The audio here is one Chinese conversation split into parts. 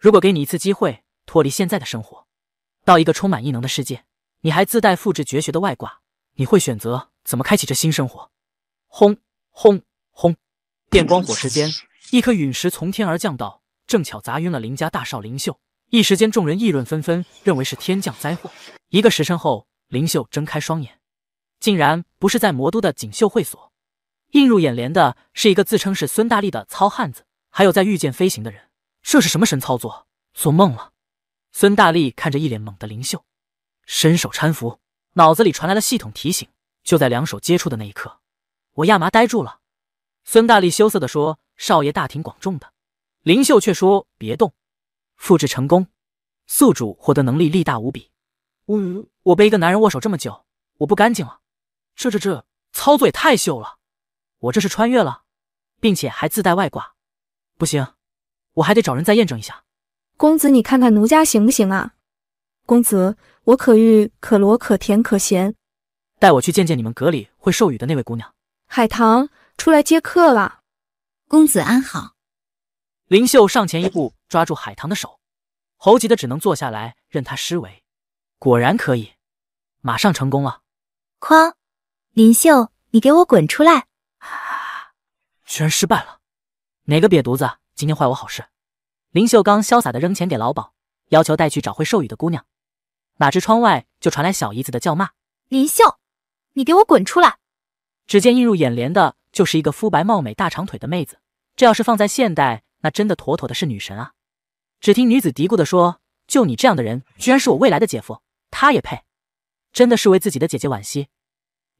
如果给你一次机会脱离现在的生活，到一个充满异能的世界，你还自带复制绝学的外挂，你会选择怎么开启这新生活？轰轰轰！电光火石间，一颗陨石从天而降，到正巧砸晕了林家大少林秀。一时间，众人议论纷纷，认为是天降灾祸。一个时辰后，林秀睁开双眼，竟然不是在魔都的锦绣会所，映入眼帘的是一个自称是孙大力的糙汉子，还有在御剑飞行的人。这是什么神操作？做梦了！孙大力看着一脸懵的林秀，伸手搀扶，脑子里传来了系统提醒。就在两手接触的那一刻，我亚麻呆住了。孙大力羞涩地说：“少爷大庭广众的。”林秀却说：“别动，复制成功，宿主获得能力，力大无比。”呜，我被一个男人握手这么久，我不干净了。这这这，操作也太秀了！我这是穿越了，并且还自带外挂。不行！我还得找人再验证一下，公子，你看看奴家行不行啊？公子，我可玉可罗可甜可咸，带我去见见你们阁里会授予的那位姑娘。海棠出来接客了，公子安好。林秀上前一步，抓住海棠的手，猴急的只能坐下来任她施为。果然可以，马上成功了。哐！林秀，你给我滚出来！啊！居然失败了，哪个瘪犊子？今天坏我好事，林秀刚潇洒的扔钱给老鸨，要求带去找会授予的姑娘。哪知窗外就传来小姨子的叫骂：“林秀，你给我滚出来！”只见映入眼帘的，就是一个肤白貌美、大长腿的妹子。这要是放在现代，那真的妥妥的是女神啊！只听女子嘀咕的说：“就你这样的人，居然是我未来的姐夫，他也配？”真的是为自己的姐姐惋惜。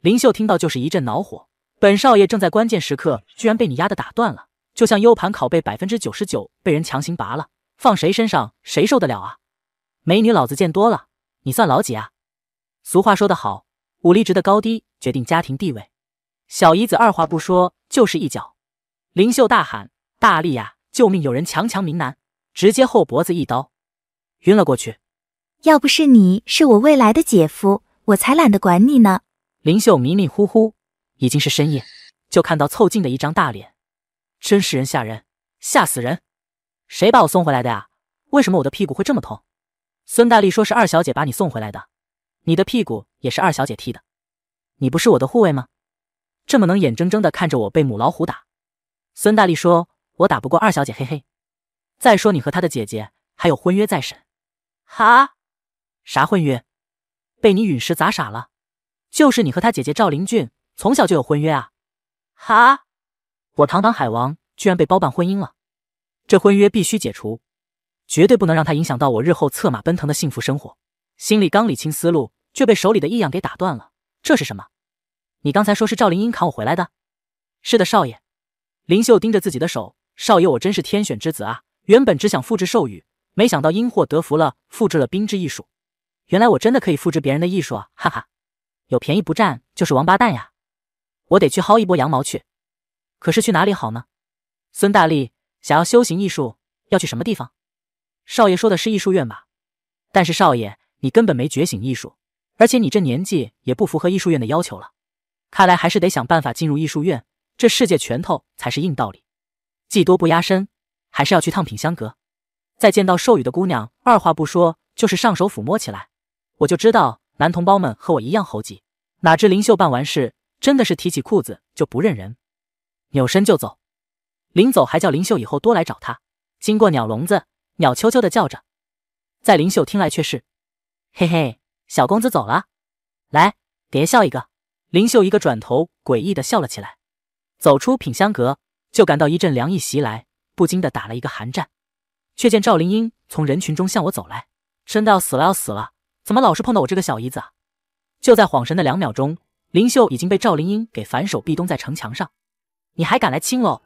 林秀听到就是一阵恼火，本少爷正在关键时刻，居然被你压的打断了。就像 U 盘拷贝百分之九十九被人强行拔了，放谁身上谁受得了啊！美女，老子见多了，你算老几啊？俗话说得好，武力值的高低决定家庭地位。小姨子二话不说就是一脚，林秀大喊：“大力呀，救命！有人强强民男，直接后脖子一刀，晕了过去。”要不是你是我未来的姐夫，我才懒得管你呢。林秀迷迷糊糊，已经是深夜，就看到凑近的一张大脸。真是人吓人，吓死人！谁把我送回来的呀？为什么我的屁股会这么痛？孙大力说是二小姐把你送回来的，你的屁股也是二小姐踢的。你不是我的护卫吗？这么能眼睁睁的看着我被母老虎打？孙大力说我打不过二小姐，嘿嘿。再说你和他的姐姐还有婚约在身，哈？啥婚约？被你陨石砸傻了？就是你和他姐姐赵灵俊从小就有婚约啊，哈。我堂堂海王，居然被包办婚姻了，这婚约必须解除，绝对不能让他影响到我日后策马奔腾的幸福生活。心里刚理清思路，却被手里的异样给打断了。这是什么？你刚才说是赵灵英扛我回来的？是的，少爷。林秀盯着自己的手，少爷，我真是天选之子啊！原本只想复制兽语，没想到因祸得福了，复制了冰之艺术。原来我真的可以复制别人的艺术啊！哈哈，有便宜不占就是王八蛋呀！我得去薅一波羊毛去。可是去哪里好呢？孙大力想要修行艺术，要去什么地方？少爷说的是艺术院吧？但是少爷，你根本没觉醒艺术，而且你这年纪也不符合艺术院的要求了。看来还是得想办法进入艺术院，这世界拳头才是硬道理。技多不压身，还是要去烫品香阁。再见到寿宇的姑娘，二话不说就是上手抚摸起来。我就知道男同胞们和我一样猴急，哪知灵秀办完事，真的是提起裤子就不认人。扭身就走，临走还叫林秀以后多来找他。经过鸟笼子，鸟啾啾的叫着，在林秀听来却是“嘿嘿，小公子走了，来，别笑一个。”林秀一个转头，诡异的笑了起来。走出品香阁，就感到一阵凉意袭来，不禁的打了一个寒战。却见赵灵英从人群中向我走来，真的要死了要死了！怎么老是碰到我这个小姨子啊？就在恍神的两秒钟，林秀已经被赵灵英给反手壁咚在城墙上。你还敢来亲楼？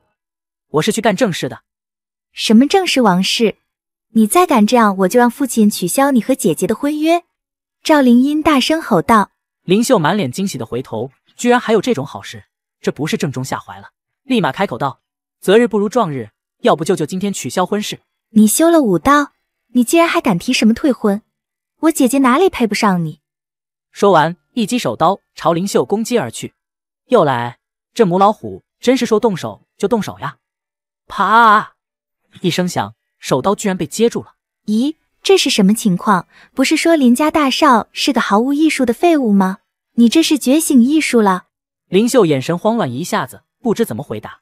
我是去干正事的。什么正事？王氏？你再敢这样，我就让父亲取消你和姐姐的婚约！赵灵音大声吼道。林秀满脸惊喜的回头，居然还有这种好事，这不是正中下怀了？立马开口道：择日不如撞日，要不舅舅今天取消婚事？你修了武道，你竟然还敢提什么退婚？我姐姐哪里配不上你？说完，一击手刀朝林秀攻击而去。又来，这母老虎！真是说动手就动手呀！啪，一声响，手刀居然被接住了。咦，这是什么情况？不是说林家大少是个毫无艺术的废物吗？你这是觉醒艺术了？林秀眼神慌乱，一下子不知怎么回答。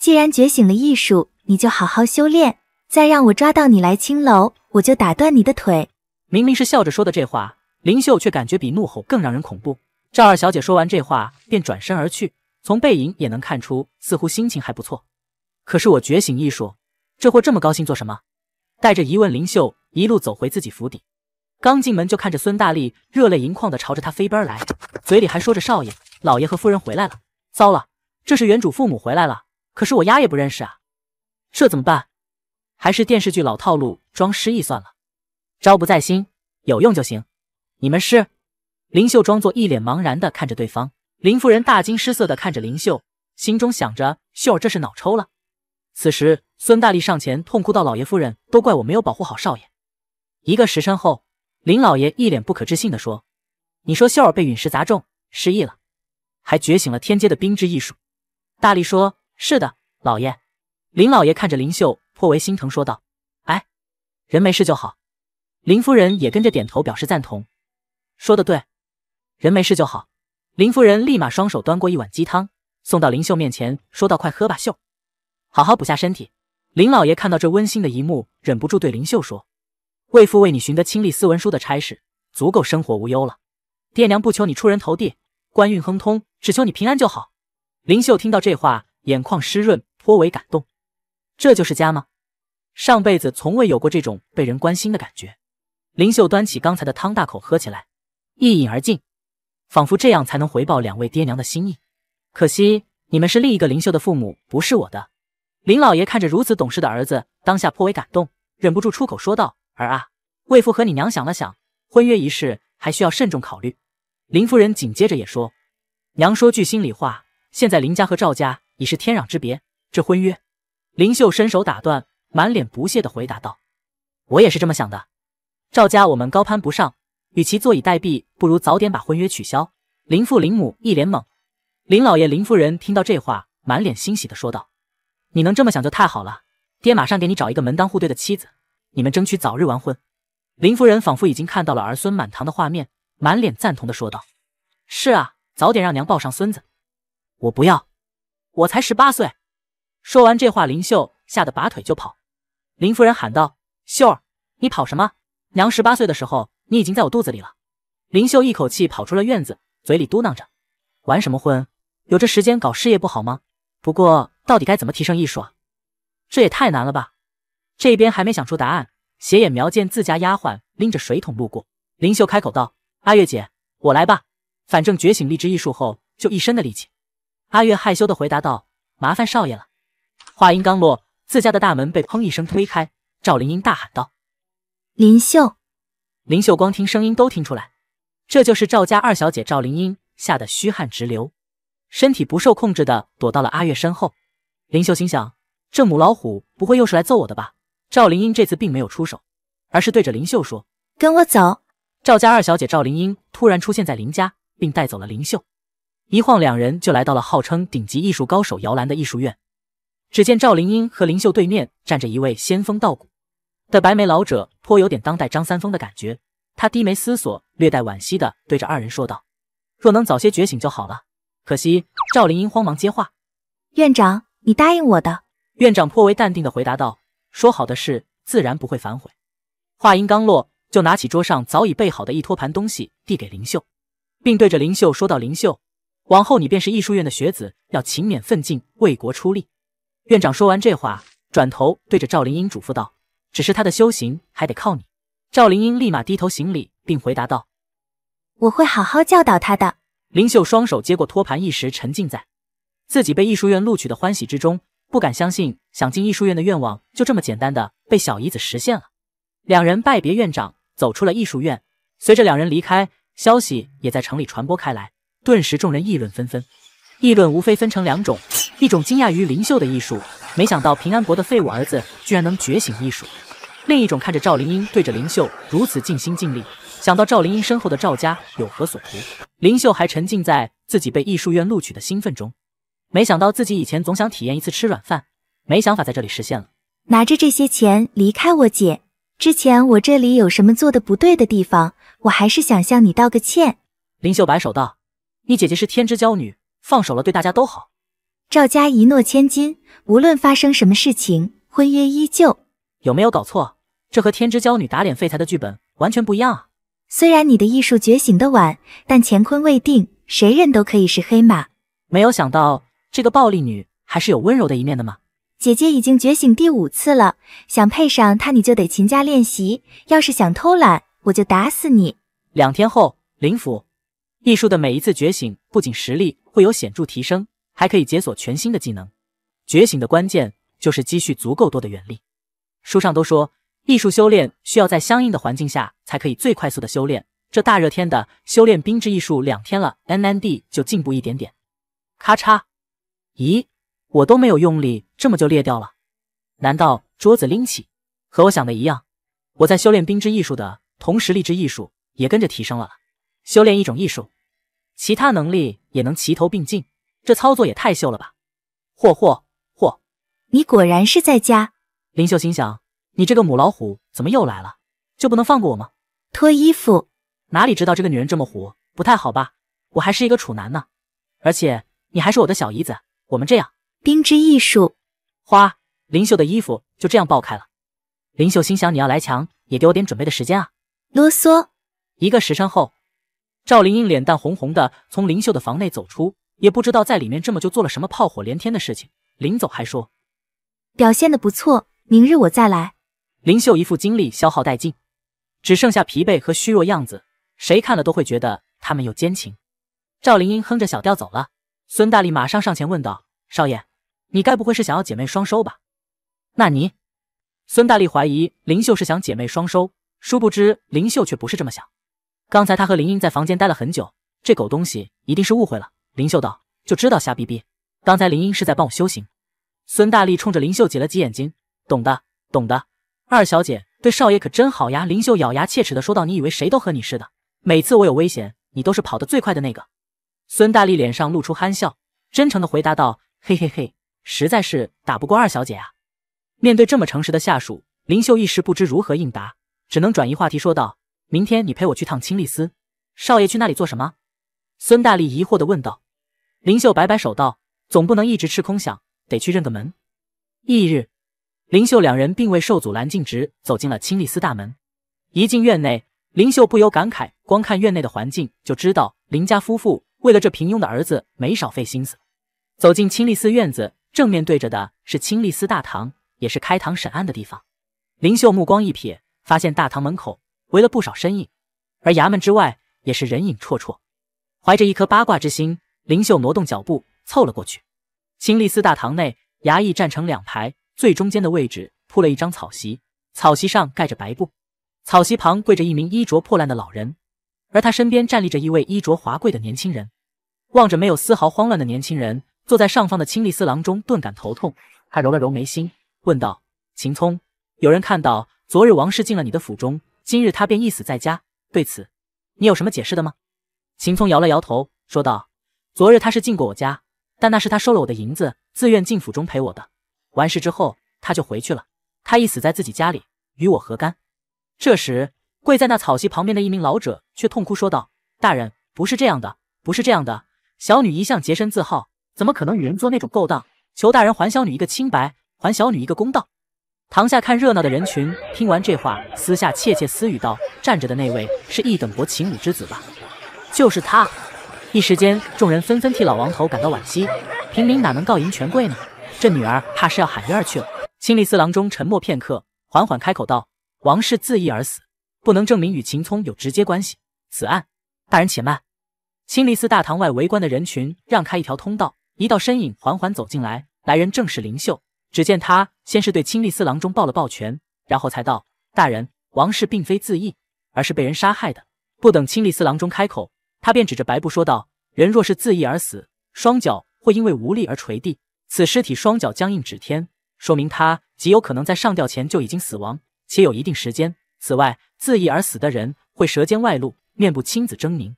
既然觉醒了艺术，你就好好修炼。再让我抓到你来青楼，我就打断你的腿。明明是笑着说的这话，林秀却感觉比怒吼更让人恐怖。赵二小姐说完这话，便转身而去。从背影也能看出，似乎心情还不错。可是我觉醒异术，这货这么高兴做什么？带着疑问，林秀一路走回自己府邸。刚进门就看着孙大力热泪盈眶的朝着他飞奔来，嘴里还说着：“少爷、老爷和夫人回来了。”糟了，这是原主父母回来了。可是我丫也不认识啊，这怎么办？还是电视剧老套路，装失忆算了。招不在心，有用就行。你们是？林秀装作一脸茫然的看着对方。林夫人大惊失色地看着林秀，心中想着：“秀儿这是脑抽了。”此时，孙大力上前痛哭道：“老爷夫人，都怪我没有保护好少爷。”一个时辰后，林老爷一脸不可置信地说：“你说秀儿被陨石砸中失忆了，还觉醒了天阶的冰之艺术？”大力说：“是的，老爷。”林老爷看着林秀，颇为心疼，说道：“哎，人没事就好。”林夫人也跟着点头表示赞同：“说的对，人没事就好。”林夫人立马双手端过一碗鸡汤，送到林秀面前，说道：“快喝吧，秀，好好补下身体。”林老爷看到这温馨的一幕，忍不住对林秀说：“为父为你寻得清历斯文书的差事，足够生活无忧了。爹娘不求你出人头地、官运亨通，只求你平安就好。”林秀听到这话，眼眶湿润，颇为感动。这就是家吗？上辈子从未有过这种被人关心的感觉。林秀端起刚才的汤，大口喝起来，一饮而尽。仿佛这样才能回报两位爹娘的心意，可惜你们是另一个林秀的父母，不是我的。林老爷看着如此懂事的儿子，当下颇为感动，忍不住出口说道：“儿啊，为父和你娘想了想，婚约一事还需要慎重考虑。”林夫人紧接着也说：“娘说句心里话，现在林家和赵家已是天壤之别，这婚约。”林秀伸手打断，满脸不屑的回答道：“我也是这么想的，赵家我们高攀不上。”与其坐以待毙，不如早点把婚约取消。林父林母一脸懵，林老爷林夫人听到这话，满脸欣喜的说道：“你能这么想就太好了，爹马上给你找一个门当户对的妻子，你们争取早日完婚。”林夫人仿佛已经看到了儿孙满堂的画面，满脸赞同的说道：“是啊，早点让娘抱上孙子。”我不要，我才十八岁。说完这话，林秀吓得拔腿就跑。林夫人喊道：“秀儿，你跑什么？娘十八岁的时候。”你已经在我肚子里了，林秀一口气跑出了院子，嘴里嘟囔着：“玩什么婚？有这时间搞事业不好吗？”不过到底该怎么提升艺术？啊？这也太难了吧！这边还没想出答案，斜眼瞄见自家丫鬟拎着水桶路过，林秀开口道：“阿月姐，我来吧，反正觉醒荔枝艺术后就一身的力气。”阿月害羞地回答道：“麻烦少爷了。”话音刚落，自家的大门被砰一声推开，赵灵英大喊道：“林秀！”林秀光听声音都听出来，这就是赵家二小姐赵灵英，吓得虚汗直流，身体不受控制的躲到了阿月身后。林秀心想，这母老虎不会又是来揍我的吧？赵灵英这次并没有出手，而是对着林秀说：“跟我走。”赵家二小姐赵灵英突然出现在林家，并带走了林秀。一晃，两人就来到了号称顶级艺术高手摇篮的艺术院。只见赵灵英和林秀对面站着一位仙风道骨。的白眉老者颇有点当代张三丰的感觉，他低眉思索，略带惋惜的对着二人说道：“若能早些觉醒就好了，可惜。”赵灵英慌忙接话：“院长，你答应我的。”院长颇为淡定的回答道：“说好的事，自然不会反悔。”话音刚落，就拿起桌上早已备好的一托盘东西递给灵秀，并对着灵秀说道：“灵秀，往后你便是艺术院的学子，要勤勉奋进，为国出力。”院长说完这话，转头对着赵灵英嘱咐道。只是他的修行还得靠你。赵灵英立马低头行礼，并回答道：“我会好好教导他的。”林秀双手接过托盘，一时沉浸在自己被艺术院录取的欢喜之中，不敢相信想进艺术院的愿望就这么简单的被小姨子实现了。两人拜别院长，走出了艺术院。随着两人离开，消息也在城里传播开来，顿时众人议论纷纷。议论无非分成两种，一种惊讶于林秀的艺术，没想到平安国的废物儿子居然能觉醒艺术。另一种看着赵灵英对着林秀如此尽心尽力，想到赵灵英身后的赵家有何所图。林秀还沉浸在自己被艺术院录取的兴奋中，没想到自己以前总想体验一次吃软饭，没想法在这里实现了。拿着这些钱离开我姐之前，我这里有什么做的不对的地方，我还是想向你道个歉。林秀摆手道：“你姐姐是天之娇女，放手了对大家都好。”赵家一诺千金，无论发生什么事情，婚约依旧。有没有搞错？这和天之娇女打脸废材的剧本完全不一样啊！虽然你的艺术觉醒的晚，但乾坤未定，谁人都可以是黑马。没有想到这个暴力女还是有温柔的一面的吗？姐姐已经觉醒第五次了，想配上她，你就得勤加练习。要是想偷懒，我就打死你！两天后，灵府。艺术的每一次觉醒，不仅实力会有显著提升，还可以解锁全新的技能。觉醒的关键就是积蓄足够多的元力。书上都说。艺术修炼需要在相应的环境下才可以最快速的修炼。这大热天的，修炼冰之艺术两天了，NND 就进步一点点。咔嚓！咦，我都没有用力，这么就裂掉了？难道桌子拎起和我想的一样？我在修炼冰之艺术的同时，力之艺术也跟着提升了。修炼一种艺术，其他能力也能齐头并进，这操作也太秀了吧！嚯嚯嚯！你果然是在家。林秀心想。你这个母老虎怎么又来了？就不能放过我吗？脱衣服？哪里知道这个女人这么虎，不太好吧？我还是一个处男呢，而且你还是我的小姨子，我们这样……冰之艺术花，林秀的衣服就这样爆开了。林秀心想：你要来强，也给我点准备的时间啊！啰嗦。一个时辰后，赵灵英脸蛋红红的从林秀的房内走出，也不知道在里面这么就做了什么炮火连天的事情。临走还说：表现的不错，明日我再来。林秀一副精力消耗殆尽，只剩下疲惫和虚弱样子，谁看了都会觉得他们有奸情。赵灵英哼着小调走了，孙大力马上上前问道：“少爷，你该不会是想要姐妹双收吧？”“纳尼？”孙大力怀疑林秀是想姐妹双收，殊不知林秀却不是这么想。刚才他和林英在房间待了很久，这狗东西一定是误会了。林秀道：“就知道瞎逼逼，刚才林英是在帮我修行。”孙大力冲着林秀挤了挤眼睛：“懂的，懂的。”二小姐对少爷可真好呀！林秀咬牙切齿的说道：“你以为谁都和你似的？每次我有危险，你都是跑得最快的那个。”孙大力脸上露出憨笑，真诚的回答道：“嘿嘿嘿，实在是打不过二小姐啊！”面对这么诚实的下属，林秀一时不知如何应答，只能转移话题说道：“明天你陪我去趟清丽司，少爷去那里做什么？”孙大力疑惑的问道。林秀摆摆手道：“总不能一直吃空饷，得去认个门。”翌日。林秀两人并未受阻拦，径直走进了清丽寺大门。一进院内，林秀不由感慨：光看院内的环境，就知道林家夫妇为了这平庸的儿子，没少费心思。走进清丽寺院子，正面对着的是清丽寺大堂，也是开堂审案的地方。林秀目光一瞥，发现大堂门口围了不少身影，而衙门之外也是人影绰绰。怀着一颗八卦之心，林秀挪动脚步凑了过去。清丽寺大堂内，衙役站成两排。最中间的位置铺了一张草席，草席上盖着白布，草席旁跪着一名衣着破烂的老人，而他身边站立着一位衣着华贵的年轻人。望着没有丝毫慌乱的年轻人，坐在上方的清丽四郎中顿感头痛，他揉了揉眉心，问道：“秦聪，有人看到昨日王氏进了你的府中，今日他便一死在家，对此你有什么解释的吗？”秦聪摇了摇头，说道：“昨日他是进过我家，但那是他收了我的银子，自愿进府中陪我的。”完事之后，他就回去了。他一死在自己家里，与我何干？这时，跪在那草席旁边的一名老者却痛哭说道：“大人，不是这样的，不是这样的。小女一向洁身自好，怎么可能与人做那种勾当？求大人还小女一个清白，还小女一个公道。”堂下看热闹的人群听完这话，私下窃窃私语道：“站着的那位是一等伯秦武之子吧？就是他。”一时间，众人纷纷替老王头感到惋惜。平民哪能告赢权贵呢？这女儿怕是要喊冤去了。清丽四郎中沉默片刻，缓缓开口道：“王氏自缢而死，不能证明与秦聪有直接关系。此案，大人且慢。”清丽寺大堂外围观的人群让开一条通道，一道身影缓缓走进来。来人正是林秀。只见他先是对清丽四郎中抱了抱拳，然后才道：“大人，王氏并非自缢，而是被人杀害的。”不等清丽四郎中开口，他便指着白布说道：“人若是自缢而死，双脚会因为无力而垂地。”此尸体双脚僵硬指天，说明他极有可能在上吊前就已经死亡，且有一定时间。此外，自缢而死的人会舌尖外露，面部青紫狰狞。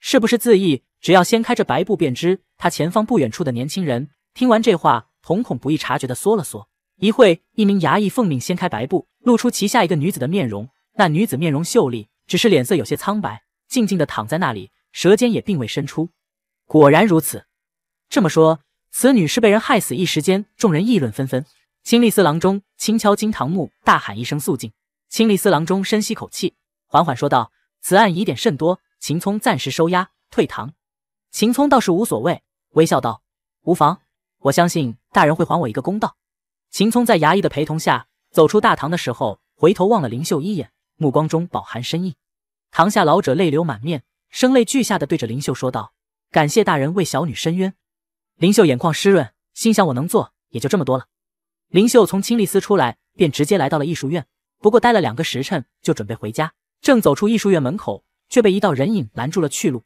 是不是自缢？只要掀开这白布便知。他前方不远处的年轻人听完这话，瞳孔不易察觉的缩了缩。一会，一名衙役奉命掀开白布，露出其下一个女子的面容。那女子面容秀丽，只是脸色有些苍白，静静的躺在那里，舌尖也并未伸出。果然如此。这么说。此女是被人害死，一时间众人议论纷纷。清丽司郎中轻敲金堂木，大喊一声“肃静”。清丽司郎中深吸口气，缓缓说道：“此案疑点甚多，秦聪暂时收押，退堂。”秦聪倒是无所谓，微笑道：“无妨，我相信大人会还我一个公道。”秦聪在衙役的陪同下走出大堂的时候，回头望了林秀一眼，目光中饱含深意。堂下老者泪流满面，声泪俱下的对着林秀说道：“感谢大人为小女伸冤。”林秀眼眶湿润，心想：“我能做也就这么多了。”林秀从清丽司出来，便直接来到了艺术院。不过待了两个时辰，就准备回家。正走出艺术院门口，却被一道人影拦住了去路。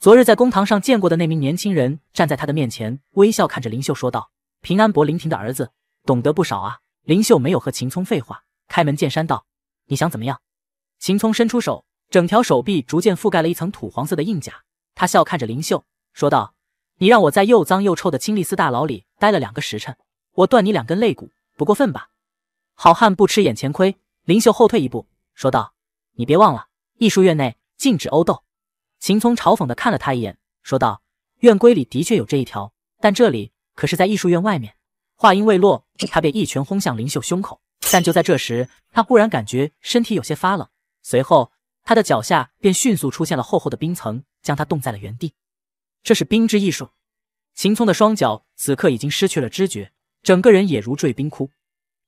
昨日在公堂上见过的那名年轻人站在他的面前，微笑看着林秀，说道：“平安伯林婷的儿子，懂得不少啊。”林秀没有和秦聪废话，开门见山道：“你想怎么样？”秦聪伸出手，整条手臂逐渐覆盖了一层土黄色的硬甲。他笑看着林秀，说道。你让我在又脏又臭的清利司大牢里待了两个时辰，我断你两根肋骨，不过分吧？好汉不吃眼前亏。林秀后退一步，说道：“你别忘了，艺术院内禁止殴斗。”秦聪嘲讽的看了他一眼，说道：“院规里的确有这一条，但这里可是在艺术院外面。”话音未落，他便一拳轰向林秀胸口。但就在这时，他忽然感觉身体有些发冷，随后他的脚下便迅速出现了厚厚的冰层，将他冻在了原地。这是冰之艺术。秦聪的双脚此刻已经失去了知觉，整个人也如坠冰窟。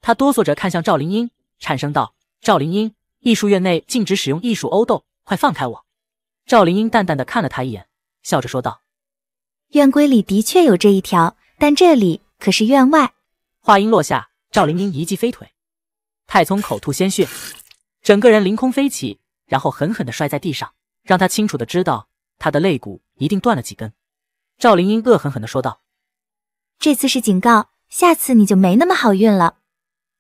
他哆嗦着看向赵灵英，颤声道：“赵灵英，艺术院内禁止使用艺术殴斗，快放开我！”赵灵英淡淡的看了他一眼，笑着说道：“院规里的确有这一条，但这里可是院外。”话音落下，赵灵英一记飞腿，太聪口吐鲜血，整个人凌空飞起，然后狠狠的摔在地上，让他清楚的知道。他的肋骨一定断了几根，赵灵英恶狠狠的说道：“这次是警告，下次你就没那么好运了。”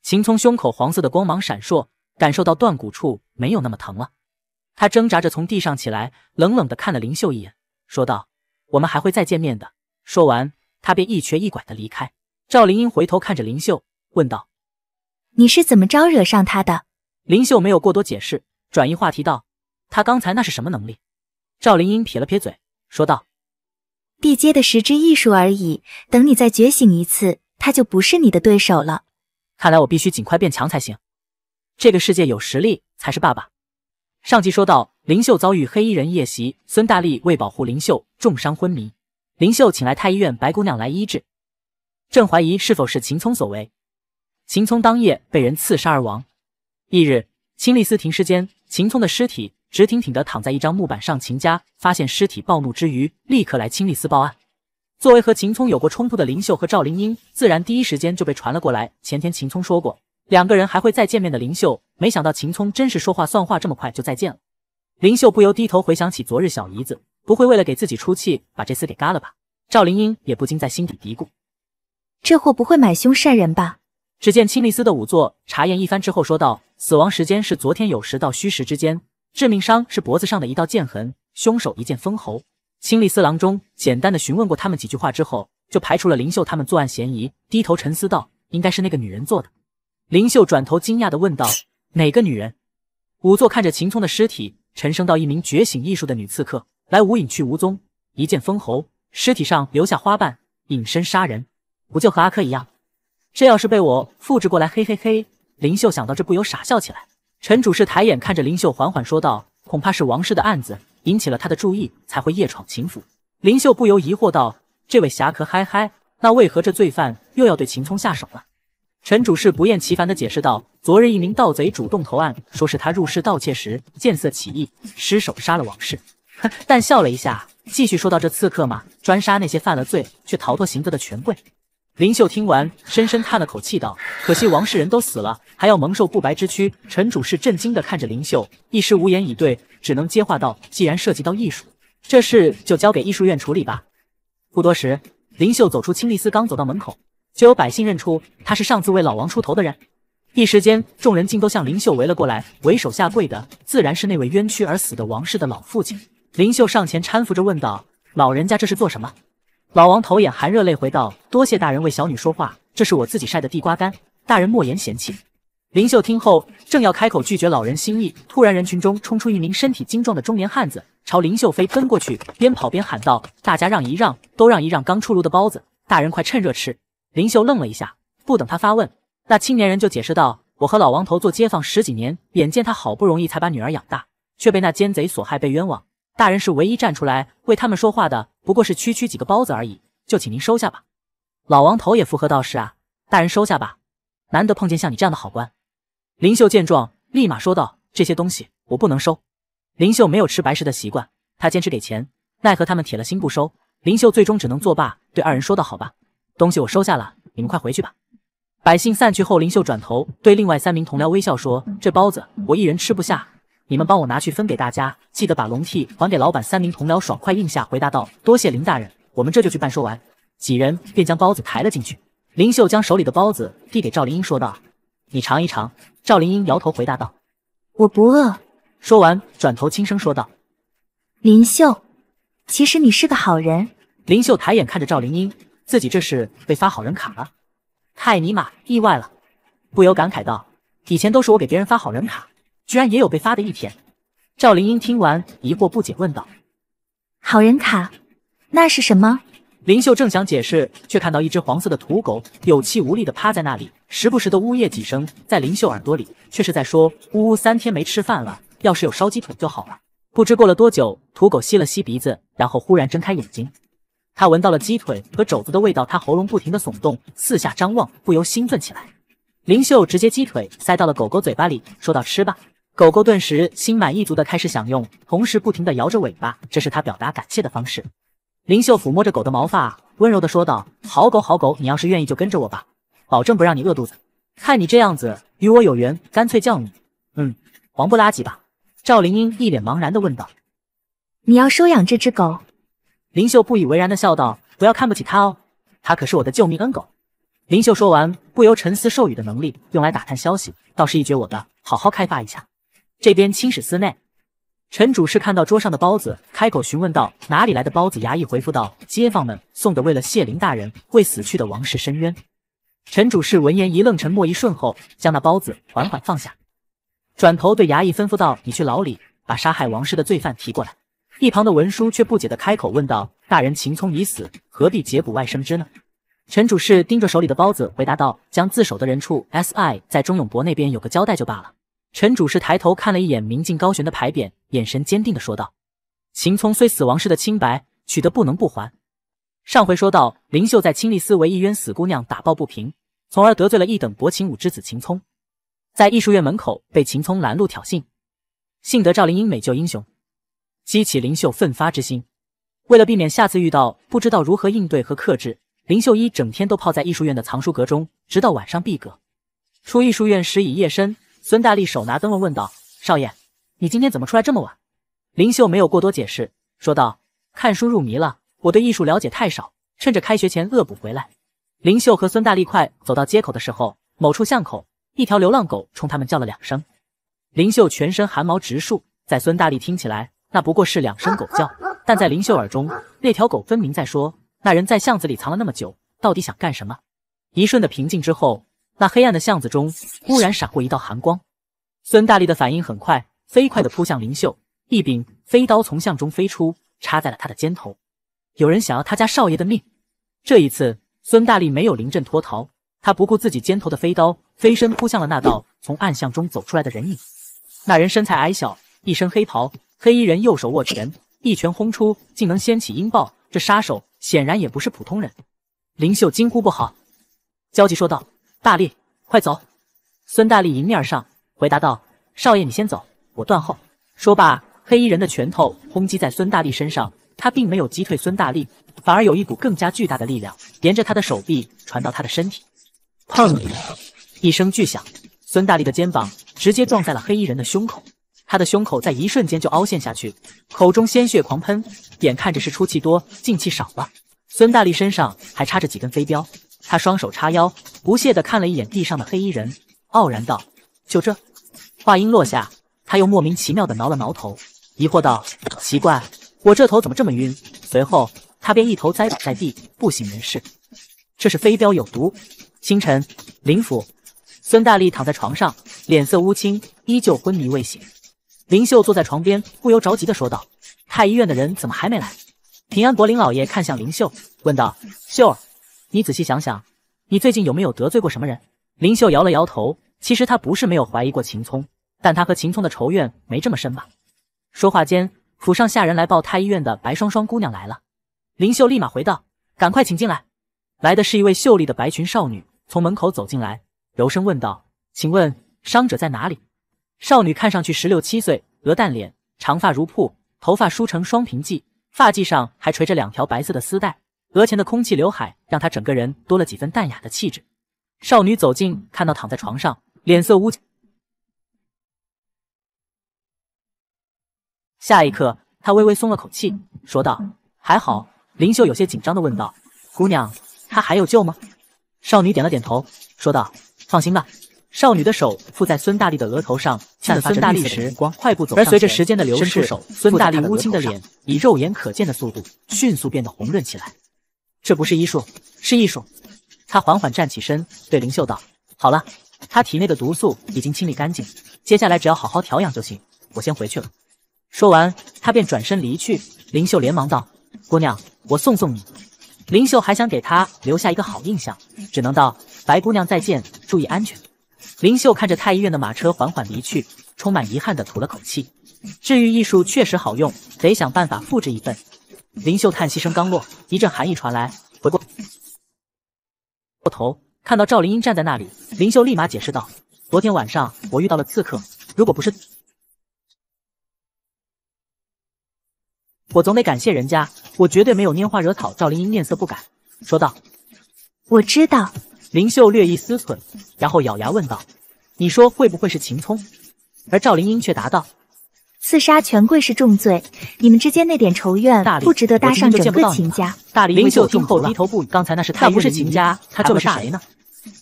秦从胸口黄色的光芒闪烁，感受到断骨处没有那么疼了，他挣扎着从地上起来，冷冷的看了林秀一眼，说道：“我们还会再见面的。”说完，他便一瘸一拐的离开。赵灵英回头看着林秀，问道：“你是怎么招惹上他的？”林秀没有过多解释，转移话题道：“他刚才那是什么能力？”赵灵英撇了撇嘴，说道：“地阶的十之艺术而已，等你再觉醒一次，他就不是你的对手了。看来我必须尽快变强才行。这个世界有实力才是爸爸。”上集说到，灵秀遭遇黑衣人夜袭，孙大力为保护灵秀重伤昏迷，灵秀请来太医院白姑娘来医治，正怀疑是否是秦聪所为。秦聪当夜被人刺杀而亡。翌日，清丽寺停尸间，秦聪的尸体。直挺挺的躺在一张木板上。秦家发现尸体，暴怒之余，立刻来清理司报案。作为和秦聪有过冲突的林秀和赵灵英，自然第一时间就被传了过来。前天秦聪说过两个人还会再见面的，林秀没想到秦聪真是说话算话，这么快就再见了。林秀不由低头回想起昨日，小姨子不会为了给自己出气，把这厮给嘎了吧？赵灵英也不禁在心底嘀咕：这货不会买凶杀人吧？只见清丽司的仵作查验一番之后说道：“死亡时间是昨天酉时到戌时之间。”致命伤是脖子上的一道剑痕，凶手一剑封喉。清丽四郎中简单的询问过他们几句话之后，就排除了林秀他们作案嫌疑，低头沉思道：“应该是那个女人做的。”林秀转头惊讶的问道：“哪个女人？”仵作看着秦聪的尸体，沉声道：“一名觉醒艺术的女刺客，来无影去无踪，一剑封喉，尸体上留下花瓣，隐身杀人，不就和阿珂一样？这要是被我复制过来，嘿嘿嘿！”林秀想到这，不由傻笑起来。陈主事抬眼看着林秀，缓缓说道：“恐怕是王氏的案子引起了他的注意，才会夜闯秦府。”林秀不由疑惑道：“这位侠客，嗨嗨，那为何这罪犯又要对秦聪下手了？”陈主事不厌其烦地解释道：“昨日一名盗贼主动投案，说是他入室盗窃时见色起意，失手杀了王氏。”呵，但笑了一下，继续说道：“这刺客嘛，专杀那些犯了罪却逃脱刑责的权贵。”林秀听完，深深叹了口气，道：“可惜王氏人都死了，还要蒙受不白之躯。”陈主事震惊地看着林秀，一时无言以对，只能接话道：“既然涉及到艺术，这事就交给艺术院处理吧。”不多时，林秀走出清丽寺，刚走到门口，就有百姓认出他是上次为老王出头的人。一时间，众人竟都向林秀围了过来，为首下跪的自然是那位冤屈而死的王氏的老父亲。林秀上前搀扶着，问道：“老人家，这是做什么？”老王头眼含热泪，回道：“多谢大人为小女说话，这是我自己晒的地瓜干，大人莫言嫌弃。”林秀听后，正要开口拒绝老人心意，突然人群中冲出一名身体精壮的中年汉子，朝林秀飞奔过去，边跑边喊道：“大家让一让，都让一让，刚出炉的包子，大人快趁热吃！”林秀愣了一下，不等他发问，那青年人就解释道：“我和老王头做街坊十几年，眼见他好不容易才把女儿养大，却被那奸贼所害，被冤枉。”大人是唯一站出来为他们说话的，不过是区区几个包子而已，就请您收下吧。老王头也附和道：“是啊，大人收下吧，难得碰见像你这样的好官。”林秀见状，立马说道：“这些东西我不能收。”林秀没有吃白食的习惯，他坚持给钱，奈何他们铁了心不收，林秀最终只能作罢，对二人说道：“好吧，东西我收下了，你们快回去吧。”百姓散去后，林秀转头对另外三名同僚微笑说：“这包子我一人吃不下。”你们帮我拿去分给大家，记得把笼屉还给老板。三名同僚爽快应下，回答道：“多谢林大人，我们这就去办。”说完，几人便将包子抬了进去。林秀将手里的包子递给赵林英，说道：“你尝一尝。”赵林英摇头回答道：“我不饿。”说完，转头轻声说道：“林秀，其实你是个好人。”林秀抬眼看着赵林英，自己这是被发好人卡了，太尼玛意外了，不由感慨道：“以前都是我给别人发好人卡。”居然也有被发的一天。赵灵英听完，疑惑不解，问道：“好人卡，那是什么？”林秀正想解释，却看到一只黄色的土狗，有气无力的趴在那里，时不时的呜咽几声，在林秀耳朵里，却是在说：“呜呜，三天没吃饭了，要是有烧鸡腿就好了。”不知过了多久，土狗吸了吸鼻子，然后忽然睁开眼睛，它闻到了鸡腿和肘子的味道，它喉咙不停的耸动，四下张望，不由兴奋起来。林秀直接鸡腿塞到了狗狗嘴巴里，说道：“吃吧。”狗狗顿时心满意足的开始享用，同时不停的摇着尾巴，这是它表达感谢的方式。林秀抚摸着狗的毛发，温柔的说道：“好狗好狗，你要是愿意就跟着我吧，保证不让你饿肚子。看你这样子，与我有缘，干脆叫你……嗯，黄不拉几吧。”赵灵英一脸茫然的问道：“你要收养这只狗？”林秀不以为然的笑道：“不要看不起它哦，它可是我的救命恩狗。”林秀说完，不由沉思，兽语的能力用来打探消息，倒是一绝。我的，好好开发一下。这边清史司内，陈主事看到桌上的包子，开口询问道：“哪里来的包子？”衙役回复道：“街坊们送的，为了谢灵大人为死去的王氏申冤。”陈主事闻言一愣，沉默一瞬后，将那包子缓缓放下，转头对衙役吩咐道：“你去牢里把杀害王氏的罪犯提过来。”一旁的文书却不解的开口问道：“大人秦聪已死，何必解捕外生枝呢？”陈主事盯着手里的包子，回答道：“将自首的人处，S I 在钟永伯那边有个交代就罢了。”陈主事抬头看了一眼明镜高悬的牌匾，眼神坚定地说道：“秦聪虽死亡时的清白，取得不能不还。”上回说到，林秀在清丽寺为一冤死姑娘打抱不平，从而得罪了一等伯情武之子秦聪，在艺术院门口被秦聪拦路挑衅，幸得赵灵英美救英雄，激起林秀奋发之心。为了避免下次遇到不知道如何应对和克制，林秀一整天都泡在艺术院的藏书阁中，直到晚上闭阁。出艺术院时已夜深。孙大力手拿灯笼问道：“少爷，你今天怎么出来这么晚？”林秀没有过多解释，说道：“看书入迷了，我对艺术了解太少，趁着开学前恶补回来。”林秀和孙大力快走到街口的时候，某处巷口，一条流浪狗冲他们叫了两声。林秀全身汗毛直竖，在孙大力听起来，那不过是两声狗叫，但在林秀耳中，那条狗分明在说：“那人在巷子里藏了那么久，到底想干什么？”一瞬的平静之后。那黑暗的巷子中忽然闪过一道寒光，孙大力的反应很快，飞快的扑向林秀，一柄飞刀从巷中飞出，插在了他的肩头。有人想要他家少爷的命，这一次孙大力没有临阵脱逃，他不顾自己肩头的飞刀，飞身扑向了那道从暗巷中走出来的人影。那人身材矮小，一身黑袍，黑衣人右手握拳，一拳轰出，竟能掀起音爆。这杀手显然也不是普通人。林秀惊呼不好，焦急说道。大力，快走！孙大力迎面而上，回答道：“少爷，你先走，我断后。”说罢，黑衣人的拳头轰击在孙大力身上，他并没有击退孙大力，反而有一股更加巨大的力量沿着他的手臂传到他的身体。砰！一声巨响，孙大力的肩膀直接撞在了黑衣人的胸口，他的胸口在一瞬间就凹陷下去，口中鲜血狂喷，眼看着是出气多，进气少了。孙大力身上还插着几根飞镖。他双手叉腰，不屑地看了一眼地上的黑衣人，傲然道：“就这。”话音落下，他又莫名其妙地挠了挠头，疑惑道：“奇怪，我这头怎么这么晕？”随后，他便一头栽倒在地，不省人事。这是飞镖有毒。清晨，林府，孙大力躺在床上，脸色乌青，依旧昏迷未醒。林秀坐在床边，不由着急地说道：“太医院的人怎么还没来？”平安柏林老爷看向林秀，问道：“秀儿。”你仔细想想，你最近有没有得罪过什么人？林秀摇了摇头。其实她不是没有怀疑过秦聪，但她和秦聪的仇怨没这么深吧？说话间，府上下人来报太医院的白双双姑娘来了。林秀立马回道：“赶快请进来。”来的是一位秀丽的白裙少女，从门口走进来，柔声问道：“请问伤者在哪里？”少女看上去十六七岁，鹅蛋脸，长发如瀑，头发梳成双平髻，发髻上还垂着两条白色的丝带。额前的空气刘海让他整个人多了几分淡雅的气质。少女走近，看到躺在床上脸色乌青，下一刻她微微松了口气，说道：“还好。”林秀有些紧张的问道：“姑娘，他还有救吗？”少女点了点头，说道：“放心吧。”少女的手附在孙大力的额头上，看着孙大力时，光快步走而随着时间的流逝，孙大力乌青的脸以肉眼可见的速度迅速变得红润起来。这不是医术，是艺术。他缓缓站起身，对灵秀道：“好了，他体内的毒素已经清理干净，接下来只要好好调养就行。我先回去了。”说完，他便转身离去。灵秀连忙道：“姑娘，我送送你。”灵秀还想给他留下一个好印象，只能道：“白姑娘再见，注意安全。”灵秀看着太医院的马车缓缓离去，充满遗憾地吐了口气。治愈艺术确实好用，得想办法复制一份。林秀叹息声刚落，一阵寒意传来，回过过头看到赵灵英站在那里，林秀立马解释道：“昨天晚上我遇到了刺客，如果不是，我总得感谢人家，我绝对没有拈花惹草。”赵灵英面色不改，说道：“我知道。”林秀略一思忖，然后咬牙问道：“你说会不会是秦聪？”而赵灵英却答道。刺杀权贵是重罪，你们之间那点仇怨不值得搭上整个秦家。林秀听后低头不语。刚才那是他不是秦家，他的是谁呢？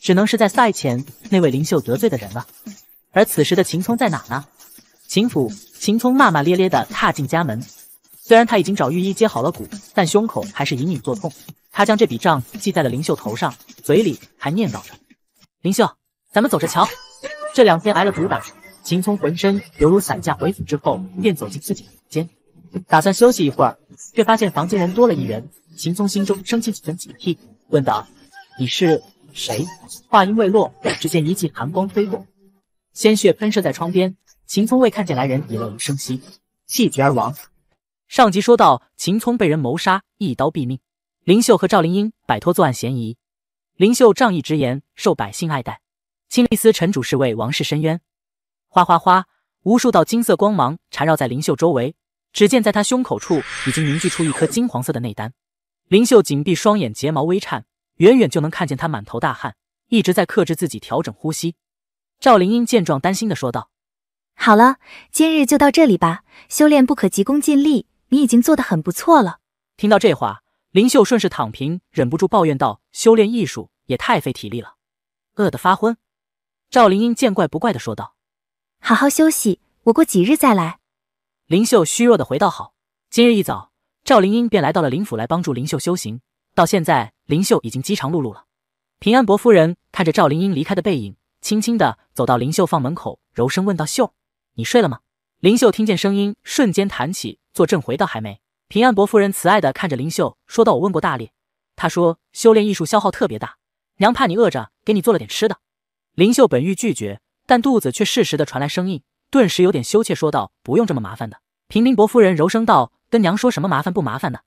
只能是在赛前那位林秀得罪的人了。而此时的秦聪在哪呢？秦府，秦聪骂骂咧咧的踏进家门，虽然他已经找御医接好了骨，但胸口还是隐隐作痛。他将这笔账记在了林秀头上，嘴里还念叨着：“林秀，咱们走着瞧，这两天挨了毒打。”秦聪浑身犹如散架，回府之后便走进自己的房间，打算休息一会儿，却发现房间人多了一人。秦聪心中升起几分警惕，问道：“你是谁？”话音未落，只见一记寒光飞过，鲜血喷射在窗边。秦聪未看见来人，已落于声息，气绝而亡。上集说到，秦聪被人谋杀，一刀毙命。林秀和赵灵英摆脱作案嫌疑。林秀仗义直言，受百姓爱戴。清丽司城主是为王室伸冤。哗哗哗！无数道金色光芒缠绕在灵秀周围，只见在她胸口处已经凝聚出一颗金黄色的内丹。灵秀紧闭双眼，睫毛微颤，远远就能看见她满头大汗，一直在克制自己调整呼吸。赵灵英见状，担心地说道：“好了，今日就到这里吧。修炼不可急功近利，你已经做得很不错了。”听到这话，灵秀顺势躺平，忍不住抱怨道：“修炼艺术也太费体力了，饿得发昏。”赵灵英见怪不怪地说道。好好休息，我过几日再来。林秀虚弱的回道：“好。”今日一早，赵灵英便来到了林府来帮助林秀修行。到现在，林秀已经饥肠辘辘了。平安伯夫人看着赵灵英离开的背影，轻轻的走到林秀放门口，柔声问道：“秀，你睡了吗？”林秀听见声音，瞬间弹起坐正，回道：“还没。”平安伯夫人慈爱的看着林秀，说道：“我问过大力，他说修炼艺术消耗特别大，娘怕你饿着，给你做了点吃的。”林秀本欲拒绝。但肚子却适时的传来声音，顿时有点羞怯，说道：“不用这么麻烦的。”平民伯夫人柔声道：“跟娘说什么麻烦不麻烦的，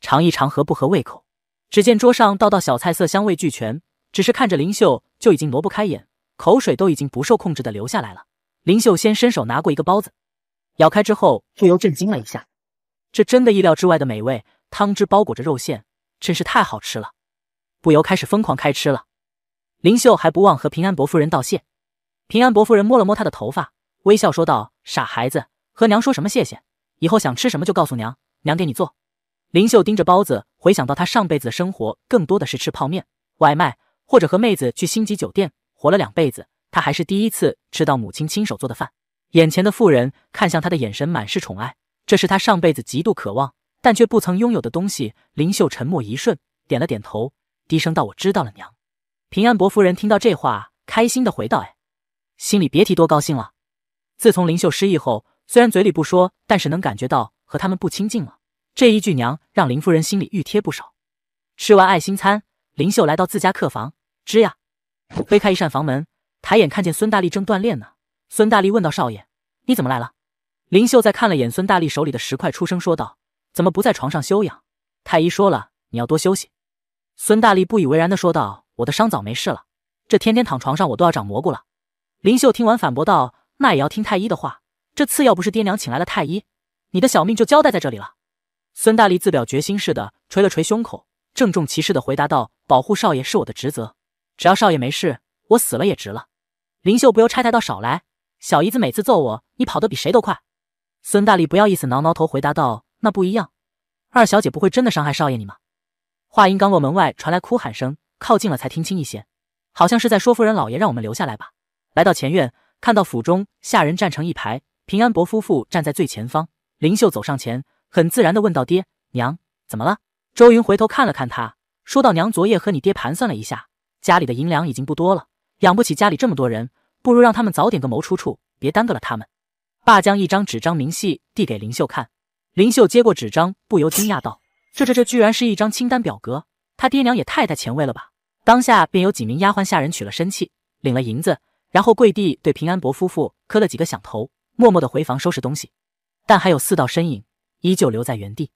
尝一尝合不合胃口。”只见桌上道道小菜色香味俱全，只是看着林秀就已经挪不开眼，口水都已经不受控制的流下来了。林秀先伸手拿过一个包子，咬开之后不由震惊了一下，这真的意料之外的美味，汤汁包裹着肉馅，真是太好吃了，不由开始疯狂开吃了。林秀还不忘和平安伯夫人道谢。平安伯夫人摸了摸他的头发，微笑说道：“傻孩子，和娘说什么谢谢？以后想吃什么就告诉娘，娘给你做。”林秀盯着包子，回想到他上辈子的生活，更多的是吃泡面、外卖，或者和妹子去星级酒店。活了两辈子，他还是第一次吃到母亲亲手做的饭。眼前的妇人看向他的眼神满是宠爱，这是他上辈子极度渴望但却不曾拥有的东西。林秀沉默一瞬，点了点头，低声道：“我知道了，娘。”平安伯夫人听到这话，开心的回道：“哎。”心里别提多高兴了。自从林秀失忆后，虽然嘴里不说，但是能感觉到和他们不亲近了。这一句“娘”让林夫人心里熨贴不少。吃完爱心餐，林秀来到自家客房，吱呀，推开一扇房门，抬眼看见孙大力正锻炼呢。孙大力问道：“少爷，你怎么来了？”林秀再看了眼孙大力手里的石块，出声说道：“怎么不在床上休养？太医说了，你要多休息。”孙大力不以为然的说道：“我的伤早没事了，这天天躺床上，我都要长蘑菇了。”林秀听完反驳道：“那也要听太医的话。这次要不是爹娘请来了太医，你的小命就交代在这里了。”孙大力自表决心似的捶了捶胸口，郑重其事的回答道：“保护少爷是我的职责，只要少爷没事，我死了也值了。”林秀不由拆台道：“少来，小姨子每次揍我，你跑得比谁都快。”孙大力不要意思挠挠头回答道：“那不一样，二小姐不会真的伤害少爷你吗？”话音刚落，门外传来哭喊声，靠近了才听清一些，好像是在说夫人老爷让我们留下来吧。来到前院，看到府中下人站成一排，平安伯夫妇站在最前方。林秀走上前，很自然的问道：“爹娘怎么了？”周云回头看了看他，说道：“娘昨夜和你爹盘算了一下，家里的银两已经不多了，养不起家里这么多人，不如让他们早点个谋出处，别耽搁了他们。”爸将一张纸张明细递给林秀看，林秀接过纸张，不由惊讶道：“这这这，居然是一张清单表格！他爹娘也太太前卫了吧！”当下便有几名丫鬟下人取了身契，领了银子。然后跪地对平安伯夫妇磕了几个响头，默默的回房收拾东西。但还有四道身影依旧留在原地。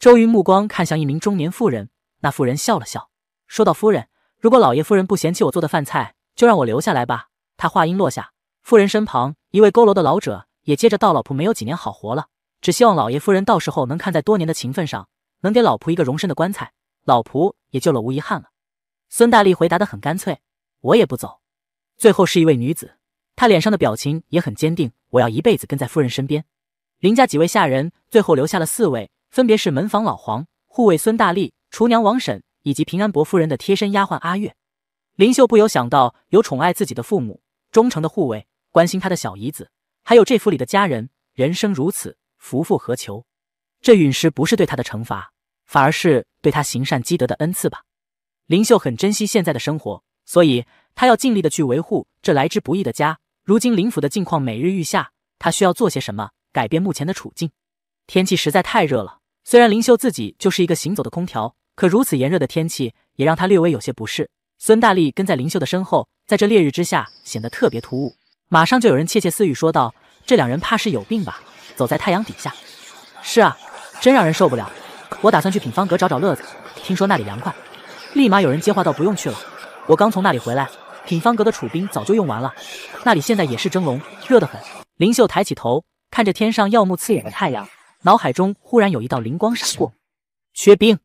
周云目光看向一名中年妇人，那妇人笑了笑，说道：“夫人，如果老爷夫人不嫌弃我做的饭菜，就让我留下来吧。”他话音落下，妇人身旁一位佝偻的老者也接着道：“老仆没有几年好活了，只希望老爷夫人到时候能看在多年的情分上，能给老仆一个容身的棺材，老仆也就了无遗憾了。”孙大力回答的很干脆：“我也不走。”最后是一位女子，她脸上的表情也很坚定。我要一辈子跟在夫人身边。林家几位下人最后留下了四位，分别是门房老黄、护卫孙大力、厨娘王婶以及平安伯夫人的贴身丫鬟阿月。林秀不由想到有宠爱自己的父母、忠诚的护卫、关心他的小姨子，还有这府里的家人，人生如此，夫复何求？这陨石不是对他的惩罚，反而是对他行善积德的恩赐吧。林秀很珍惜现在的生活。所以，他要尽力的去维护这来之不易的家。如今林府的境况每日愈下，他需要做些什么改变目前的处境？天气实在太热了，虽然林秀自己就是一个行走的空调，可如此炎热的天气也让他略微有些不适。孙大力跟在林秀的身后，在这烈日之下显得特别突兀。马上就有人窃窃私语说道：“这两人怕是有病吧？走在太阳底下。”“是啊，真让人受不了。”“我打算去品芳阁找找乐子，听说那里凉快。”立马有人接话道：“不用去了。”我刚从那里回来，品芳阁的储冰早就用完了，那里现在也是蒸笼，热得很。林秀抬起头，看着天上耀目刺眼的太阳，脑海中忽然有一道灵光闪过。缺冰，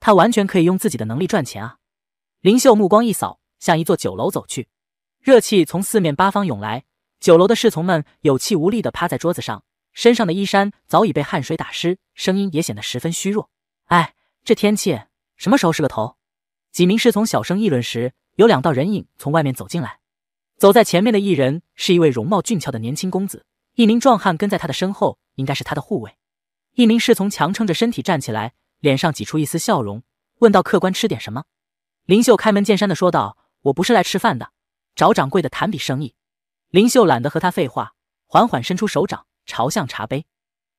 他完全可以用自己的能力赚钱啊！林秀目光一扫，向一座酒楼走去。热气从四面八方涌来，酒楼的侍从们有气无力地趴在桌子上，身上的衣衫早已被汗水打湿，声音也显得十分虚弱。哎，这天气什么时候是个头？几名侍从小声议论时，有两道人影从外面走进来。走在前面的一人是一位容貌俊俏的年轻公子，一名壮汉跟在他的身后，应该是他的护卫。一名侍从强撑着身体站起来，脸上挤出一丝笑容，问道：“客官吃点什么？”林秀开门见山的说道：“我不是来吃饭的，找掌柜的谈笔生意。”林秀懒得和他废话，缓缓伸出手掌，朝向茶杯，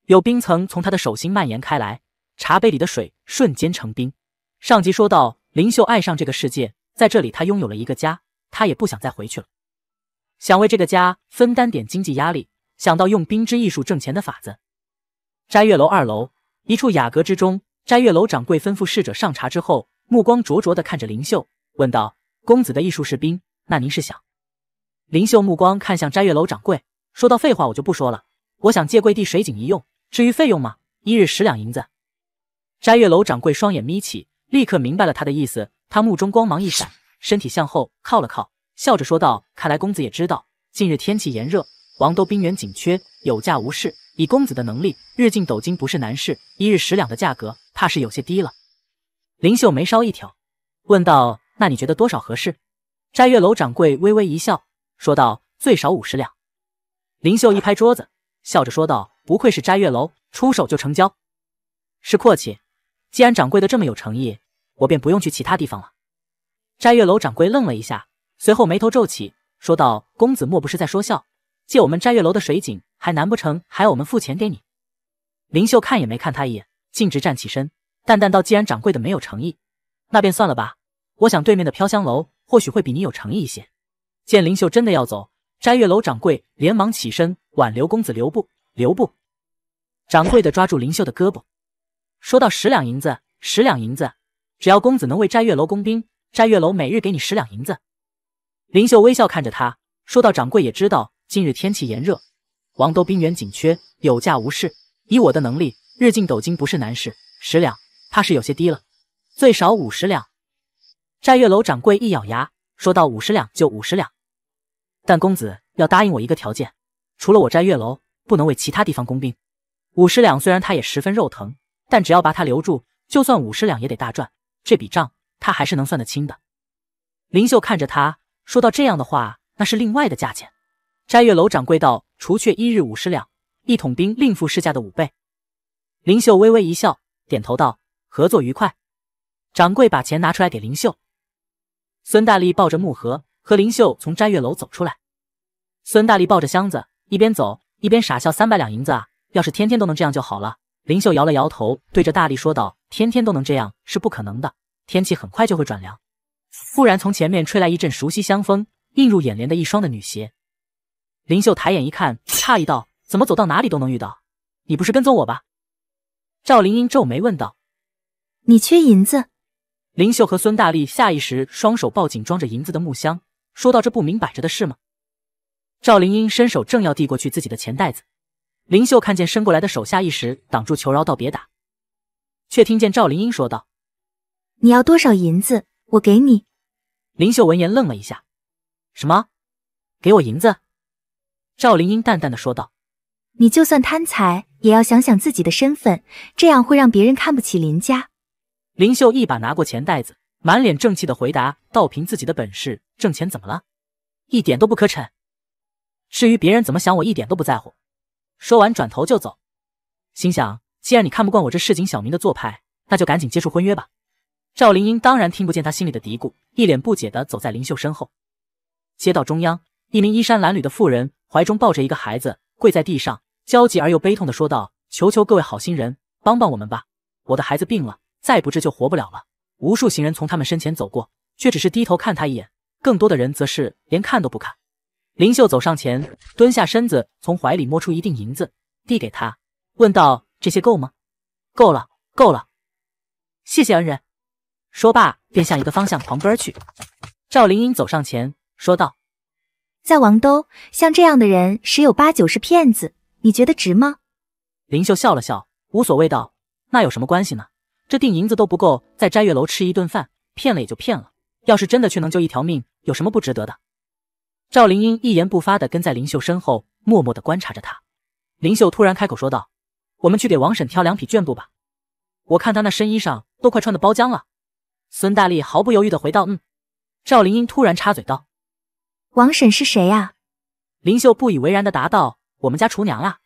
有冰层从他的手心蔓延开来，茶杯里的水瞬间成冰。上集说到。林秀爱上这个世界，在这里，她拥有了一个家，她也不想再回去了，想为这个家分担点经济压力。想到用冰之艺术挣钱的法子，斋月楼二楼一处雅阁之中，斋月楼掌柜吩咐侍者上茶之后，目光灼灼的看着林秀，问道：“公子的艺术是冰，那您是想？”林秀目光看向斋月楼掌柜，说到废话我就不说了，我想借贵地水井一用，至于费用吗？一日十两银子。”斋月楼掌柜双眼眯起。立刻明白了他的意思，他目中光芒一闪，身体向后靠了靠，笑着说道：“看来公子也知道，近日天气炎热，王都冰原紧缺，有价无市。以公子的能力，日进斗金不是难事。一日十两的价格，怕是有些低了。”林秀眉梢一挑，问道：“那你觉得多少合适？”摘月楼掌柜微微一笑，说道：“最少五十两。”林秀一拍桌子，笑着说道：“不愧是摘月楼，出手就成交，是阔气。”既然掌柜的这么有诚意，我便不用去其他地方了。摘月楼掌柜愣了一下，随后眉头皱起，说道：“公子莫不是在说笑？借我们摘月楼的水井，还难不成还要我们付钱给你？”林秀看也没看他一眼，径直站起身，淡淡道：“既然掌柜的没有诚意，那便算了吧。我想对面的飘香楼或许会比你有诚意一些。”见林秀真的要走，摘月楼掌柜连忙起身挽留：“公子留步，留步！”掌柜的抓住林秀的胳膊。说到十两银子，十两银子，只要公子能为摘月楼供兵，摘月楼每日给你十两银子。林秀微笑看着他，说道：“掌柜也知道，近日天气炎热，王都兵源紧缺，有价无市。以我的能力，日进斗金不是难事。十两，怕是有些低了，最少五十两。”摘月楼掌柜一咬牙，说道：“五十两就五十两，但公子要答应我一个条件，除了我摘月楼，不能为其他地方供兵。”五十两，虽然他也十分肉疼。但只要把他留住，就算五十两也得大赚，这笔账他还是能算得清的。林秀看着他，说到这样的话，那是另外的价钱。斋月楼掌柜道：“除却一日五十两，一桶冰另付市价的五倍。”林秀微微一笑，点头道：“合作愉快。”掌柜把钱拿出来给林秀。孙大力抱着木盒和林秀从斋月楼走出来。孙大力抱着箱子，一边走一边傻笑：“三百两银子啊！要是天天都能这样就好了。”林秀摇了摇头，对着大力说道：“天天都能这样是不可能的，天气很快就会转凉。”忽然，从前面吹来一阵熟悉香风，映入眼帘的一双的女鞋。林秀抬眼一看，诧异道：“怎么走到哪里都能遇到？你不是跟踪我吧？”赵灵英皱眉问道：“你缺银子？”林秀和孙大力下意识双手抱紧装着银子的木箱，说道：“这不明摆着的事吗？”赵灵英伸手正要递过去自己的钱袋子。林秀看见伸过来的手，下意识挡住，求饶道：“别打！”却听见赵灵英说道：“你要多少银子，我给你。”林秀闻言愣了一下：“什么？给我银子？”赵灵英淡淡的说道：“你就算贪财，也要想想自己的身份，这样会让别人看不起林家。”林秀一把拿过钱袋子，满脸正气的回答道：“凭自己的本事挣钱，怎么了？一点都不可耻。至于别人怎么想，我一点都不在乎。”说完，转头就走，心想：既然你看不惯我这市井小民的做派，那就赶紧结束婚约吧。赵灵英当然听不见他心里的嘀咕，一脸不解地走在林秀身后。街道中央，一名衣衫褴褛的妇人怀中抱着一个孩子，跪在地上，焦急而又悲痛地说道：“求求各位好心人，帮帮我们吧！我的孩子病了，再不治就活不了了。”无数行人从他们身前走过，却只是低头看他一眼；更多的人则是连看都不看。林秀走上前，蹲下身子，从怀里摸出一锭银子，递给他，问道：“这些够吗？”“够了，够了，谢谢恩人。”说罢，便向一个方向狂奔去。赵灵英走上前，说道：“在王都，像这样的人十有八九是骗子，你觉得值吗？”林秀笑了笑，无所谓道：“那有什么关系呢？这锭银子都不够在斋月楼吃一顿饭，骗了也就骗了。要是真的，去能救一条命，有什么不值得的？”赵灵英一言不发的跟在林秀身后，默默的观察着她。林秀突然开口说道：“我们去给王婶挑两匹绢布吧，我看她那身衣裳都快穿的包浆了。”孙大力毫不犹豫的回道：“嗯。”赵灵英突然插嘴道：“王婶是谁呀？”林秀不以为然的答道：“我们家厨娘啊。”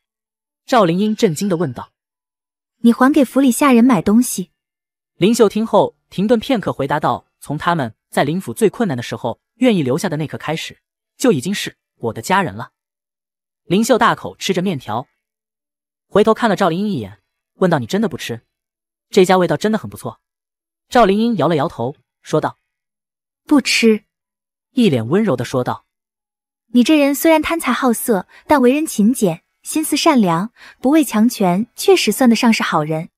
赵灵英震惊的问道：“你还给府里下人买东西？”林秀听后停顿片刻，回答道：“从他们在林府最困难的时候愿意留下的那刻开始。”就已经是我的家人了。林秀大口吃着面条，回头看了赵林英一眼，问道：“你真的不吃？这家味道真的很不错。”赵林英摇了摇头，说道：“不吃。”一脸温柔的说道：“你这人虽然贪财好色，但为人勤俭，心思善良，不畏强权，确实算得上是好人。”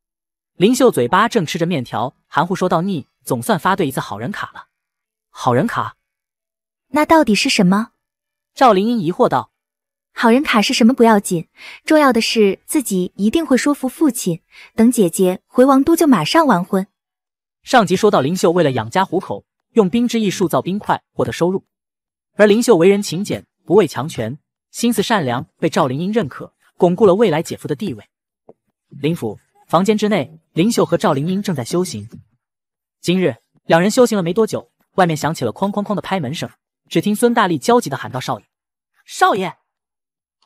林秀嘴巴正吃着面条，含糊说道：“你总算发对一次好人卡了，好人卡。”那到底是什么？赵灵英疑惑道：“好人卡是什么不要紧，重要的是自己一定会说服父亲，等姐姐回王都就马上完婚。”上集说到，林秀为了养家糊口，用冰之艺术造冰块获得收入。而林秀为人勤俭，不畏强权，心思善良，被赵灵英认可，巩固了未来姐夫的地位。林府房间之内，林秀和赵灵英正在修行。今日两人修行了没多久，外面响起了哐哐哐的拍门声。只听孙大力焦急地喊道：“少爷，少爷！”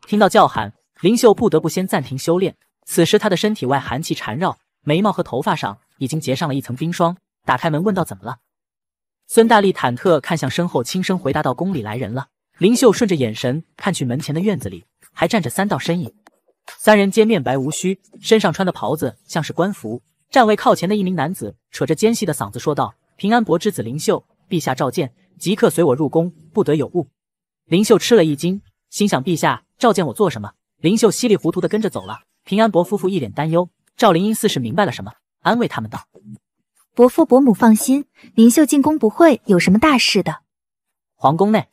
听到叫喊，林秀不得不先暂停修炼。此时他的身体外寒气缠绕，眉毛和头发上已经结上了一层冰霜。打开门问道：“怎么了？”孙大力忐忑看向身后，轻声回答道：“宫里来人了。”林秀顺着眼神看去，门前的院子里还站着三道身影，三人皆面白无须，身上穿的袍子像是官服。站位靠前的一名男子扯着尖细的嗓子说道：“平安伯之子林秀，陛下召见。”即刻随我入宫，不得有误。林秀吃了一惊，心想：陛下召见我做什么？林秀稀里糊涂的跟着走了。平安伯夫妇一脸担忧，赵灵英似是明白了什么，安慰他们道：“伯父伯母放心，林秀进宫不会有什么大事的。”皇宫内，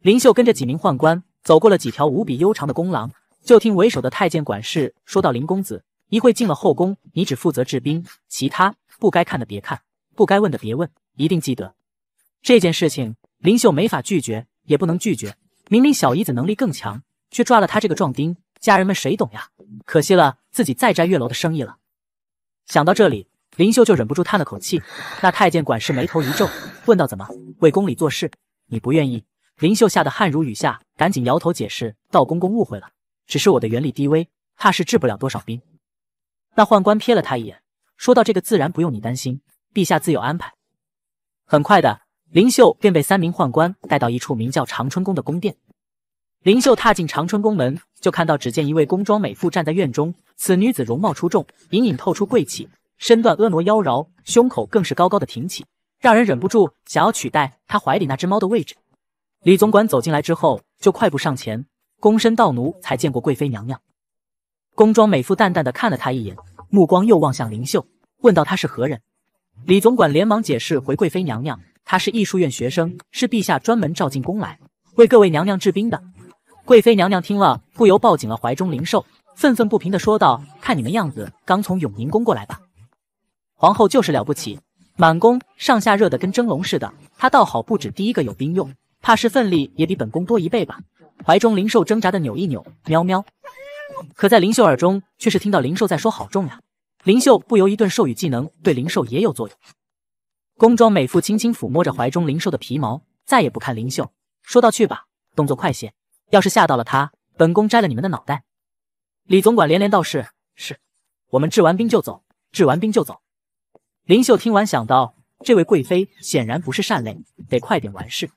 林秀跟着几名宦官走过了几条无比悠长的宫廊，就听为首的太监管事说道：“林公子，一会进了后宫，你只负责治兵，其他不该看的别看，不该问的别问，一定记得。”这件事情林秀没法拒绝，也不能拒绝。明明小姨子能力更强，却抓了他这个壮丁，家人们谁懂呀？可惜了自己再摘月楼的生意了。想到这里，林秀就忍不住叹了口气。那太监管事眉头一皱，问道：“怎么为宫里做事，你不愿意？”林秀吓得汗如雨下，赶紧摇头解释：“道公公误会了，只是我的原力低微，怕是治不了多少兵。”那宦官瞥了他一眼，说道：“这个自然不用你担心，陛下自有安排。”很快的。林秀便被三名宦官带到一处名叫长春宫的宫殿。林秀踏进长春宫门，就看到只见一位宫装美妇站在院中。此女子容貌出众，隐隐透出贵气，身段婀娜妖娆，胸口更是高高的挺起，让人忍不住想要取代她怀里那只猫的位置。李总管走进来之后，就快步上前，躬身道：“奴才见过贵妃娘娘。”宫装美妇淡淡的看了他一眼，目光又望向林秀，问道：“她是何人？”李总管连忙解释：“回贵妃娘娘。”她是艺术院学生，是陛下专门召进宫来为各位娘娘治病的。贵妃娘娘听了，不由抱紧了怀中灵兽，愤愤不平地说道：“看你们样子，刚从永宁宫过来吧？皇后就是了不起，满宫上下热的跟蒸笼似的，她倒好，不止第一个有兵用，怕是奋力也比本宫多一倍吧？”怀中灵兽挣扎的扭一扭，喵喵。可在灵秀耳中，却是听到灵兽在说：“好重呀！”灵秀不由一顿授予技能，对灵兽也有作用。宫装美妇轻轻抚摸着怀中灵兽的皮毛，再也不看灵秀，说道：“去吧，动作快些，要是吓到了她，本宫摘了你们的脑袋。”李总管连连道：“是是，我们治完兵就走，治完兵就走。”灵秀听完，想到这位贵妃显然不是善类，得快点完事。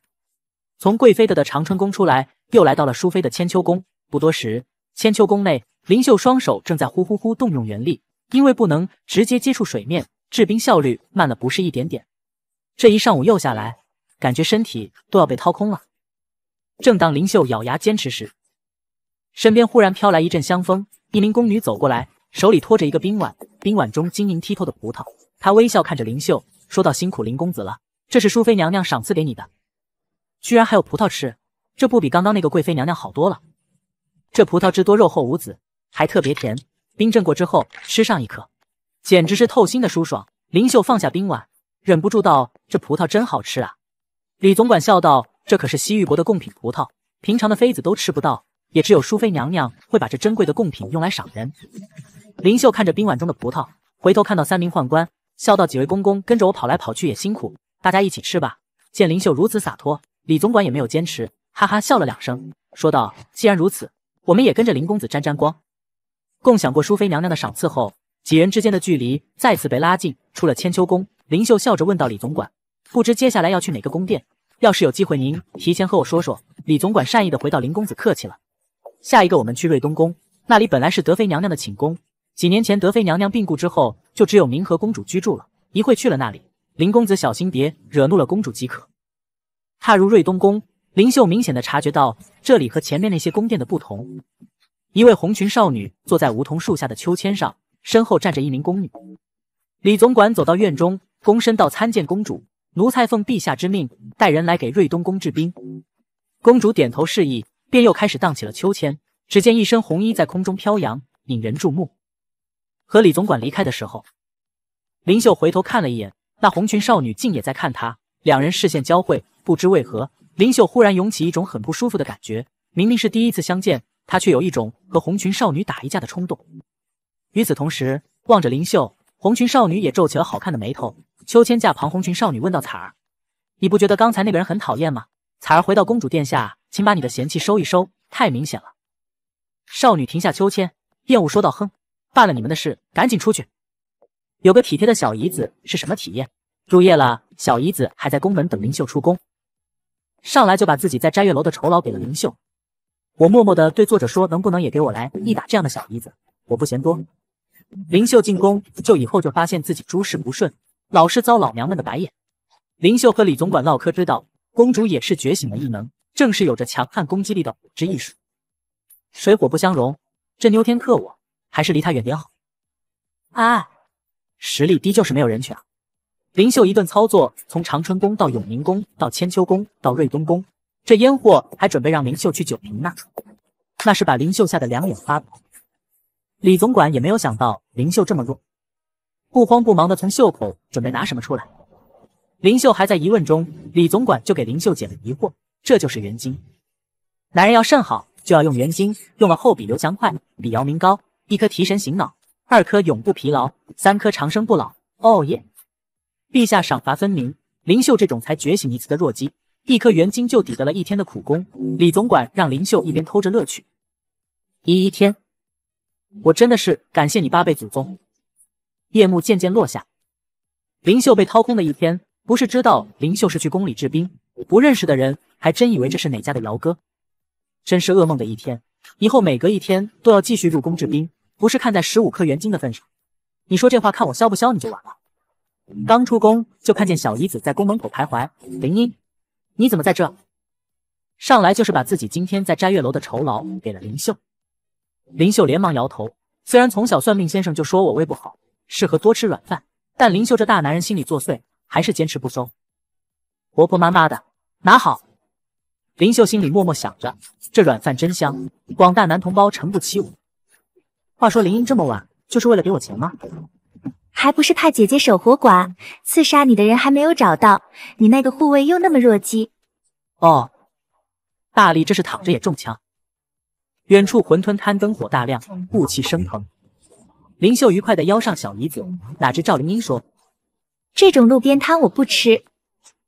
从贵妃的长春宫出来，又来到了淑妃的千秋宫。不多时，千秋宫内，灵秀双手正在呼呼呼动用元力，因为不能直接接触水面，制冰效率慢了不是一点点。这一上午又下来，感觉身体都要被掏空了。正当林秀咬牙坚持时，身边忽然飘来一阵香风，一名宫女走过来，手里托着一个冰碗，冰碗中晶莹剔透的葡萄。她微笑看着林秀，说道：“辛苦林公子了，这是淑妃娘娘赏赐给你的。居然还有葡萄吃，这不比刚刚那个贵妃娘娘好多了？这葡萄汁多肉厚无籽，还特别甜，冰镇过之后吃上一颗，简直是透心的舒爽。”林秀放下冰碗，忍不住道。这葡萄真好吃啊！李总管笑道：“这可是西域国的贡品葡萄，平常的妃子都吃不到，也只有淑妃娘娘会把这珍贵的贡品用来赏人。”林秀看着冰碗中的葡萄，回头看到三名宦官，笑道：“几位公公跟着我跑来跑去也辛苦，大家一起吃吧。”见林秀如此洒脱，李总管也没有坚持，哈哈笑了两声，说道：“既然如此，我们也跟着林公子沾沾光。”共享过淑妃娘娘的赏赐后，几人之间的距离再次被拉近。出了千秋宫，林秀笑着问道：“李总管。”不知接下来要去哪个宫殿？要是有机会，您提前和我说说。李总管善意的回到林公子客气了。下一个，我们去瑞东宫，那里本来是德妃娘娘的寝宫。几年前德妃娘娘病故之后，就只有明和公主居住了。一会去了那里，林公子小心别惹怒了公主即可。踏入瑞东宫，林秀明显的察觉到这里和前面那些宫殿的不同。一位红裙少女坐在梧桐树下的秋千上，身后站着一名宫女。李总管走到院中，躬身道：“参见公主。”奴才奉陛下之命，带人来给瑞东宫治病。公主点头示意，便又开始荡起了秋千。只见一身红衣在空中飘扬，引人注目。和李总管离开的时候，林秀回头看了一眼，那红裙少女竟也在看他。两人视线交汇，不知为何，林秀忽然涌起一种很不舒服的感觉。明明是第一次相见，她却有一种和红裙少女打一架的冲动。与此同时，望着林秀，红裙少女也皱起了好看的眉头。秋千架旁，红裙少女问道：“彩儿，你不觉得刚才那个人很讨厌吗？”彩儿回到：“公主殿下，请把你的嫌弃收一收，太明显了。”少女停下秋千，厌恶说道：“哼，办了你们的事，赶紧出去。有个体贴的小姨子是什么体验？”入夜了，小姨子还在宫门等灵秀出宫，上来就把自己在摘月楼的酬劳给了灵秀。我默默的对作者说：“能不能也给我来一打这样的小姨子？我不嫌多。”灵秀进宫就以后就发现自己诸事不顺。老是遭老娘们的白眼，林秀和李总管唠嗑，知道公主也是觉醒了异能，正是有着强悍攻击力的火之艺术，水火不相容，这妞天克我，还是离她远点好。哎，实力低就是没有人权啊！林秀一顿操作，从长春宫到永宁宫，到千秋宫，到瑞东宫，这烟火还准备让林秀去九平那那是把林秀吓得两眼发白。李总管也没有想到林秀这么弱。不慌不忙的从袖口准备拿什么出来？林秀还在疑问中，李总管就给林秀解了疑惑。这就是元金，男人要肾好，就要用元金，用了后比刘翔快，比姚明高。一颗提神醒脑，二颗永不疲劳，三颗长生不老。哦耶！陛下赏罚分明，林秀这种才觉醒一次的弱鸡，一颗元金就抵得了一天的苦功。李总管让林秀一边偷着乐趣，一一天，我真的是感谢你八辈祖宗。夜幕渐渐落下，林秀被掏空的一天。不是知道林秀是去宫里治病，不认识的人还真以为这是哪家的姚哥。真是噩梦的一天，以后每隔一天都要继续入宫治病，不是看在十五颗元金的份上，你说这话看我消不消你就完了。刚出宫就看见小姨子在宫门口徘徊，林英，你怎么在这？上来就是把自己今天在摘月楼的酬劳给了林秀，林秀连忙摇头，虽然从小算命先生就说我胃不好。适合多吃软饭，但林秀这大男人心里作祟，还是坚持不收。婆婆妈妈的，拿好。林秀心里默默想着，这软饭真香。广大男同胞诚不欺我。话说林英这么晚，就是为了给我钱吗？还不是怕姐姐守活寡。刺杀你的人还没有找到，你那个护卫又那么弱鸡。哦，大力这是躺着也中枪。远处馄饨摊灯火大亮，雾气升腾。林秀愉快地邀上小姨子，哪知赵灵英说：“这种路边摊我不吃。”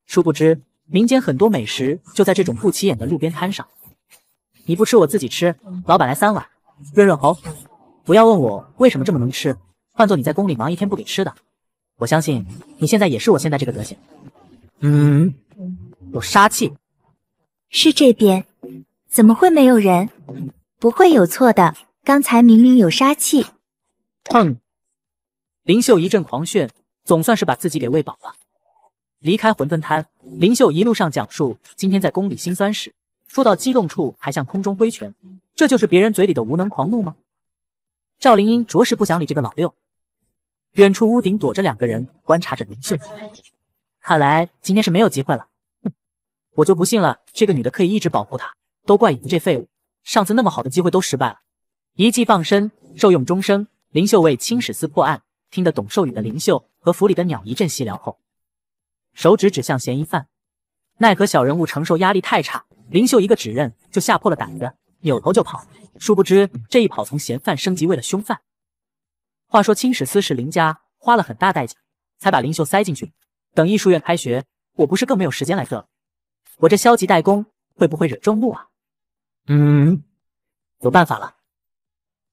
殊不知，民间很多美食就在这种不起眼的路边摊上。你不吃，我自己吃。老板来三碗，润润喉。不要问我为什么这么能吃。换做你在宫里忙一天不给吃的，我相信你现在也是我现在这个德行。嗯，有杀气。是这边，怎么会没有人？不会有错的，刚才明明有杀气。哼！林秀一阵狂炫，总算是把自己给喂饱了。离开馄饨摊，林秀一路上讲述今天在宫里辛酸事，说到激动处还向空中挥拳。这就是别人嘴里的无能狂怒吗？赵灵英着实不想理这个老六。远处屋顶躲着两个人，观察着林秀。看来今天是没有机会了。哼！我就不信了，这个女的可以一直保护他。都怪你们这废物，上次那么好的机会都失败了。一技傍身，受用终生。林秀为青史司破案，听得董寿宇的林秀和府里的鸟一阵细聊后，手指指向嫌疑犯。奈何小人物承受压力太差，林秀一个指认就吓破了胆子，扭头就跑。殊不知这一跑，从嫌犯升级为了凶犯。话说青史司是林家花了很大代价才把林秀塞进去。等艺术院开学，我不是更没有时间来这了。我这消极怠工会不会惹众怒啊？嗯，有办法了。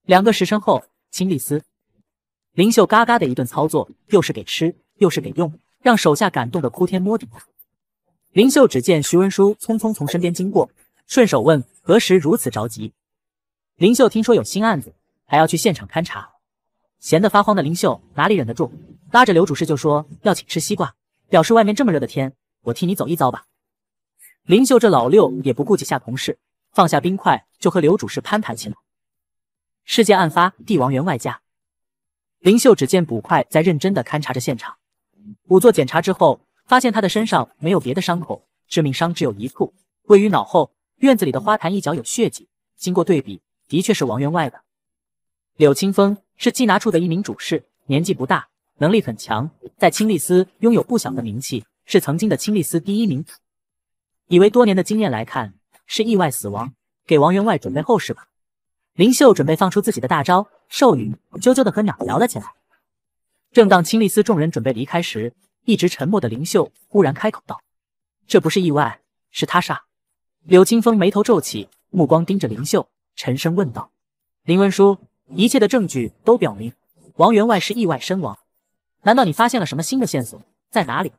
两个时辰后。青丽丝，林秀嘎嘎的一顿操作，又是给吃，又是给用，让手下感动的哭天抹地。林秀只见徐文书匆匆从身边经过，顺手问何时如此着急。林秀听说有新案子，还要去现场勘查，闲得发慌的林秀哪里忍得住，拉着刘主事就说要请吃西瓜，表示外面这么热的天，我替你走一遭吧。林秀这老六也不顾及下同事，放下冰块就和刘主事攀谈起来。事件案发，帝王员外家。林秀只见捕快在认真的勘察着现场。仵作检查之后，发现他的身上没有别的伤口，致命伤只有一处，位于脑后。院子里的花坛一角有血迹，经过对比，的确是王员外的。柳青风是缉拿处的一名主事，年纪不大，能力很强，在清丽司拥有不小的名气，是曾经的清丽司第一名。以为多年的经验来看，是意外死亡，给王员外准备后事吧。林秀准备放出自己的大招，兽语啾啾的和鸟聊了起来。正当清丽丝众人准备离开时，一直沉默的林秀忽然开口道：“这不是意外，是他杀。”柳青风眉头皱起，目光盯着林秀，沉声问道：“林文书，一切的证据都表明王员外是意外身亡，难道你发现了什么新的线索？在哪里？”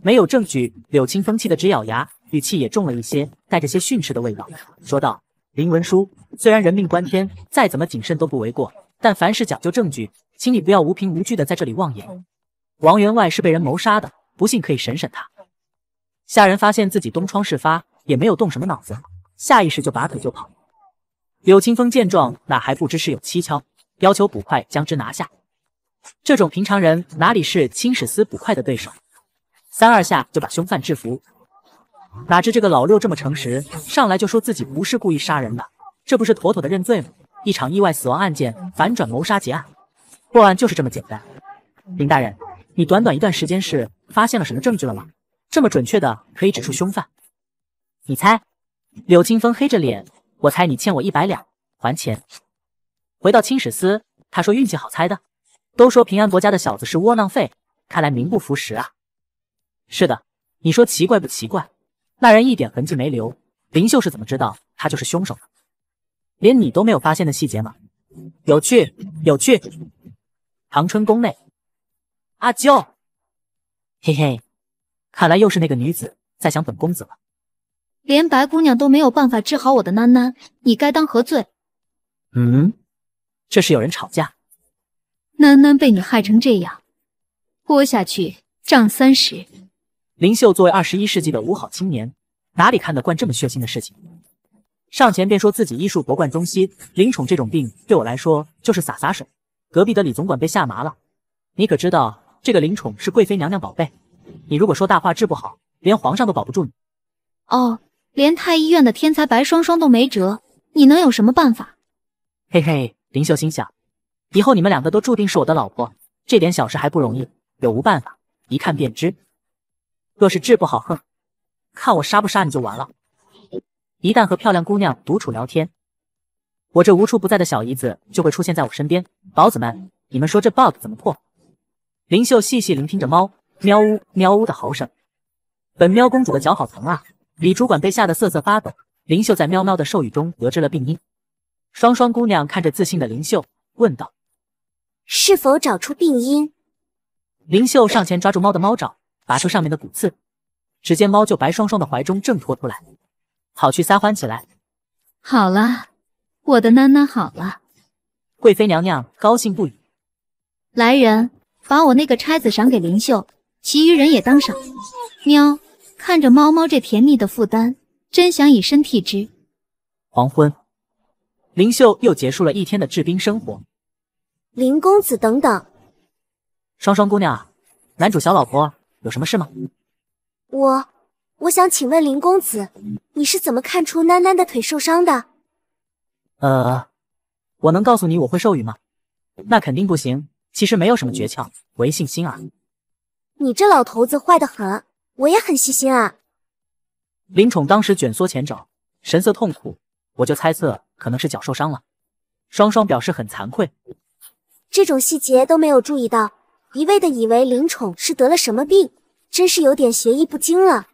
没有证据，柳青风气得直咬牙，语气也重了一些，带着些训斥的味道，说道。林文书虽然人命关天，再怎么谨慎都不为过，但凡事讲究证据，请你不要无凭无据的在这里妄言。王员外是被人谋杀的，不信可以审审他。下人发现自己东窗事发，也没有动什么脑子，下意识就拔腿就跑。柳清风见状，哪还不知事有蹊跷，要求捕快将之拿下。这种平常人哪里是青史司捕快的对手？三二下就把凶犯制服。哪知这个老六这么诚实，上来就说自己不是故意杀人的，这不是妥妥的认罪吗？一场意外死亡案件反转谋杀结案，破案就是这么简单。林大人，你短短一段时间是发现了什么证据了吗？这么准确的可以指出凶犯？你猜？柳青风黑着脸，我猜你欠我一百两，还钱。回到青史司，他说运气好猜的。都说平安伯家的小子是窝囊废，看来名不符实啊。是的，你说奇怪不奇怪？那人一点痕迹没留，林秀是怎么知道他就是凶手的？连你都没有发现的细节吗？有趣，有趣。长春宫内，阿娇，嘿嘿，看来又是那个女子在想本公子了。连白姑娘都没有办法治好我的囡囡，你该当何罪？嗯，这是有人吵架。囡囡被你害成这样，拖下去，杖三十。林秀作为二十一世纪的五好青年，哪里看得惯这么血腥的事情？上前便说自己医术博冠中西，林宠这种病对我来说就是洒洒水。隔壁的李总管被吓麻了。你可知道，这个林宠是贵妃娘娘宝贝？你如果说大话治不好，连皇上都保不住你。哦，连太医院的天才白双双都没辙，你能有什么办法？嘿嘿，林秀心想，以后你们两个都注定是我的老婆，这点小事还不容易？有无办法，一看便知。若是治不好，哼，看我杀不杀你就完了。一旦和漂亮姑娘独处聊天，我这无处不在的小姨子就会出现在我身边。宝子们，你们说这 bug 怎么破？林秀细细聆听着猫喵呜喵呜的嚎声，本喵公主的脚好疼啊！李主管被吓得瑟瑟发抖。林秀在喵喵的兽语中得知了病因。双双姑娘看着自信的林秀，问道：是否找出病因？林秀上前抓住猫的猫爪。拔出上面的骨刺，只见猫就白双双的怀中挣脱出来，跑去撒欢起来。好了，我的囡囡好了，贵妃娘娘高兴不已。来人，把我那个钗子赏给灵秀，其余人也当赏。喵，看着猫猫这甜蜜的负担，真想以身替之。黄昏，灵秀又结束了一天的制冰生活。林公子，等等，双双姑娘男主小老婆。有什么事吗？我我想请问林公子，你是怎么看出囡囡的腿受伤的？呃，我能告诉你我会兽语吗？那肯定不行。其实没有什么诀窍，唯信心啊。你这老头子坏的很，我也很细心啊。林宠当时卷缩前爪，神色痛苦，我就猜测可能是脚受伤了。双双表示很惭愧，这种细节都没有注意到。一味的以为林宠是得了什么病，真是有点学艺不精了。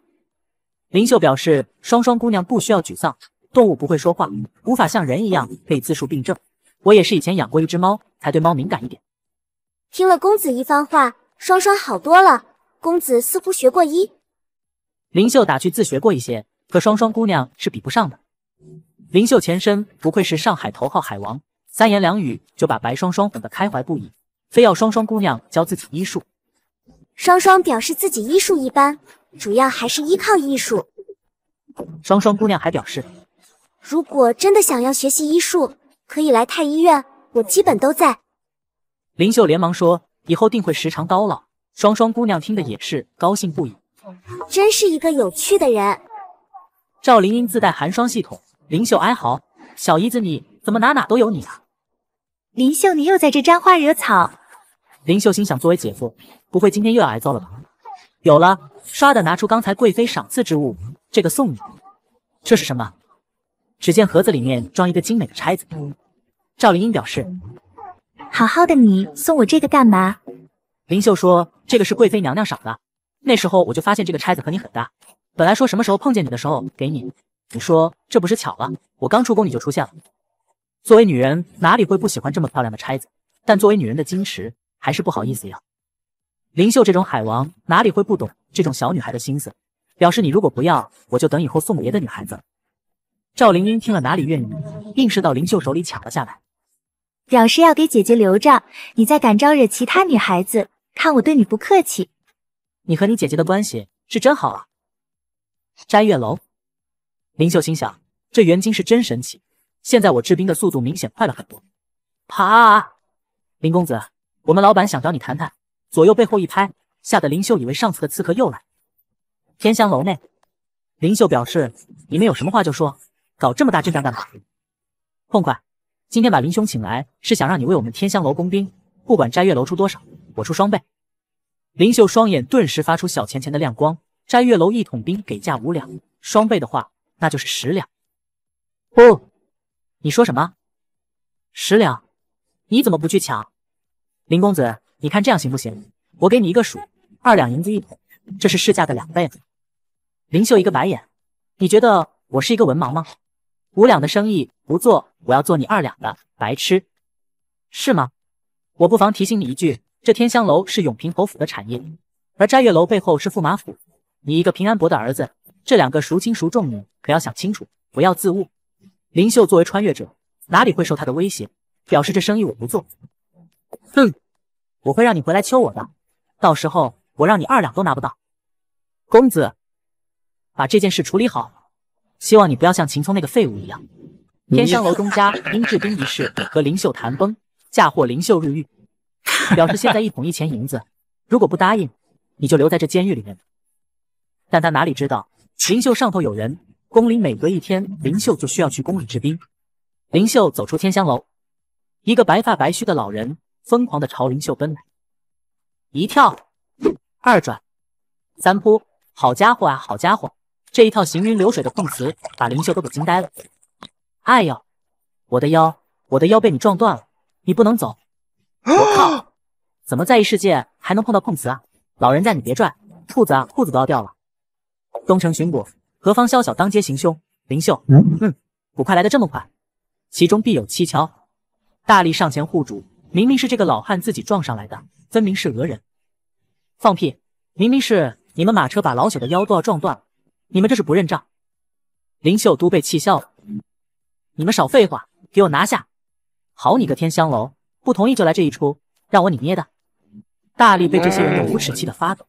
林秀表示，双双姑娘不需要沮丧，动物不会说话，无法像人一样可以自述病症。我也是以前养过一只猫，才对猫敏感一点。听了公子一番话，双双好多了。公子似乎学过医。林秀打趣，自学过一些，可双双姑娘是比不上的。林秀前身不愧是上海头号海王，三言两语就把白双双哄得开怀不已。非要双双姑娘教自己医术，双双表示自己医术一般，主要还是依靠医术。双双姑娘还表示，如果真的想要学习医术，可以来太医院，我基本都在。林秀连忙说，以后定会时常叨唠。双双姑娘听的也是高兴不已，真是一个有趣的人。赵灵英自带寒霜系统，林秀哀嚎，小姨子你怎么哪哪都有你啊！林秀你又在这沾花惹草。林秀心想，作为姐夫，不会今天又要挨揍了吧？有了，唰的拿出刚才贵妃赏赐之物，这个送你。这是什么？只见盒子里面装一个精美的钗子。赵灵英表示，好好的你送我这个干嘛？林秀说，这个是贵妃娘娘赏的。那时候我就发现这个钗子和你很搭。本来说什么时候碰见你的时候给你。你说这不是巧了？我刚出宫你就出现了。作为女人，哪里会不喜欢这么漂亮的钗子？但作为女人的矜持。还是不好意思呀，林秀这种海王哪里会不懂这种小女孩的心思？表示你如果不要，我就等以后送别的女孩子。赵灵音听了哪里愿意，硬是到林秀手里抢了下来，表示要给姐姐留着。你再敢招惹其他女孩子，看我对你不客气。你和你姐姐的关系是真好啊！摘月楼，林秀心想，这元晶是真神奇，现在我制冰的速度明显快了很多。啊，林公子。我们老板想找你谈谈，左右背后一拍，吓得林秀以为上次的刺客又来。天香楼内，林秀表示：“你们有什么话就说，搞这么大阵仗干嘛？痛快！今天把林兄请来是想让你为我们天香楼供兵，不管摘月楼出多少，我出双倍。”林秀双眼顿时发出小钱钱的亮光。摘月楼一桶冰给价五两，双倍的话那就是十两。不，你说什么？十两？你怎么不去抢？林公子，你看这样行不行？我给你一个数，二两银子一桶，这是市价的两倍林秀一个白眼，你觉得我是一个文盲吗？五两的生意不做，我要做你二两的白痴，是吗？我不妨提醒你一句，这天香楼是永平侯府的产业，而摘月楼背后是驸马府，你一个平安伯的儿子，这两个孰轻孰重，你可要想清楚，不要自误。林秀作为穿越者，哪里会受他的威胁？表示这生意我不做。哼，我会让你回来求我的，到时候我让你二两都拿不到。公子，把这件事处理好，希望你不要像秦聪那个废物一样。天香楼东家因 志斌一事和林秀谈崩，嫁祸林秀入狱，表示现在一桶一钱银子，如果不答应，你就留在这监狱里面。但他哪里知道，灵秀上头有人，宫里每隔一天，林秀就需要去宫里治病。林秀走出天香楼，一个白发白须的老人。疯狂的朝林秀奔来，一跳，二转，三扑，好家伙啊，好家伙，这一套行云流水的碰瓷，把林秀都给惊呆了。哎呦，我的腰，我的腰被你撞断了，你不能走。我靠，怎么在一世界还能碰到碰瓷啊？老人家你别拽，裤子啊裤子都要掉了。东城巡捕何方宵小当街行凶，林秀，嗯嗯，捕快来的这么快，其中必有蹊跷，大力上前护主。明明是这个老汉自己撞上来的，分明是讹人！放屁！明明是你们马车把老朽的腰都要撞断了，你们这是不认账！林秀都被气笑了。你们少废话，给我拿下！好你个天香楼，不同意就来这一出，让我你捏的！大力被这些人的无耻气得发抖。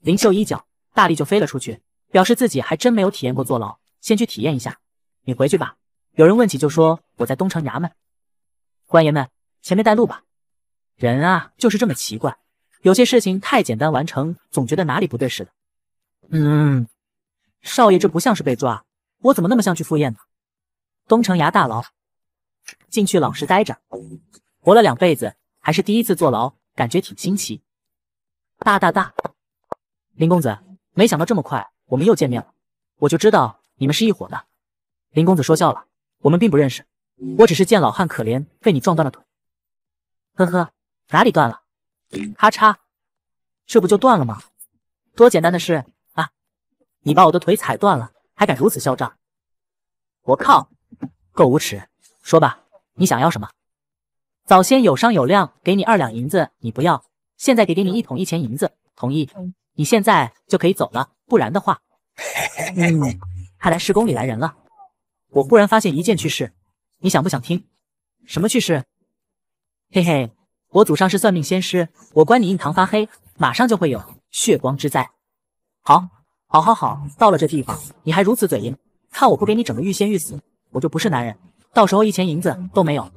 林秀一脚，大力就飞了出去，表示自己还真没有体验过坐牢，先去体验一下。你回去吧，有人问起就说我在东城衙门，官爷们。前面带路吧，人啊就是这么奇怪，有些事情太简单完成，总觉得哪里不对似的。嗯，少爷这不像是被抓，我怎么那么像去赴宴呢？东城衙大牢，进去老实待着。活了两辈子，还是第一次坐牢，感觉挺新奇。大大大，林公子，没想到这么快我们又见面了，我就知道你们是一伙的。林公子说笑了，我们并不认识，我只是见老汉可怜，被你撞断了腿。呵呵，哪里断了？咔嚓，这不就断了吗？多简单的事啊！你把我的腿踩断了，还敢如此嚣张？我靠，够无耻！说吧，你想要什么？早先有商有量，给你二两银子，你不要；现在给给你一桶一钱银子，同意？你现在就可以走了，不然的话 看来十公里来人了。我忽然发现一件趣事，你想不想听？什么趣事？嘿嘿，我祖上是算命先师，我观你印堂发黑，马上就会有血光之灾。好，好，好，好，到了这地方，你还如此嘴硬，看我不给你整个欲仙欲死，我就不是男人。到时候一钱银子都没有。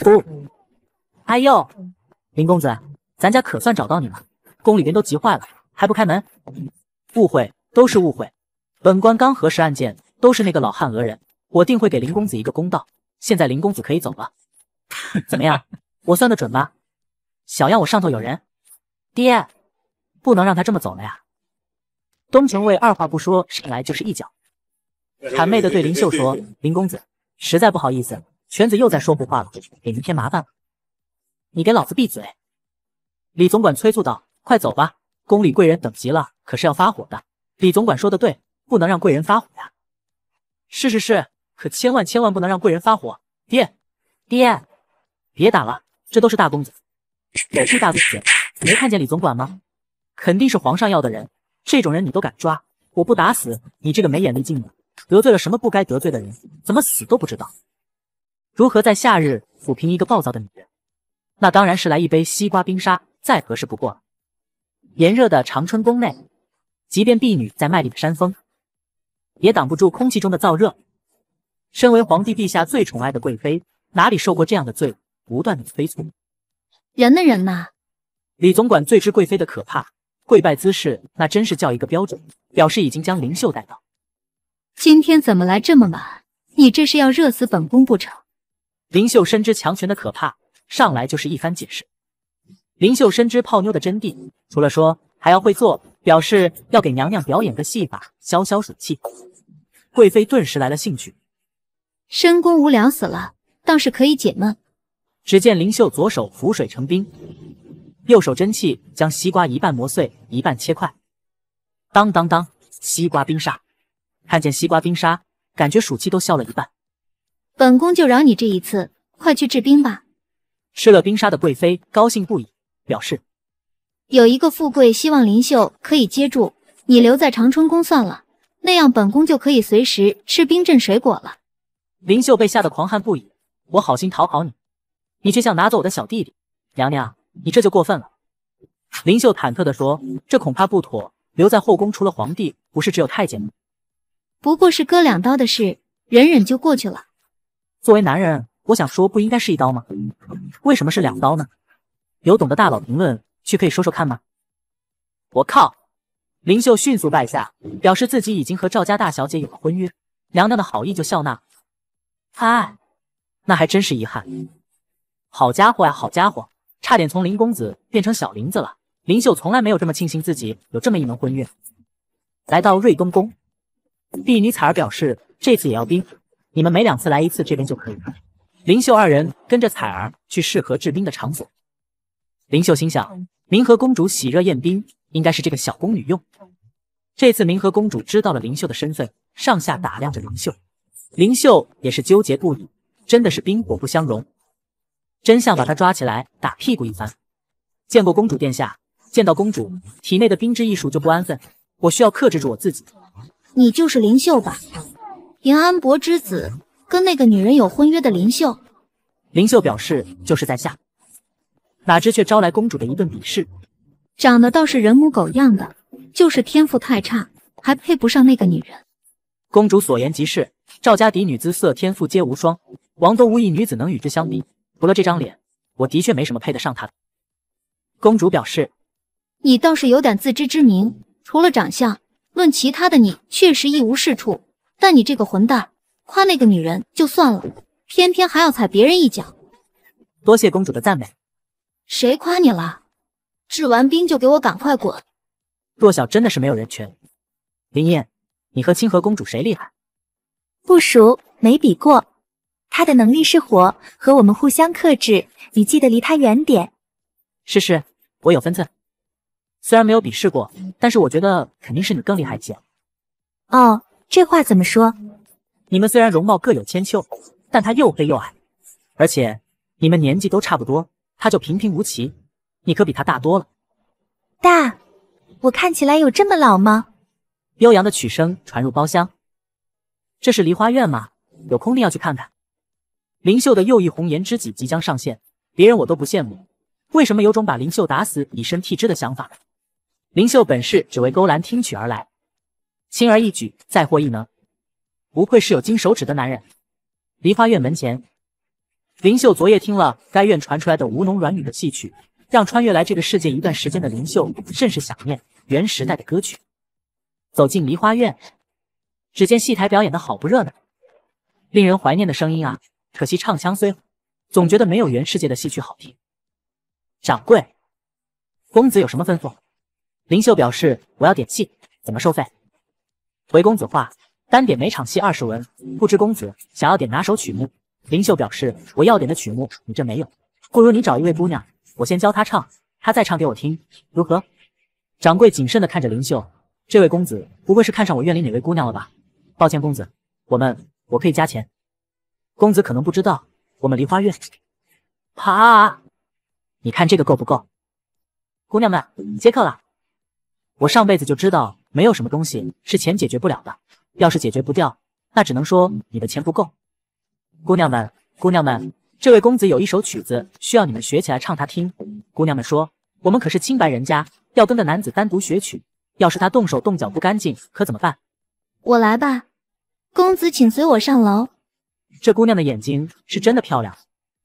不，哎呦，林公子，咱家可算找到你了，宫里边都急坏了，还不开门？误会，都是误会，本官刚核实案件，都是那个老汉讹人，我定会给林公子一个公道。现在林公子可以走了。怎么样，我算得准吧？小样，我上头有人。爹，不能让他这么走了呀！东城卫二话不说，上来就是一脚，谄媚的对林秀说：“林公子，实在不好意思，犬子又在说胡话了，给您添麻烦了。”你给老子闭嘴！李总管催促道：“快走吧，宫里贵人等急了，可是要发火的。”李总管说的对，不能让贵人发火呀！是是是，可千万千万不能让贵人发火！爹，爹！别打了，这都是大公子。狗屁大公子，没看见李总管吗？肯定是皇上要的人，这种人你都敢抓，我不打死你这个没眼力劲的，得罪了什么不该得罪的人，怎么死都不知道。如何在夏日抚平一个暴躁的女人？那当然是来一杯西瓜冰沙，再合适不过了。炎热的长春宫内，即便婢女在卖力的扇风，也挡不住空气中的燥热。身为皇帝陛下最宠爱的贵妃，哪里受过这样的罪？不断的催促，人呢人呢？李总管最知贵妃的可怕，跪拜姿势那真是叫一个标准，表示已经将灵秀带到。今天怎么来这么晚？你这是要热死本宫不成？灵秀深知强权的可怕，上来就是一番解释。灵秀深知泡妞的真谛，除了说还要会做，表示要给娘娘表演个戏法，消消暑气。贵妃顿时来了兴趣，深宫无聊死了，倒是可以解闷。只见灵秀左手浮水成冰，右手真气将西瓜一半磨碎，一半切块。当当当，西瓜冰沙。看见西瓜冰沙，感觉暑气都消了一半。本宫就饶你这一次，快去制冰吧。吃了冰沙的贵妃高兴不已，表示有一个富贵希望林秀可以接住。你留在长春宫算了，那样本宫就可以随时吃冰镇水果了。林秀被吓得狂汗不已。我好心讨好你。你却想拿走我的小弟弟，娘娘，你这就过分了。林秀忐忑的说：“这恐怕不妥，留在后宫除了皇帝，不是只有太监吗？”不过是割两刀的事，忍忍就过去了。作为男人，我想说不应该是一刀吗？为什么是两刀呢？有懂的大佬评论区可以说说看吗？我靠！林秀迅速败下，表示自己已经和赵家大小姐有了婚约，娘娘的好意就笑纳。嗨，那还真是遗憾。好家伙呀！好家伙，差点从林公子变成小林子了。林秀从来没有这么庆幸自己有这么一门婚约。来到瑞东宫，婢女彩儿表示这次也要冰，你们每两次来一次这边就可以了。林秀二人跟着彩儿去适合制冰的场所。林秀心想，明和公主喜热宴冰，应该是这个小宫女用。这次明和公主知道了林秀的身份，上下打量着林秀，林秀也是纠结不已，真的是冰火不相容。真相把他抓起来打屁股一番。见过公主殿下，见到公主，体内的冰之艺术就不安分。我需要克制住我自己。你就是林秀吧？平安伯之子，跟那个女人有婚约的林秀。林秀表示就是在下，哪知却招来公主的一顿鄙视。长得倒是人模狗样的，就是天赋太差，还配不上那个女人。公主所言极是，赵家嫡女姿色天赋皆无双，王都无一女子能与之相比。除了这张脸，我的确没什么配得上她的。公主表示，你倒是有点自知之明，除了长相，论其他的你确实一无是处。但你这个混蛋，夸那个女人就算了，偏偏还要踩别人一脚。多谢公主的赞美。谁夸你了？治完兵就给我赶快滚！弱小真的是没有人权。林燕，你和清河公主谁厉害？不熟，没比过。他的能力是火，和我们互相克制。你记得离他远点。试试，我有分寸。虽然没有比试过，但是我觉得肯定是你更厉害一些。哦，这话怎么说？你们虽然容貌各有千秋，但他又黑又矮，而且你们年纪都差不多，他就平平无奇。你可比他大多了。大，我看起来有这么老吗？悠扬的曲声传入包厢，这是梨花院吗？有空定要去看看。林秀的又一红颜知己即将上线，别人我都不羡慕，为什么有种把林秀打死以身替之的想法？林秀本是只为勾栏听曲而来，轻而易举再获异能，不愧是有金手指的男人。梨花院门前，林秀昨夜听了该院传出来的吴侬软语的戏曲，让穿越来这个世界一段时间的林秀甚是想念原时代的歌曲。走进梨花院，只见戏台表演的好不热闹，令人怀念的声音啊！可惜唱腔虽好，总觉得没有原世界的戏曲好听。掌柜，公子有什么吩咐？林秀表示我要点戏，怎么收费？回公子话，单点每场戏二十文。不知公子想要点哪首曲目？林秀表示我要点的曲目你这没有，不如你找一位姑娘，我先教她唱，她再唱给我听，如何？掌柜谨慎的看着林秀，这位公子不会是看上我院里哪位姑娘了吧？抱歉公子，我们我可以加钱。公子可能不知道，我们梨花院。啪！你看这个够不够？姑娘们，接客了。我上辈子就知道，没有什么东西是钱解决不了的。要是解决不掉，那只能说你的钱不够。姑娘们，姑娘们，这位公子有一首曲子需要你们学起来唱他听。姑娘们说，我们可是清白人家，要跟个男子单独学曲，要是他动手动脚不干净，可怎么办？我来吧，公子，请随我上楼。这姑娘的眼睛是真的漂亮。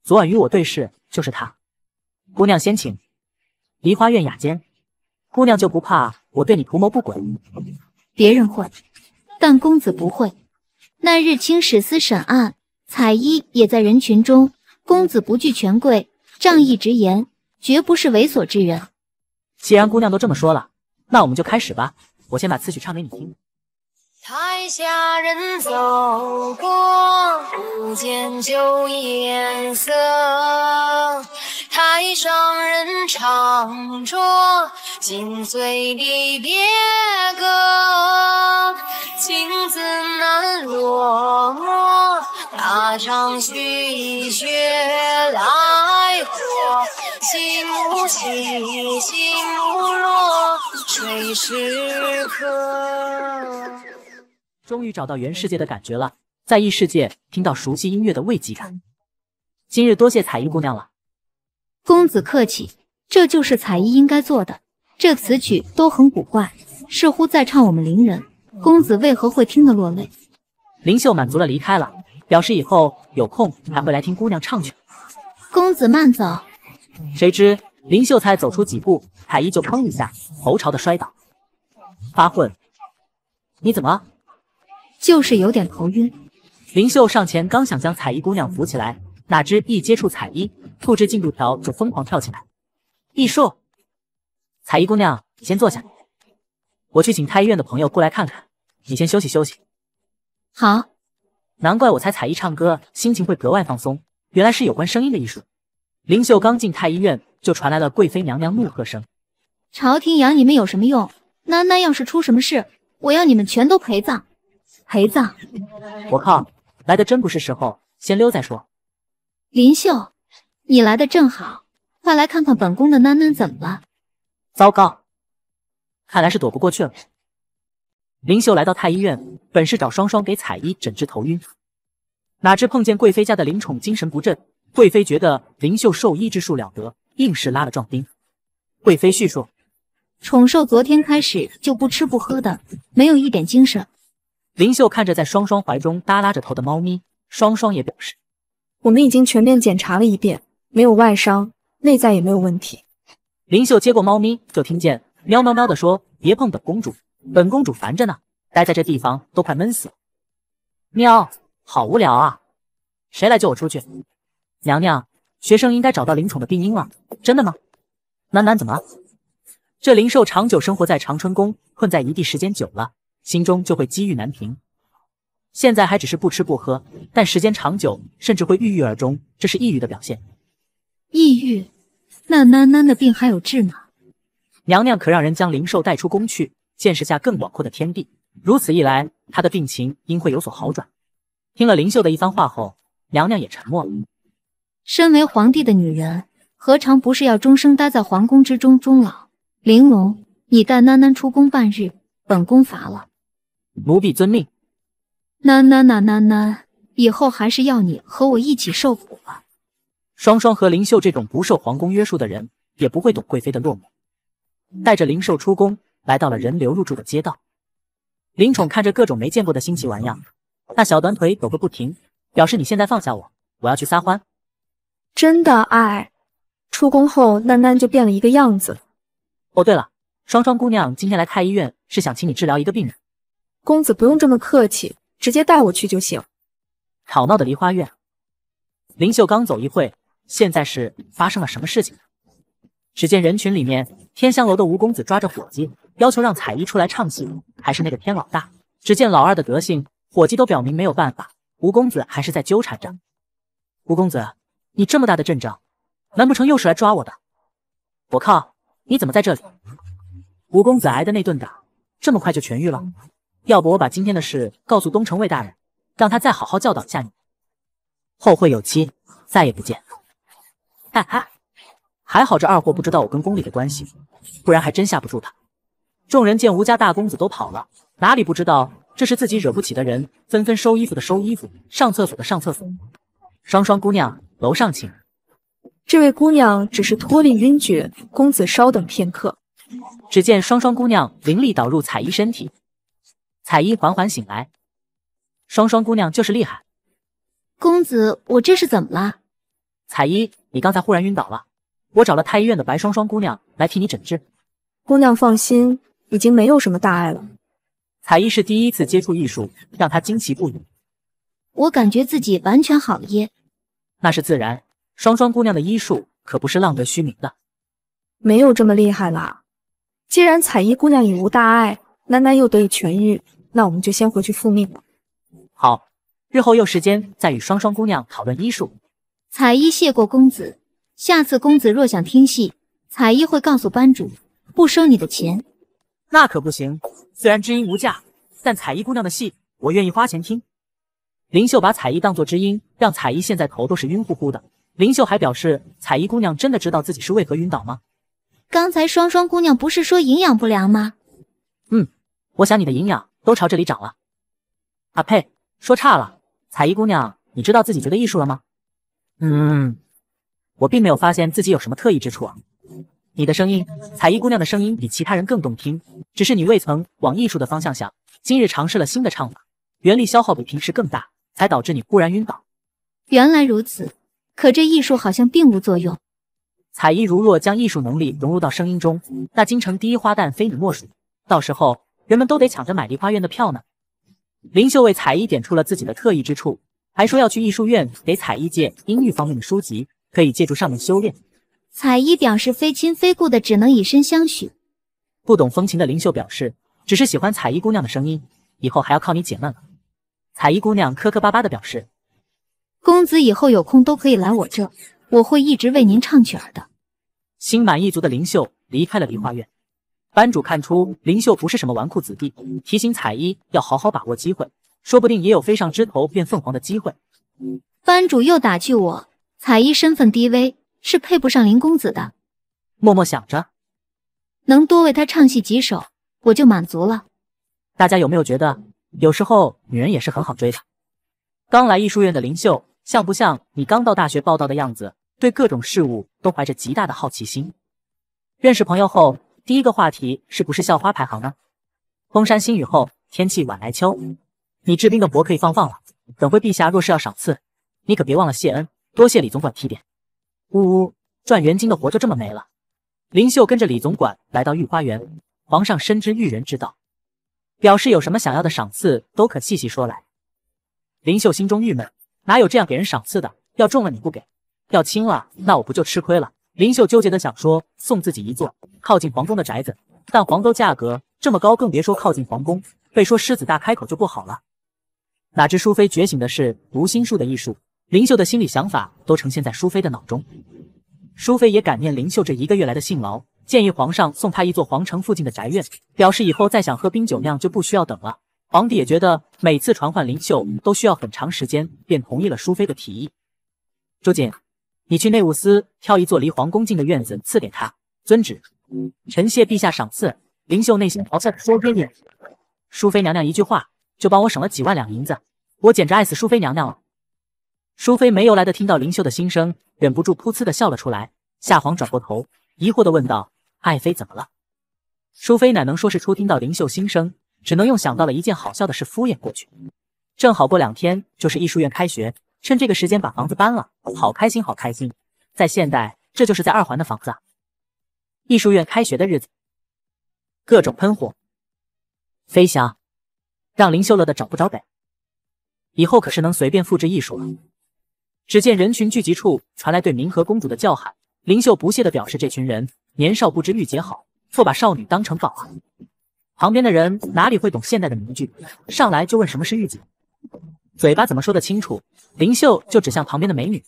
昨晚与我对视，就是她。姑娘先请，梨花院雅间。姑娘就不怕我对你图谋不轨？别人会，但公子不会。那日清史司审案，彩衣也在人群中。公子不惧权贵，仗义直言，绝不是猥琐之人。既然姑娘都这么说了，那我们就开始吧。我先把词曲唱给你听。台下人走过，不见旧颜色。台上人唱着，心醉离别歌。情字难落墨，她唱须以血来和。心无起，心无落，谁是客？终于找到原世界的感觉了，在异世界听到熟悉音乐的慰藉感。今日多谢彩衣姑娘了，公子客气，这就是彩衣应该做的。这词曲都很古怪，似乎在唱我们灵人。公子为何会听得落泪？林秀满足了离开了，表示以后有空还会来听姑娘唱曲。公子慢走。谁知林秀才走出几步，彩衣就砰一下，头朝的摔倒，发混，你怎么了？就是有点头晕，林秀上前刚想将彩衣姑娘扶起来，哪知一接触彩衣，复制进度条就疯狂跳起来。艺术，彩衣姑娘，你先坐下，我去请太医院的朋友过来看看，你先休息休息。好，难怪我猜彩衣唱歌，心情会格外放松，原来是有关声音的艺术。林秀刚进太医院，就传来了贵妃娘娘怒喝声：“朝廷养你们有什么用？囡囡要是出什么事，我要你们全都陪葬！”陪葬！我靠，来的真不是时候，先溜再说。林秀，你来的正好，快来看看本宫的囡囡怎么了。糟糕，看来是躲不过去了。林秀来到太医院，本是找双双给彩衣诊治头晕，哪知碰见贵妃家的灵宠精神不振。贵妃觉得林秀兽医之术了得，硬是拉了壮丁。贵妃叙述，宠兽昨天开始就不吃不喝的，没有一点精神。林秀看着在双双怀中耷拉着头的猫咪，双双也表示，我们已经全面检查了一遍，没有外伤，内在也没有问题。林秀接过猫咪，就听见喵喵喵的说：“别碰本公主，本公主烦着呢，待在这地方都快闷死了。”喵，好无聊啊，谁来救我出去？娘娘，学生应该找到灵宠的病因了，真的吗？楠楠怎么了？这灵兽长久生活在长春宫，困在一地时间久了。心中就会积郁难平，现在还只是不吃不喝，但时间长久，甚至会郁郁而终，这是抑郁的表现。抑郁？那囡囡的病还有治吗？娘娘可让人将灵兽带出宫去，见识下更广阔的天地。如此一来，她的病情应会有所好转。听了灵秀的一番话后，娘娘也沉默了。身为皇帝的女人，何尝不是要终生待在皇宫之中终老？玲珑，你带囡囡出宫半日，本宫乏了。奴婢遵命。囡囡囡囡囡，以后还是要你和我一起受苦吧。双双和灵秀这种不受皇宫约束的人，也不会懂贵妃的落寞。带着灵兽出宫，来到了人流入住的街道。林宠看着各种没见过的新奇玩意，那小短腿抖个不停，表示你现在放下我，我要去撒欢。真的爱。出宫后，囡囡就变了一个样子哦，对了，双双姑娘今天来太医院，是想请你治疗一个病人。公子不用这么客气，直接带我去就行。吵闹的梨花院，林秀刚走一会，现在是发生了什么事情？只见人群里面，天香楼的吴公子抓着伙计，要求让彩衣出来唱戏，还是那个天老大。只见老二的德性，伙计都表明没有办法，吴公子还是在纠缠着。吴公子，你这么大的阵仗，难不成又是来抓我的？我靠，你怎么在这里？吴公子挨的那顿打，这么快就痊愈了？要不我把今天的事告诉东城卫大人，让他再好好教导一下你。后会有期，再也不见。哈哈，还好这二货不知道我跟宫里的关系，不然还真吓不住他。众人见吴家大公子都跑了，哪里不知道这是自己惹不起的人，纷纷收衣服的收衣服，上厕所的上厕所。双双姑娘，楼上请。这位姑娘只是脱离晕厥，公子稍等片刻。只见双双姑娘凌厉导入彩衣身体。彩衣缓缓醒来，双双姑娘就是厉害。公子，我这是怎么了？彩衣，你刚才忽然晕倒了，我找了太医院的白双双姑娘来替你诊治。姑娘放心，已经没有什么大碍了。彩衣是第一次接触艺术，让她惊奇不已。我感觉自己完全好了耶。那是自然，双双姑娘的医术可不是浪得虚名的。没有这么厉害啦。既然彩衣姑娘已无大碍，囡囡又得以痊愈。那我们就先回去复命好，日后有时间再与双双姑娘讨论医术。彩衣谢过公子，下次公子若想听戏，彩衣会告诉班主，不收你的钱。那可不行，虽然知音无价，但彩衣姑娘的戏，我愿意花钱听。林秀把彩衣当作知音，让彩衣现在头都是晕乎乎的。林秀还表示，彩衣姑娘真的知道自己是为何晕倒吗？刚才双双姑娘不是说营养不良吗？嗯，我想你的营养。都朝这里涨了。阿呸，说差了。彩衣姑娘，你知道自己觉得艺术了吗？嗯，我并没有发现自己有什么特异之处啊。你的声音，彩衣姑娘的声音比其他人更动听，只是你未曾往艺术的方向想。今日尝试了新的唱法，原力消耗比平时更大，才导致你忽然晕倒。原来如此，可这艺术好像并无作用。彩衣，如若将艺术能力融入到声音中，那京城第一花旦非你莫属。到时候。人们都得抢着买梨花院的票呢。林秀为彩衣点出了自己的特异之处，还说要去艺术院给彩衣借音域方面的书籍，可以借助上面修炼。彩衣表示非亲非故的只能以身相许。不懂风情的林秀表示只是喜欢彩衣姑娘的声音，以后还要靠你解闷了。彩衣姑娘磕磕巴巴的表示，公子以后有空都可以来我这，我会一直为您唱曲儿的。心满意足的林秀离开了梨花院。班主看出林秀不是什么纨绔子弟，提醒彩衣要好好把握机会，说不定也有飞上枝头变凤凰的机会。班主又打趣我：“彩衣身份低微，是配不上林公子的。”默默想着，能多为他唱戏几首，我就满足了。大家有没有觉得，有时候女人也是很好追的？刚来艺术院的林秀，像不像你刚到大学报道的样子？对各种事物都怀着极大的好奇心。认识朋友后。第一个话题是不是校花排行呢？风山新雨后，天气晚来秋。你治冰的活可以放放了，等会陛下若是要赏赐，你可别忘了谢恩。多谢李总管提点。呜呜，赚元金的活就这么没了。林秀跟着李总管来到御花园，皇上深知育人之道，表示有什么想要的赏赐都可细细说来。林秀心中郁闷，哪有这样给人赏赐的？要重了你不给，要轻了那我不就吃亏了？林秀纠结的想说送自己一座靠近皇宫的宅子，但黄州价格这么高，更别说靠近皇宫，被说狮子大开口就不好了。哪知淑妃觉醒的是读心术的艺术，林秀的心理想法都呈现在淑妃的脑中。淑妃也感念林秀这一个月来的辛劳，建议皇上送他一座皇城附近的宅院，表示以后再想喝冰酒酿就不需要等了。皇帝也觉得每次传唤林秀都需要很长时间，便同意了淑妃的提议。周瑾。你去内务司挑一座离皇宫近的院子赐给他。遵旨，臣谢陛下赏赐。灵秀内心咆哮：说：“亏你！淑妃娘娘一句话，就帮我省了几万两银子，我简直爱死淑妃娘娘了。淑妃没由来的听到林秀的心声，忍不住噗呲的笑了出来。夏皇转过头，疑惑的问道：爱妃怎么了？淑妃哪能说是初听到灵秀心声，只能用想到了一件好笑的事敷衍过去。正好过两天就是艺术院开学。趁这个时间把房子搬了，好开心，好开心！在现代，这就是在二环的房子。艺术院开学的日子，各种喷火、飞翔，让林秀乐的找不着北。以后可是能随便复制艺术了。只见人群聚集处传来对明和公主的叫喊，林秀不屑的表示这群人年少不知御姐好，错把少女当成宝啊。旁边的人哪里会懂现代的名句，上来就问什么是御姐。嘴巴怎么说得清楚？林秀就指向旁边的美女，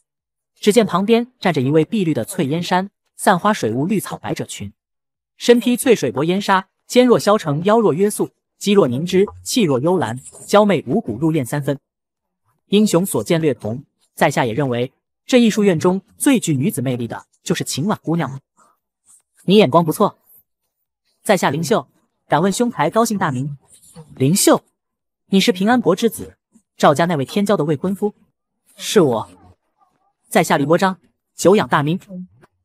只见旁边站着一位碧绿的翠烟衫，散花水雾绿草百褶裙，身披翠水薄烟纱，肩若削成，腰若约素，肌若凝脂，气若幽兰，娇媚无骨入艳三分。英雄所见略同，在下也认为这艺术院中最具女子魅力的就是秦婉姑娘了。你眼光不错，在下灵秀，敢问兄台高姓大名？灵秀，你是平安国之子。赵家那位天骄的未婚夫，是我，在下李伯章，久仰大名。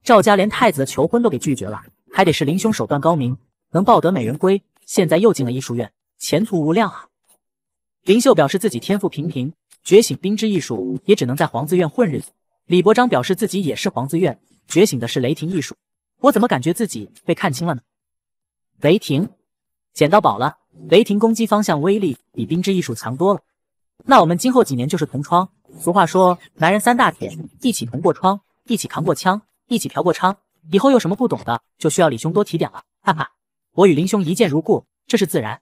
赵家连太子的求婚都给拒绝了，还得是林兄手段高明，能抱得美人归。现在又进了艺术院，前途无量啊！林秀表示自己天赋平平，觉醒冰之艺术也只能在皇子院混日子。李伯章表示自己也是皇子院，觉醒的是雷霆艺术。我怎么感觉自己被看清了呢？雷霆，捡到宝了！雷霆攻击方向威力比冰之艺术强多了。那我们今后几年就是同窗。俗话说，男人三大铁，一起同过窗，一起扛过枪，一起嫖过娼。以后有什么不懂的，就需要李兄多提点了。哈哈，我与林兄一见如故，这是自然。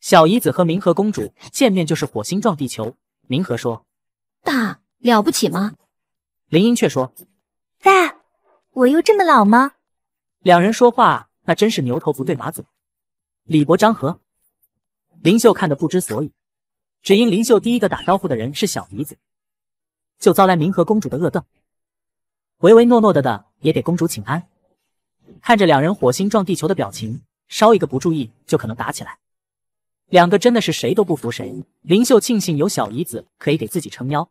小姨子和明和公主见面就是火星撞地球。明和说：“大了不起吗？”林英却说：“大，我又这么老吗？”两人说话那真是牛头不对马嘴。李博、张和、林秀看得不知所以。只因林秀第一个打招呼的人是小姨子，就遭来明和公主的恶瞪，唯唯诺诺的的也给公主请安。看着两人火星撞地球的表情，稍一个不注意就可能打起来。两个真的是谁都不服谁。林秀庆幸有小姨子可以给自己撑腰。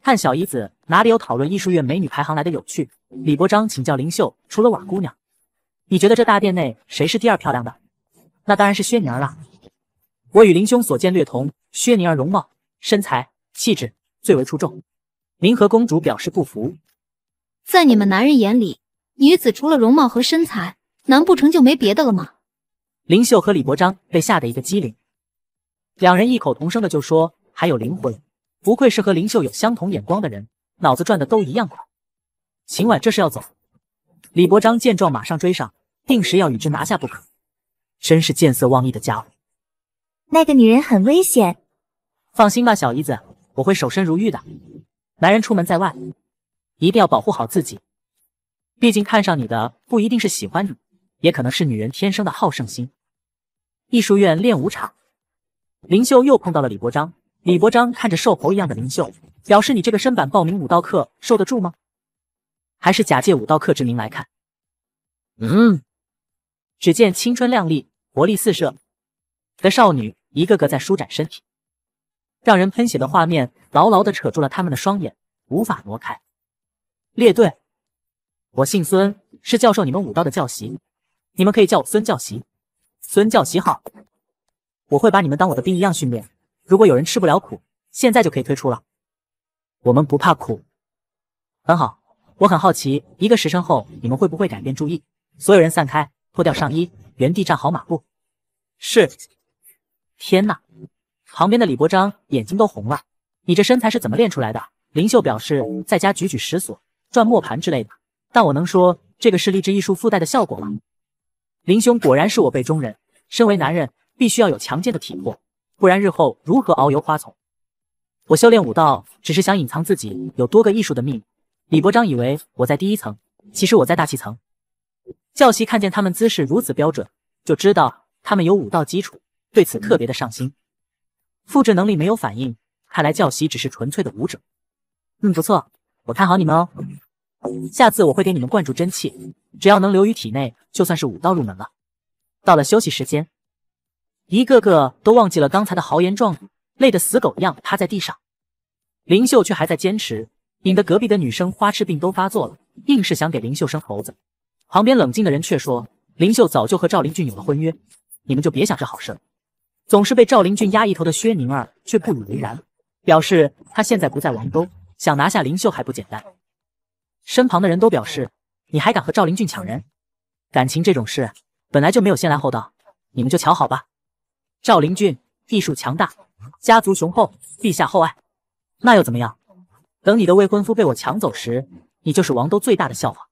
看小姨子哪里有讨论艺术院美女排行来的有趣。李伯章请教林秀，除了瓦姑娘，你觉得这大殿内谁是第二漂亮的？那当然是薛宁儿了。我与林兄所见略同，薛宁儿容貌、身材、气质最为出众。林和公主表示不服。在你们男人眼里，女子除了容貌和身材，难不成就没别的了吗？林秀和李伯章被吓得一个机灵，两人异口同声的就说：“还有灵魂。”不愧是和林秀有相同眼光的人，脑子转的都一样快。秦婉这是要走，李伯章见状马上追上，定时要与之拿下不可。真是见色忘义的家伙。那个女人很危险，放心吧，小姨子，我会守身如玉的。男人出门在外，一定要保护好自己。毕竟看上你的不一定是喜欢你，也可能是女人天生的好胜心。艺术院练舞场，林秀又碰到了李伯章。李伯章看着瘦猴一样的林秀，表示：“你这个身板报名舞蹈课受得住吗？还是假借舞蹈课之名来看？”嗯，只见青春靓丽、活力四射的少女。一个个在舒展身体，让人喷血的画面牢牢地扯住了他们的双眼，无法挪开。列队，我姓孙，是教授你们武道的教习，你们可以叫我孙教习。孙教习好，我会把你们当我的兵一样训练。如果有人吃不了苦，现在就可以退出了。我们不怕苦，很好。我很好奇，一个时辰后你们会不会改变主意？所有人散开，脱掉上衣，原地站好马步。是。天哪！旁边的李伯章眼睛都红了。你这身材是怎么练出来的？林秀表示在家举举石锁、转磨盘之类的。但我能说这个是励志艺术附带的效果吗？林兄果然是我辈中人。身为男人，必须要有强健的体魄，不然日后如何遨游花丛？我修炼武道，只是想隐藏自己有多个艺术的秘密。李伯章以为我在第一层，其实我在大气层。教习看见他们姿势如此标准，就知道他们有武道基础。对此特别的上心，复制能力没有反应，看来教习只是纯粹的舞者。嗯，不错，我看好你们哦。下次我会给你们灌注真气，只要能留于体内，就算是武道入门了。到了休息时间，一个个都忘记了刚才的豪言壮语，累得死狗一样趴在地上。林秀却还在坚持，引得隔壁的女生花痴病都发作了，硬是想给林秀生猴子。旁边冷静的人却说，林秀早就和赵林俊有了婚约，你们就别想这好事了。总是被赵灵俊压一头的薛宁儿却不以为然，表示他现在不在王都，想拿下灵秀还不简单。身旁的人都表示，你还敢和赵灵俊抢人？感情这种事本来就没有先来后到，你们就瞧好吧。赵灵俊，艺术强大，家族雄厚，陛下厚爱，那又怎么样？等你的未婚夫被我抢走时，你就是王都最大的笑话。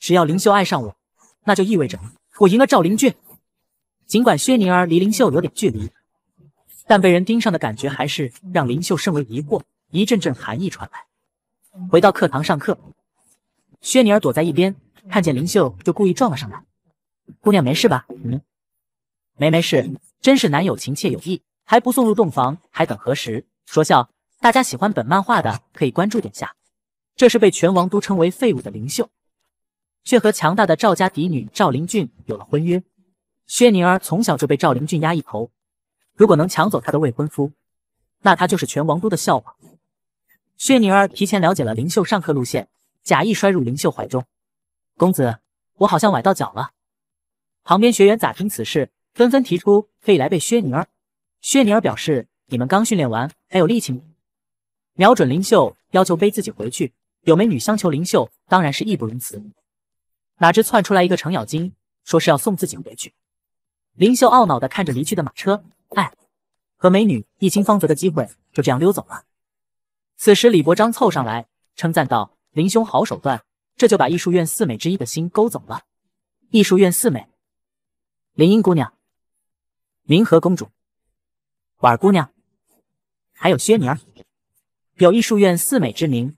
只要灵秀爱上我，那就意味着我赢了赵灵俊。尽管薛宁儿离灵秀有点距离，但被人盯上的感觉还是让灵秀甚为疑惑，一阵阵寒意传来。回到课堂上课，薛宁儿躲在一边，看见灵秀就故意撞了上来。姑娘没事吧？嗯，没没事，真是男友情妾有意，还不送入洞房，还等何时？说笑。大家喜欢本漫画的可以关注点下。这是被拳王都称为废物的灵秀，却和强大的赵家嫡女赵灵俊有了婚约。薛宁儿从小就被赵灵俊压一头，如果能抢走她的未婚夫，那她就是全王都的笑话。薛宁儿提前了解了灵秀上课路线，假意摔入灵秀怀中：“公子，我好像崴到脚了。”旁边学员咋听此事，纷纷提出可以来背薛宁儿。薛宁儿表示：“你们刚训练完，还有力气吗？”瞄准灵秀，要求背自己回去。有美女相求，灵秀当然是义不容辞。哪知窜出来一个程咬金，说是要送自己回去。林秀懊恼地看着离去的马车，哎，和美女一清芳泽的机会就这样溜走了。此时李伯章凑上来称赞道：“林兄好手段，这就把艺术院四美之一的心勾走了。艺术院四美，林英姑娘、明和公主、婉儿姑娘，还有薛宁儿，有艺术院四美之名。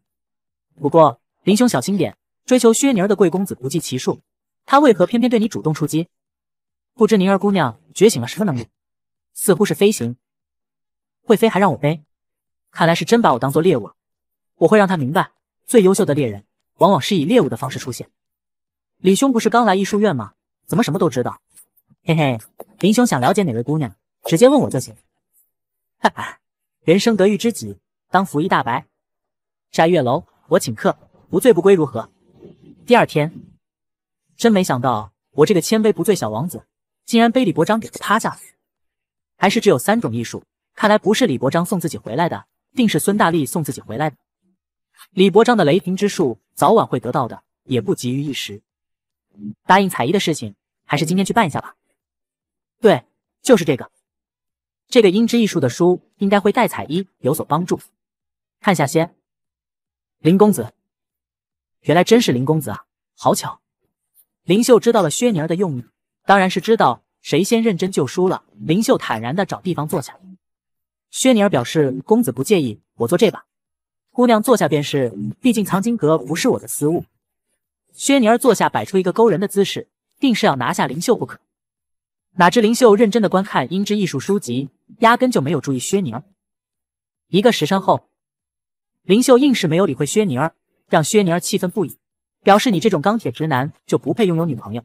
不过林兄小心点，追求薛宁儿的贵公子不计其数，他为何偏偏对你主动出击？”不知宁儿姑娘觉醒了什么能力？似乎是飞行，会飞还让我飞，看来是真把我当做猎物了。我会让他明白，最优秀的猎人往往是以猎物的方式出现。李兄不是刚来艺术院吗？怎么什么都知道？嘿嘿，林兄想了解哪位姑娘，直接问我就行。哈哈，人生得遇知己，当拂衣大白。摘月楼，我请客，不醉不归，如何？第二天，真没想到，我这个千杯不醉小王子。竟然被李伯章给打趴下了，还是只有三种艺术，看来不是李伯章送自己回来的，定是孙大力送自己回来的。李伯章的雷霆之术早晚会得到的，也不急于一时。答应彩衣的事情，还是今天去办一下吧。对，就是这个，这个音之艺术的书应该会带彩衣有所帮助，看下先。林公子，原来真是林公子啊，好巧。林秀知道了薛宁儿的用意。当然是知道谁先认真就输了。林秀坦然地找地方坐下。薛尼儿表示：“公子不介意我坐这把，姑娘坐下便是。毕竟藏经阁不是我的私物。”薛尼儿坐下，摆出一个勾人的姿势，定是要拿下林秀不可。哪知林秀认真的观看音之艺术书籍，压根就没有注意薛尼儿。一个时辰后，林秀硬是没有理会薛尼儿，让薛尼儿气愤不已，表示：“你这种钢铁直男就不配拥有女朋友。”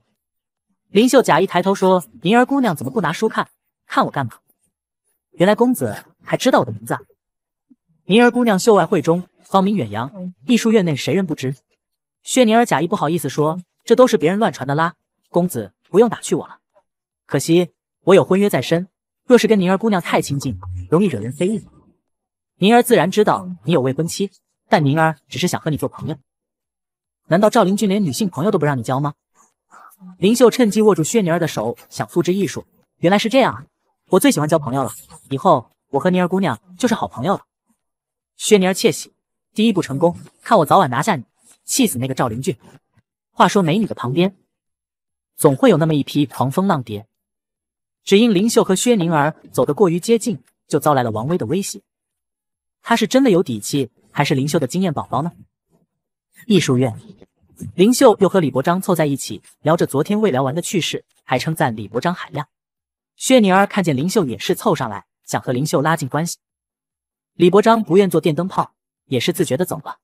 林秀假意抬头说：“宁儿姑娘怎么不拿书看？看我干嘛？原来公子还知道我的名字。宁儿姑娘秀外慧中，芳名远扬，艺术院内谁人不知？”薛宁儿假意不好意思说：“这都是别人乱传的啦，公子不用打趣我了。可惜我有婚约在身，若是跟宁儿姑娘太亲近，容易惹人非议。”宁儿自然知道你有未婚妻，但宁儿只是想和你做朋友。难道赵林俊连女性朋友都不让你交吗？林秀趁机握住薛宁儿的手，想复制艺术。原来是这样啊！我最喜欢交朋友了，以后我和宁儿姑娘就是好朋友了。薛宁儿窃喜，第一步成功，看我早晚拿下你，气死那个赵灵俊。话说，美女的旁边总会有那么一批狂风浪蝶，只因林秀和薛宁儿走得过于接近，就遭来了王威的威胁。他是真的有底气，还是林秀的经验宝宝呢？艺术院。林秀又和李伯章凑在一起聊着昨天未聊完的趣事，还称赞李伯章海量。薛宁儿看见林秀也是凑上来，想和林秀拉近关系。李伯章不愿做电灯泡，也是自觉的走了。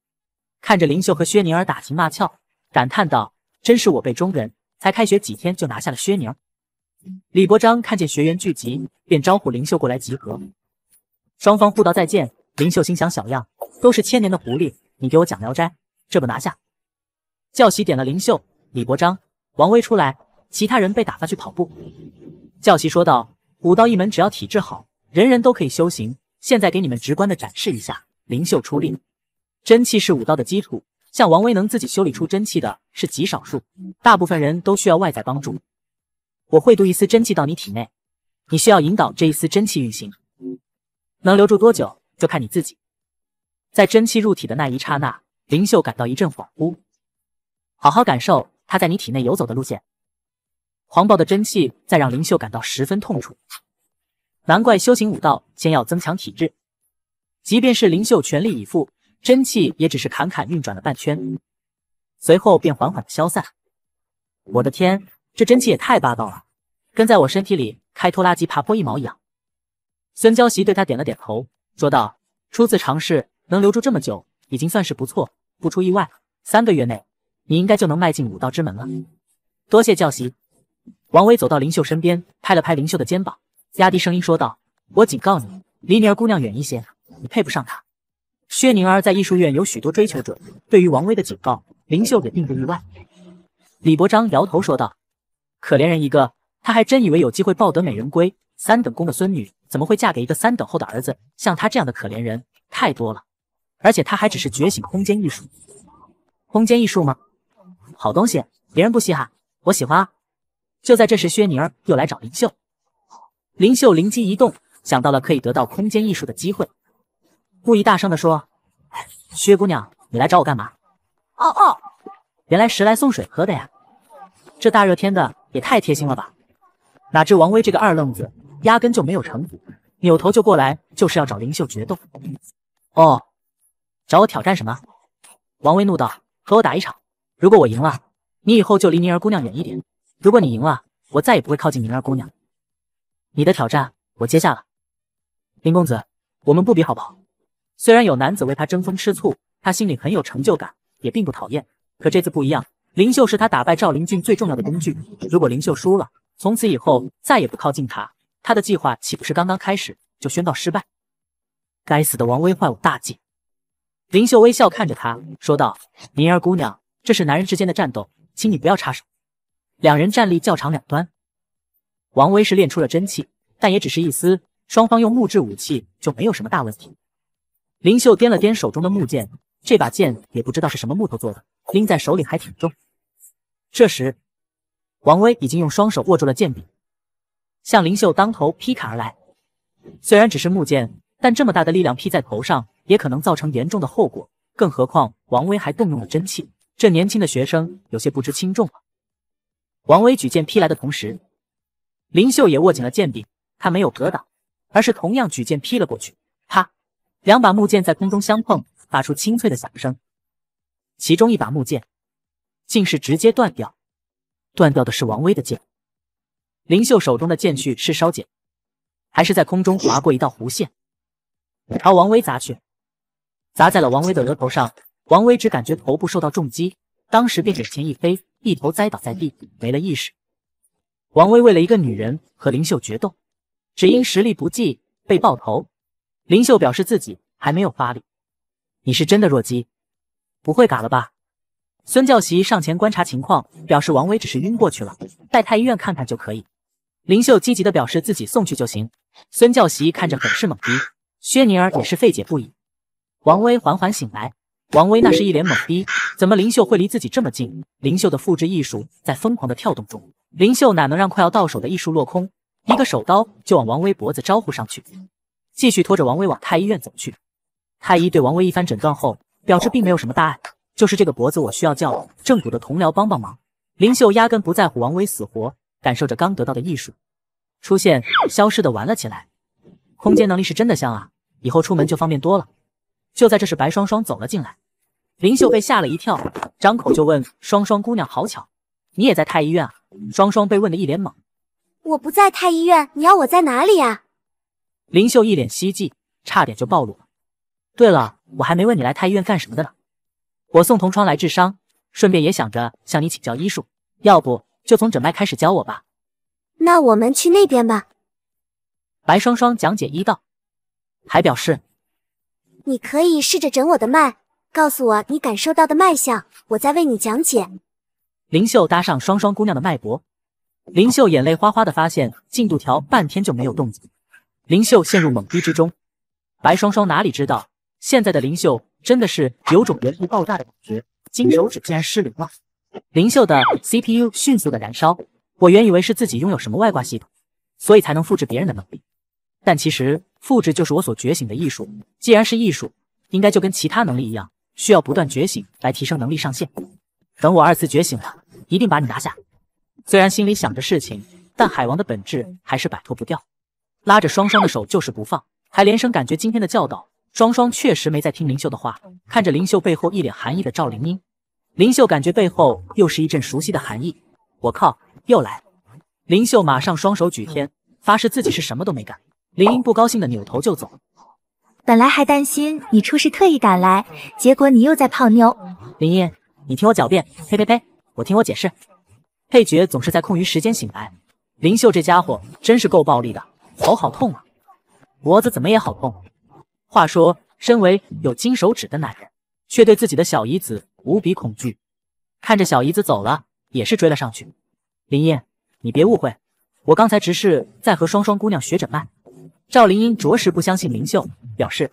看着林秀和薛宁儿打情骂俏，感叹道：“真是我辈中人，才开学几天就拿下了薛宁儿。”李伯章看见学员聚集，便招呼林秀过来集合。双方互道再见。林秀心想：小样，都是千年的狐狸，你给我讲聊斋，这不拿下。教习点了灵秀、李伯章、王威出来，其他人被打发去跑步。教习说道：“武道一门，只要体质好，人人都可以修行。现在给你们直观的展示一下。灵秀出力，真气是武道的基础。像王威能自己修理出真气的是极少数，大部分人都需要外在帮助。我会渡一丝真气到你体内，你需要引导这一丝真气运行，能留住多久就看你自己。在真气入体的那一刹那，灵秀感到一阵恍惚。”好好感受它在你体内游走的路线。狂暴的真气再让林秀感到十分痛楚，难怪修行武道先要增强体质。即便是林秀全力以赴，真气也只是砍砍运转了半圈，随后便缓缓的消散。我的天，这真气也太霸道了，跟在我身体里开拖拉机爬坡一毛一样。孙娇媳对他点了点头，说道：“初次尝试能留住这么久，已经算是不错。不出意外，三个月内。”你应该就能迈进武道之门了。多谢教习。王威走到林秀身边，拍了拍林秀的肩膀，压低声音说道：“我警告你，离宁儿姑娘远一些，你配不上她。”薛宁儿在艺术院有许多追求者，对于王威的警告，林秀也并不意外。李伯章摇头说道：“可怜人一个，他还真以为有机会抱得美人归。三等功的孙女怎么会嫁给一个三等后的儿子？像他这样的可怜人太多了，而且他还只是觉醒空间艺术，空间艺术吗？”好东西，别人不稀罕，我喜欢啊！就在这时，薛宁儿又来找灵秀，灵秀灵机一动，想到了可以得到空间艺术的机会，故意大声的说：“薛姑娘，你来找我干嘛？”“哦哦，原来是来送水喝的呀！这大热天的，也太贴心了吧！”哪知王威这个二愣子压根就没有成府，扭头就过来，就是要找灵秀决斗。“哦，找我挑战什么？”王威怒道，“和我打一场！”如果我赢了，你以后就离宁儿姑娘远一点；如果你赢了，我再也不会靠近宁儿姑娘。你的挑战我接下了，林公子，我们不比好不好？虽然有男子为他争风吃醋，他心里很有成就感，也并不讨厌。可这次不一样，林秀是他打败赵灵俊最重要的工具。如果林秀输了，从此以后再也不靠近他，他的计划岂不是刚刚开始就宣告失败？该死的王威坏我大计！林秀微笑看着他，说道：“宁儿姑娘。”这是男人之间的战斗，请你不要插手。两人战力较长两端，王威是练出了真气，但也只是一丝。双方用木质武器就没有什么大问题。林秀掂了掂手中的木剑，这把剑也不知道是什么木头做的，拎在手里还挺重。这时，王威已经用双手握住了剑柄，向林秀当头劈砍而来。虽然只是木剑，但这么大的力量劈在头上，也可能造成严重的后果。更何况王威还动用了真气。这年轻的学生有些不知轻重了。王威举剑劈来的同时，林秀也握紧了剑柄，他没有格挡，而是同样举剑劈了过去。啪！两把木剑在空中相碰，发出清脆的响声。其中一把木剑竟是直接断掉，断掉的是王威的剑。林秀手中的剑去是稍剪，还是在空中划过一道弧线，朝王威砸去，砸在了王威的额头上。王威只感觉头部受到重击，当时便眼前一黑，一头栽倒在地，没了意识。王威为了一个女人和林秀决斗，只因实力不济被爆头。林秀表示自己还没有发力，你是真的弱鸡，不会嘎了吧？孙教习上前观察情况，表示王威只是晕过去了，带太医院看看就可以。林秀积极的表示自己送去就行。孙教习看着很是懵逼，薛宁儿也是费解不已。王威缓缓醒来。王威那是一脸懵逼，怎么林秀会离自己这么近？林秀的复制艺术在疯狂的跳动中，林秀哪能让快要到手的艺术落空？一个手刀就往王威脖子招呼上去，继续拖着王威往太医院走去。太医对王威一番诊断后，表示并没有什么大碍，就是这个脖子，我需要叫正骨的同僚帮帮忙。林秀压根不在乎王威死活，感受着刚得到的艺术出现、消失的玩了起来。空间能力是真的香啊，以后出门就方便多了。就在这时，白双双走了进来，林秀被吓了一跳，张口就问：“双双姑娘，好巧，你也在太医院啊？”双双被问得一脸懵：“我不在太医院，你要我在哪里呀？”林秀一脸希冀，差点就暴露了。对了，我还没问你来太医院干什么的呢，我送同窗来治伤，顺便也想着向你请教医术，要不就从诊脉开始教我吧？那我们去那边吧。白双双讲解医道，还表示。你可以试着诊我的脉，告诉我你感受到的脉象，我再为你讲解。林秀搭上双双姑娘的脉搏，林秀眼泪哗哗的，发现进度条半天就没有动静，林秀陷入懵逼之中。白双双哪里知道，现在的林秀真的是有种原地爆炸的感觉，金手指竟然失灵了，林秀的 CPU 迅速的燃烧。我原以为是自己拥有什么外挂系统，所以才能复制别人的能力，但其实。复制就是我所觉醒的艺术。既然是艺术，应该就跟其他能力一样，需要不断觉醒来提升能力上限。等我二次觉醒了，一定把你拿下。虽然心里想着事情，但海王的本质还是摆脱不掉，拉着双双的手就是不放，还连声感觉今天的教导。双双确实没在听林秀的话，看着林秀背后一脸寒意的赵灵英，林秀感觉背后又是一阵熟悉的寒意。我靠，又来！林秀马上双手举天，发誓自己是什么都没干。林英不高兴地扭头就走。本来还担心你出事，特意赶来，结果你又在泡妞。林英，你听我狡辩！呸呸呸！我听我解释。配角总是在空余时间醒来。林秀这家伙真是够暴力的，头好痛啊，脖子怎么也好痛。话说，身为有金手指的男人，却对自己的小姨子无比恐惧。看着小姨子走了，也是追了上去。林燕，你别误会，我刚才只是在和双双姑娘学诊脉。赵灵英着实不相信林秀，表示：“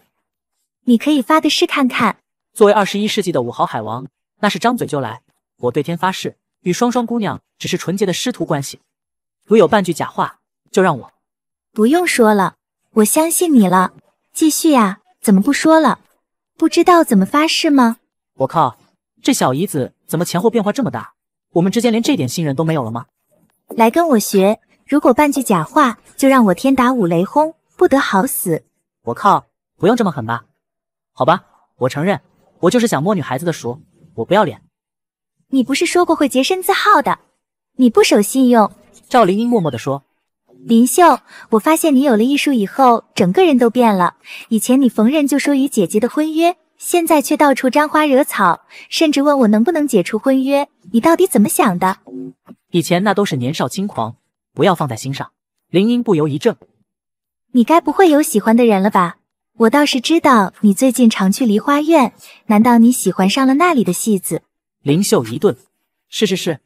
你可以发个誓看看。”作为二十一世纪的五豪海王，那是张嘴就来。我对天发誓，与双双姑娘只是纯洁的师徒关系。如有半句假话，就让我……不用说了，我相信你了。继续呀，怎么不说了？不知道怎么发誓吗？我靠，这小姨子怎么前后变化这么大？我们之间连这点信任都没有了吗？来跟我学，如果半句假话，就让我天打五雷轰！不得好死！我靠，不用这么狠吧？好吧，我承认，我就是想摸女孩子的熟，我不要脸。你不是说过会洁身自好的？你不守信用。赵林英默默地说：“林秀，我发现你有了艺术以后，整个人都变了。以前你逢人就说与姐姐的婚约，现在却到处沾花惹草，甚至问我能不能解除婚约。你到底怎么想的？以前那都是年少轻狂，不要放在心上。”林英不由一怔。你该不会有喜欢的人了吧？我倒是知道你最近常去梨花院，难道你喜欢上了那里的戏子？林秀一顿，是是是，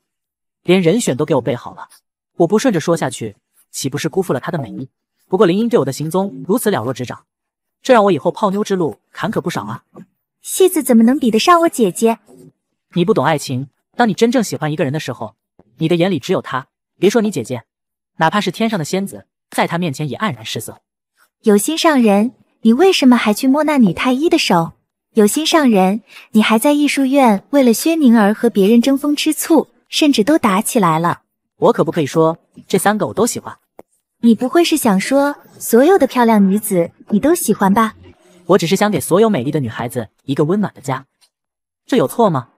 连人选都给我备好了。我不顺着说下去，岂不是辜负了他的美意？不过林英对我的行踪如此了如指掌，这让我以后泡妞之路坎坷不少啊。戏子怎么能比得上我姐姐？你不懂爱情，当你真正喜欢一个人的时候，你的眼里只有他。别说你姐姐，哪怕是天上的仙子。在他面前也黯然失色。有心上人，你为什么还去摸那女太医的手？有心上人，你还在艺术院为了薛宁儿和别人争风吃醋，甚至都打起来了。我可不可以说这三个我都喜欢？你不会是想说所有的漂亮女子你都喜欢吧？我只是想给所有美丽的女孩子一个温暖的家，这有错吗？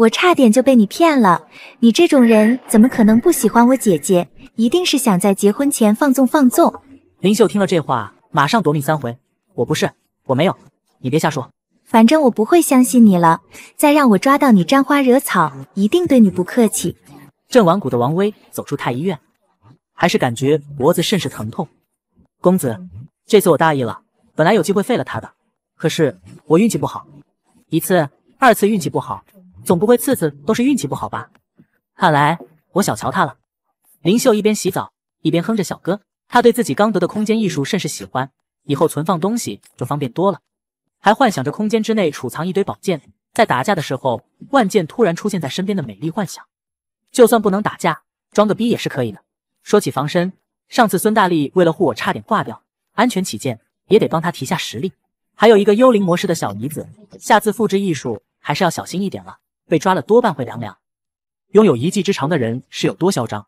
我差点就被你骗了，你这种人怎么可能不喜欢我姐姐？一定是想在结婚前放纵放纵。林秀听了这话，马上夺命三回。我不是，我没有，你别瞎说。反正我不会相信你了，再让我抓到你沾花惹草，一定对你不客气。震完骨的王威走出太医院，还是感觉脖子甚是疼痛。公子，这次我大意了，本来有机会废了他的，可是我运气不好，一次、二次运气不好。总不会次次都是运气不好吧？看来我小瞧他了。林秀一边洗澡一边哼着小歌，她对自己刚得的空间艺术甚是喜欢，以后存放东西就方便多了。还幻想着空间之内储藏一堆宝剑，在打架的时候万剑突然出现在身边的美丽幻想。就算不能打架，装个逼也是可以的。说起防身，上次孙大力为了护我差点挂掉，安全起见也得帮他提下实力。还有一个幽灵模式的小妮子，下次复制艺术还是要小心一点了。被抓了多半会凉凉。拥有一技之长的人是有多嚣张？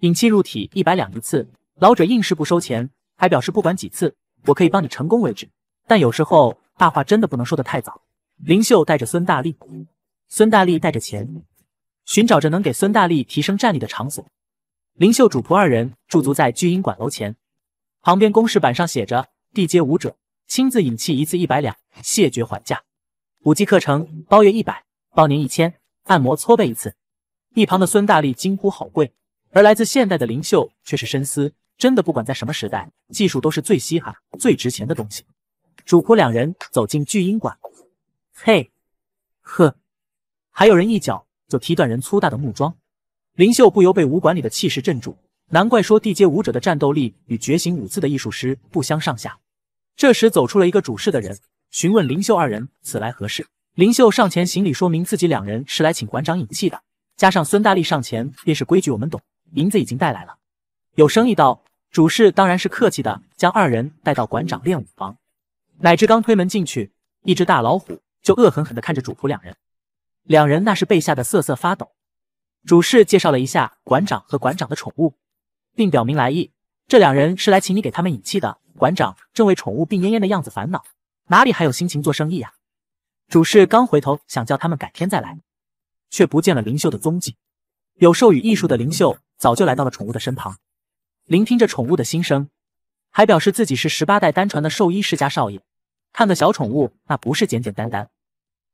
引气入体一百两一次，老者硬是不收钱，还表示不管几次，我可以帮你成功为止。但有时候大话真的不能说得太早。林秀带着孙大力，孙大力带着钱，寻找着能给孙大力提升战力的场所。林秀主仆二人驻足在巨鹰馆楼前，旁边公示板上写着：地阶武者亲自引气一次一百两，谢绝还价。武技课程包月一百。包年一千，按摩搓背一次。一旁的孙大力惊呼：“好贵！”而来自现代的林秀却是深思：“真的，不管在什么时代，技术都是最稀罕、最值钱的东西。”主仆两人走进聚英馆，嘿，呵，还有人一脚就踢断人粗大的木桩。林秀不由被武馆里的气势镇住，难怪说地阶武者的战斗力与觉醒武次的艺术师不相上下。这时走出了一个主事的人，询问林秀二人此来何事。林秀上前行礼，说明自己两人是来请馆长引气的。加上孙大力上前，便是规矩我们懂，银子已经带来了。有生意到，主事当然是客气的，将二人带到馆长练武房。乃至刚推门进去，一只大老虎就恶狠狠地看着主仆两人，两人那是被吓得瑟瑟发抖。主事介绍了一下馆长和馆长的宠物，并表明来意，这两人是来请你给他们引气的。馆长正为宠物病恹恹的样子烦恼，哪里还有心情做生意呀？主事刚回头想叫他们改天再来，却不见了灵秀的踪迹。有兽予艺术的灵秀早就来到了宠物的身旁，聆听着宠物的心声，还表示自己是十八代单传的兽医世家少爷。看个小宠物，那不是简简单单。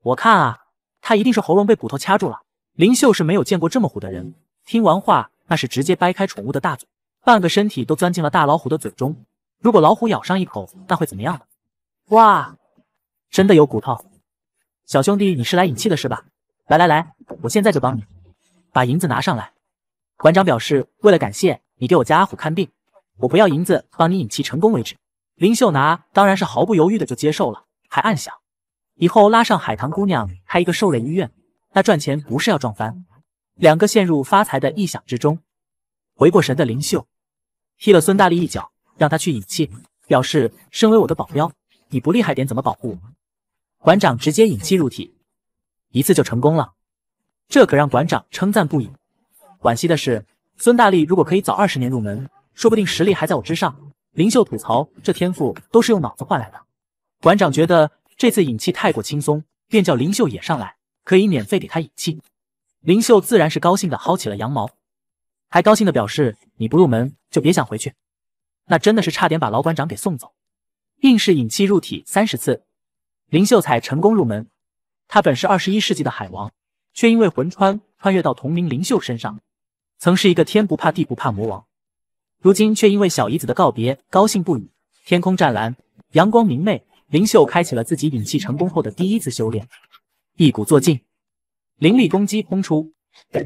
我看啊，他一定是喉咙被骨头掐住了。灵秀是没有见过这么虎的人。听完话，那是直接掰开宠物的大嘴，半个身体都钻进了大老虎的嘴中。如果老虎咬上一口，那会怎么样呢？哇，真的有骨头！小兄弟，你是来引气的是吧？来来来，我现在就帮你把银子拿上来。馆长表示，为了感谢你给我家阿虎看病，我不要银子，帮你引气成功为止。林秀拿当然是毫不犹豫的就接受了，还暗想以后拉上海棠姑娘开一个兽类医院，那赚钱不是要撞翻？两个陷入发财的臆想之中。回过神的林秀踢了孙大力一脚，让他去引气，表示身为我的保镖，你不厉害点怎么保护我？馆长直接引气入体，一次就成功了，这可让馆长称赞不已。惋惜的是，孙大力如果可以早二十年入门，说不定实力还在我之上。林秀吐槽：“这天赋都是用脑子换来的。”馆长觉得这次引气太过轻松，便叫林秀也上来，可以免费给他引气。林秀自然是高兴的薅起了羊毛，还高兴的表示：“你不入门就别想回去。”那真的是差点把老馆长给送走，硬是引气入体三十次。林秀才成功入门。他本是二十一世纪的海王，却因为魂穿穿越到同名林秀身上，曾是一个天不怕地不怕魔王。如今却因为小姨子的告别，高兴不已。天空湛蓝，阳光明媚。林秀开启了自己引气成功后的第一次修炼，一鼓作气，灵力攻击轰出。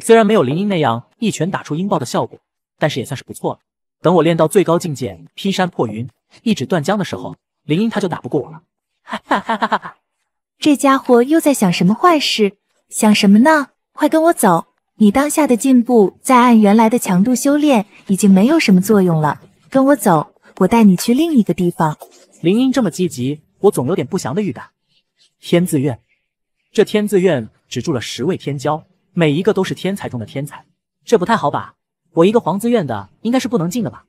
虽然没有林英那样一拳打出音爆的效果，但是也算是不错了。等我练到最高境界，劈山破云，一指断江的时候，林英他就打不过我了。哈，这家伙又在想什么坏事？想什么呢？快跟我走！你当下的进步，在按原来的强度修炼，已经没有什么作用了。跟我走，我带你去另一个地方。林英这么积极，我总有点不祥的预感。天字院，这天字院只住了十位天骄，每一个都是天才中的天才，这不太好吧？我一个皇字院的，应该是不能进的吧？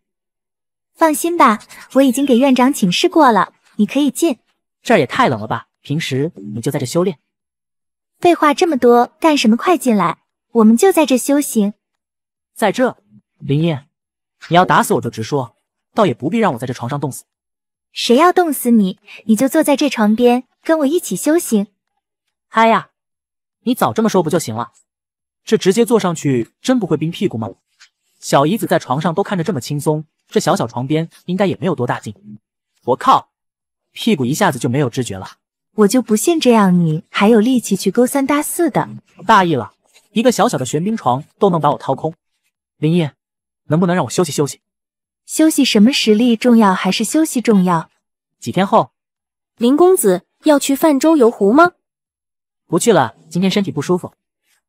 放心吧，我已经给院长请示过了，你可以进。这儿也太冷了吧！平时你就在这修炼。废话这么多干什么？快进来，我们就在这修行。在这，林一，你要打死我就直说，倒也不必让我在这床上冻死。谁要冻死你，你就坐在这床边，跟我一起修行。哎呀，你早这么说不就行了？这直接坐上去，真不会冰屁股吗？小姨子在床上都看着这么轻松，这小小床边应该也没有多大劲。我靠！屁股一下子就没有知觉了，我就不信这样你还有力气去勾三搭四的。大意了，一个小小的玄冰床都能把我掏空。林毅，能不能让我休息休息？休息什么实力重要还是休息重要？几天后，林公子要去泛舟游湖吗？不去了，今天身体不舒服。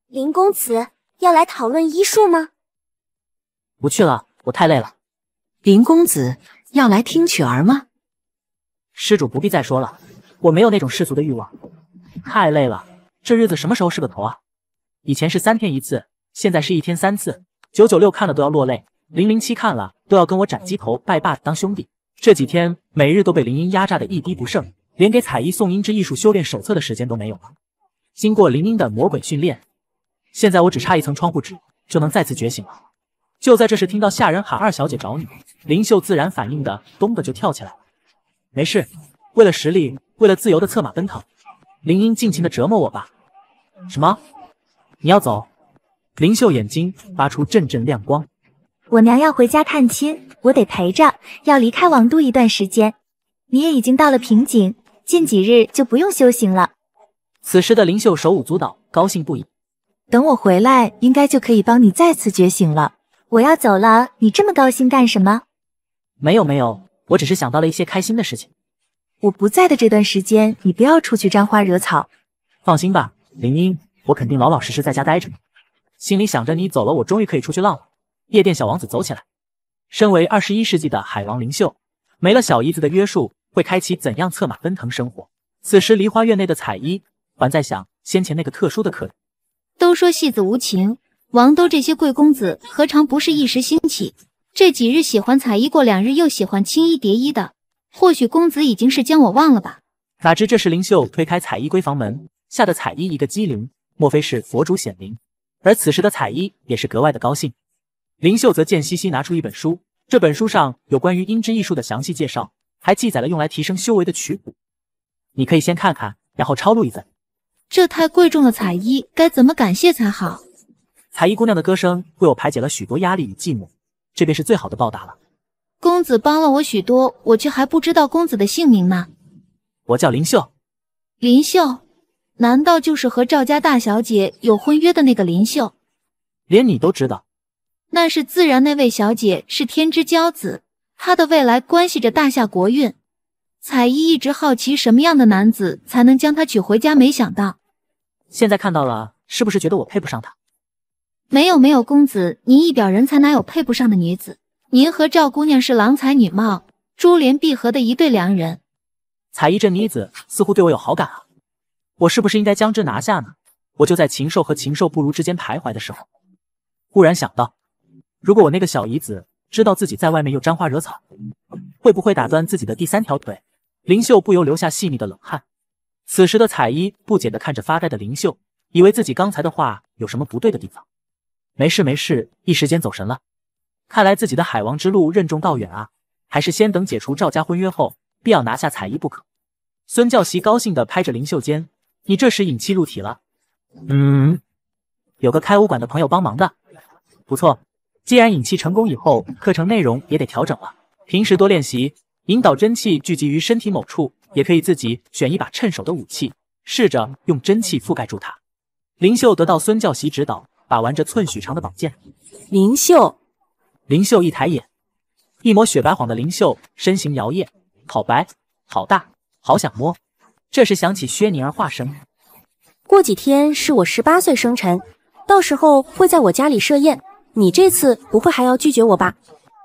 林公子要来讨论医术吗？不去了，我太累了。林公子要来听曲儿吗？施主不必再说了，我没有那种世俗的欲望。太累了，这日子什么时候是个头啊？以前是三天一次，现在是一天三次。九九六看了都要落泪，零零七看了都要跟我斩鸡头、拜把子当兄弟。这几天每日都被林音压榨的一滴不剩，连给彩衣送音之艺术修炼手册的时间都没有了。经过林音的魔鬼训练，现在我只差一层窗户纸就能再次觉醒了。就在这时，听到下人喊二小姐找你，林秀自然反应的咚的就跳起来了。没事，为了实力，为了自由的策马奔腾，林英尽情的折磨我吧。什么？你要走？林秀眼睛发出阵阵亮光。我娘要回家探亲，我得陪着，要离开王都一段时间。你也已经到了瓶颈，近几日就不用修行了。此时的林秀手舞足蹈，高兴不已。等我回来，应该就可以帮你再次觉醒了。我要走了，你这么高兴干什么？没有，没有。我只是想到了一些开心的事情。我不在的这段时间，你不要出去沾花惹草。放心吧，林英，我肯定老老实实在家待着。心里想着你走了，我终于可以出去浪了。夜店小王子走起来。身为二十一世纪的海王灵秀，没了小姨子的约束，会开启怎样策马奔腾生活？此时梨花院内的彩衣还在想先前那个特殊的客人。都说戏子无情，王都这些贵公子何尝不是一时兴起？这几日喜欢彩衣，过两日又喜欢青衣、蝶衣的，或许公子已经是将我忘了吧？哪知这时灵秀推开彩衣闺房门，吓得彩衣一个激灵，莫非是佛主显灵？而此时的彩衣也是格外的高兴。灵秀则贱兮兮拿出一本书，这本书上有关于音之艺术的详细介绍，还记载了用来提升修为的曲谱，你可以先看看，然后抄录一份。这太贵重了，彩衣该怎么感谢才好？彩衣姑娘的歌声为我排解了许多压力与寂寞。这便是最好的报答了。公子帮了我许多，我却还不知道公子的姓名呢。我叫林秀。林秀，难道就是和赵家大小姐有婚约的那个林秀？连你都知道？那是自然，那位小姐是天之骄子，她的未来关系着大夏国运。彩衣一直好奇什么样的男子才能将她娶回家，没想到现在看到了，是不是觉得我配不上她？没有没有，公子，您一表人才，哪有配不上的女子？您和赵姑娘是郎才女貌、珠联璧合的一对良人。彩衣这妮子似乎对我有好感啊，我是不是应该将之拿下呢？我就在禽兽和禽兽不如之间徘徊的时候，忽然想到，如果我那个小姨子知道自己在外面又沾花惹草，会不会打断自己的第三条腿？林秀不由留下细腻的冷汗。此时的彩衣不解地看着发呆的林秀，以为自己刚才的话有什么不对的地方。没事没事，一时间走神了。看来自己的海王之路任重道远啊，还是先等解除赵家婚约后，必要拿下彩衣不可。孙教习高兴地拍着林秀肩：“你这时引气入体了？嗯，有个开武馆的朋友帮忙的，不错。既然引气成功以后，课程内容也得调整了。平时多练习，引导真气聚集于身体某处，也可以自己选一把趁手的武器，试着用真气覆盖住它。”林秀得到孙教习指导。把玩着寸许长的宝剑，林秀，林秀一抬眼，一抹雪白晃的林秀身形摇曳，好白，好大，好想摸。这时想起薛宁儿话声，过几天是我十八岁生辰，到时候会在我家里设宴，你这次不会还要拒绝我吧？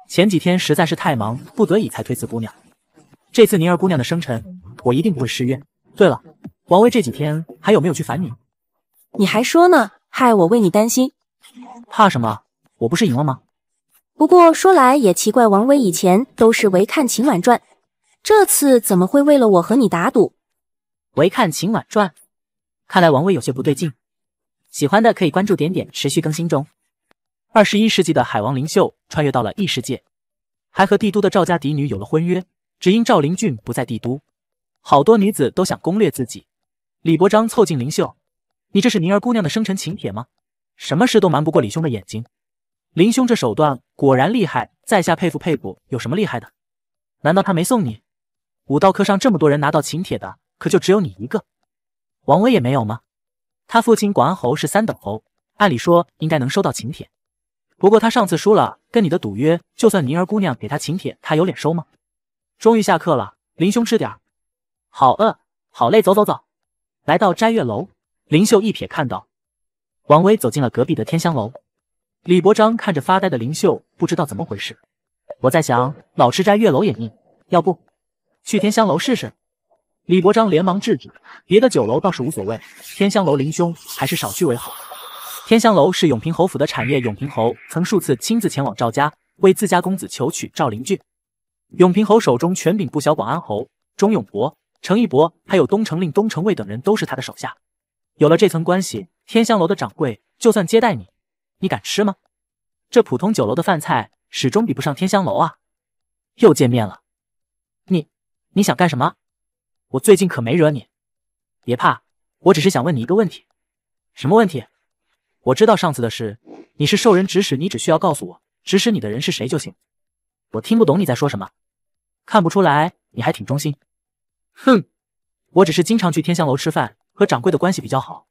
前几天实在是太忙，不得已才推辞姑娘。这次宁儿姑娘的生辰，我一定不会失约。对了，王威这几天还有没有去烦你？你还说呢？害我为你担心，怕什么？我不是赢了吗？不过说来也奇怪，王威以前都是唯看秦婉传，这次怎么会为了我和你打赌？唯看秦婉传，看来王威有些不对劲。喜欢的可以关注点点，持续更新中。二十一世纪的海王林秀穿越到了异世界，还和帝都的赵家嫡女有了婚约，只因赵灵俊不在帝都，好多女子都想攻略自己。李伯章凑近林秀。你这是宁儿姑娘的生辰请帖吗？什么事都瞒不过李兄的眼睛。林兄这手段果然厉害，在下佩服佩服。有什么厉害的？难道他没送你？武道课上这么多人拿到请帖的，可就只有你一个。王威也没有吗？他父亲广安侯是三等侯，按理说应该能收到请帖。不过他上次输了跟你的赌约，就算宁儿姑娘给他请帖，他有脸收吗？终于下课了，林兄吃点好饿，好累，走走走。来到摘月楼。林秀一瞥看到，王威走进了隔壁的天香楼。李伯章看着发呆的林秀，不知道怎么回事。我在想，老吃斋月楼也腻，要不去天香楼试试？李伯章连忙制止。别的酒楼倒是无所谓，天香楼林兄还是少去为好。天香楼是永平侯府的产业，永平侯曾数次亲自前往赵家，为自家公子求娶赵灵俊。永平侯手中权柄不小，广安侯钟永伯、程义伯，还有东城令、东城卫等人都是他的手下。有了这层关系，天香楼的掌柜就算接待你，你敢吃吗？这普通酒楼的饭菜始终比不上天香楼啊！又见面了，你你想干什么？我最近可没惹你，别怕，我只是想问你一个问题。什么问题？我知道上次的事，你是受人指使，你只需要告诉我指使你的人是谁就行。我听不懂你在说什么，看不出来你还挺忠心。哼，我只是经常去天香楼吃饭。和掌柜的关系比较好，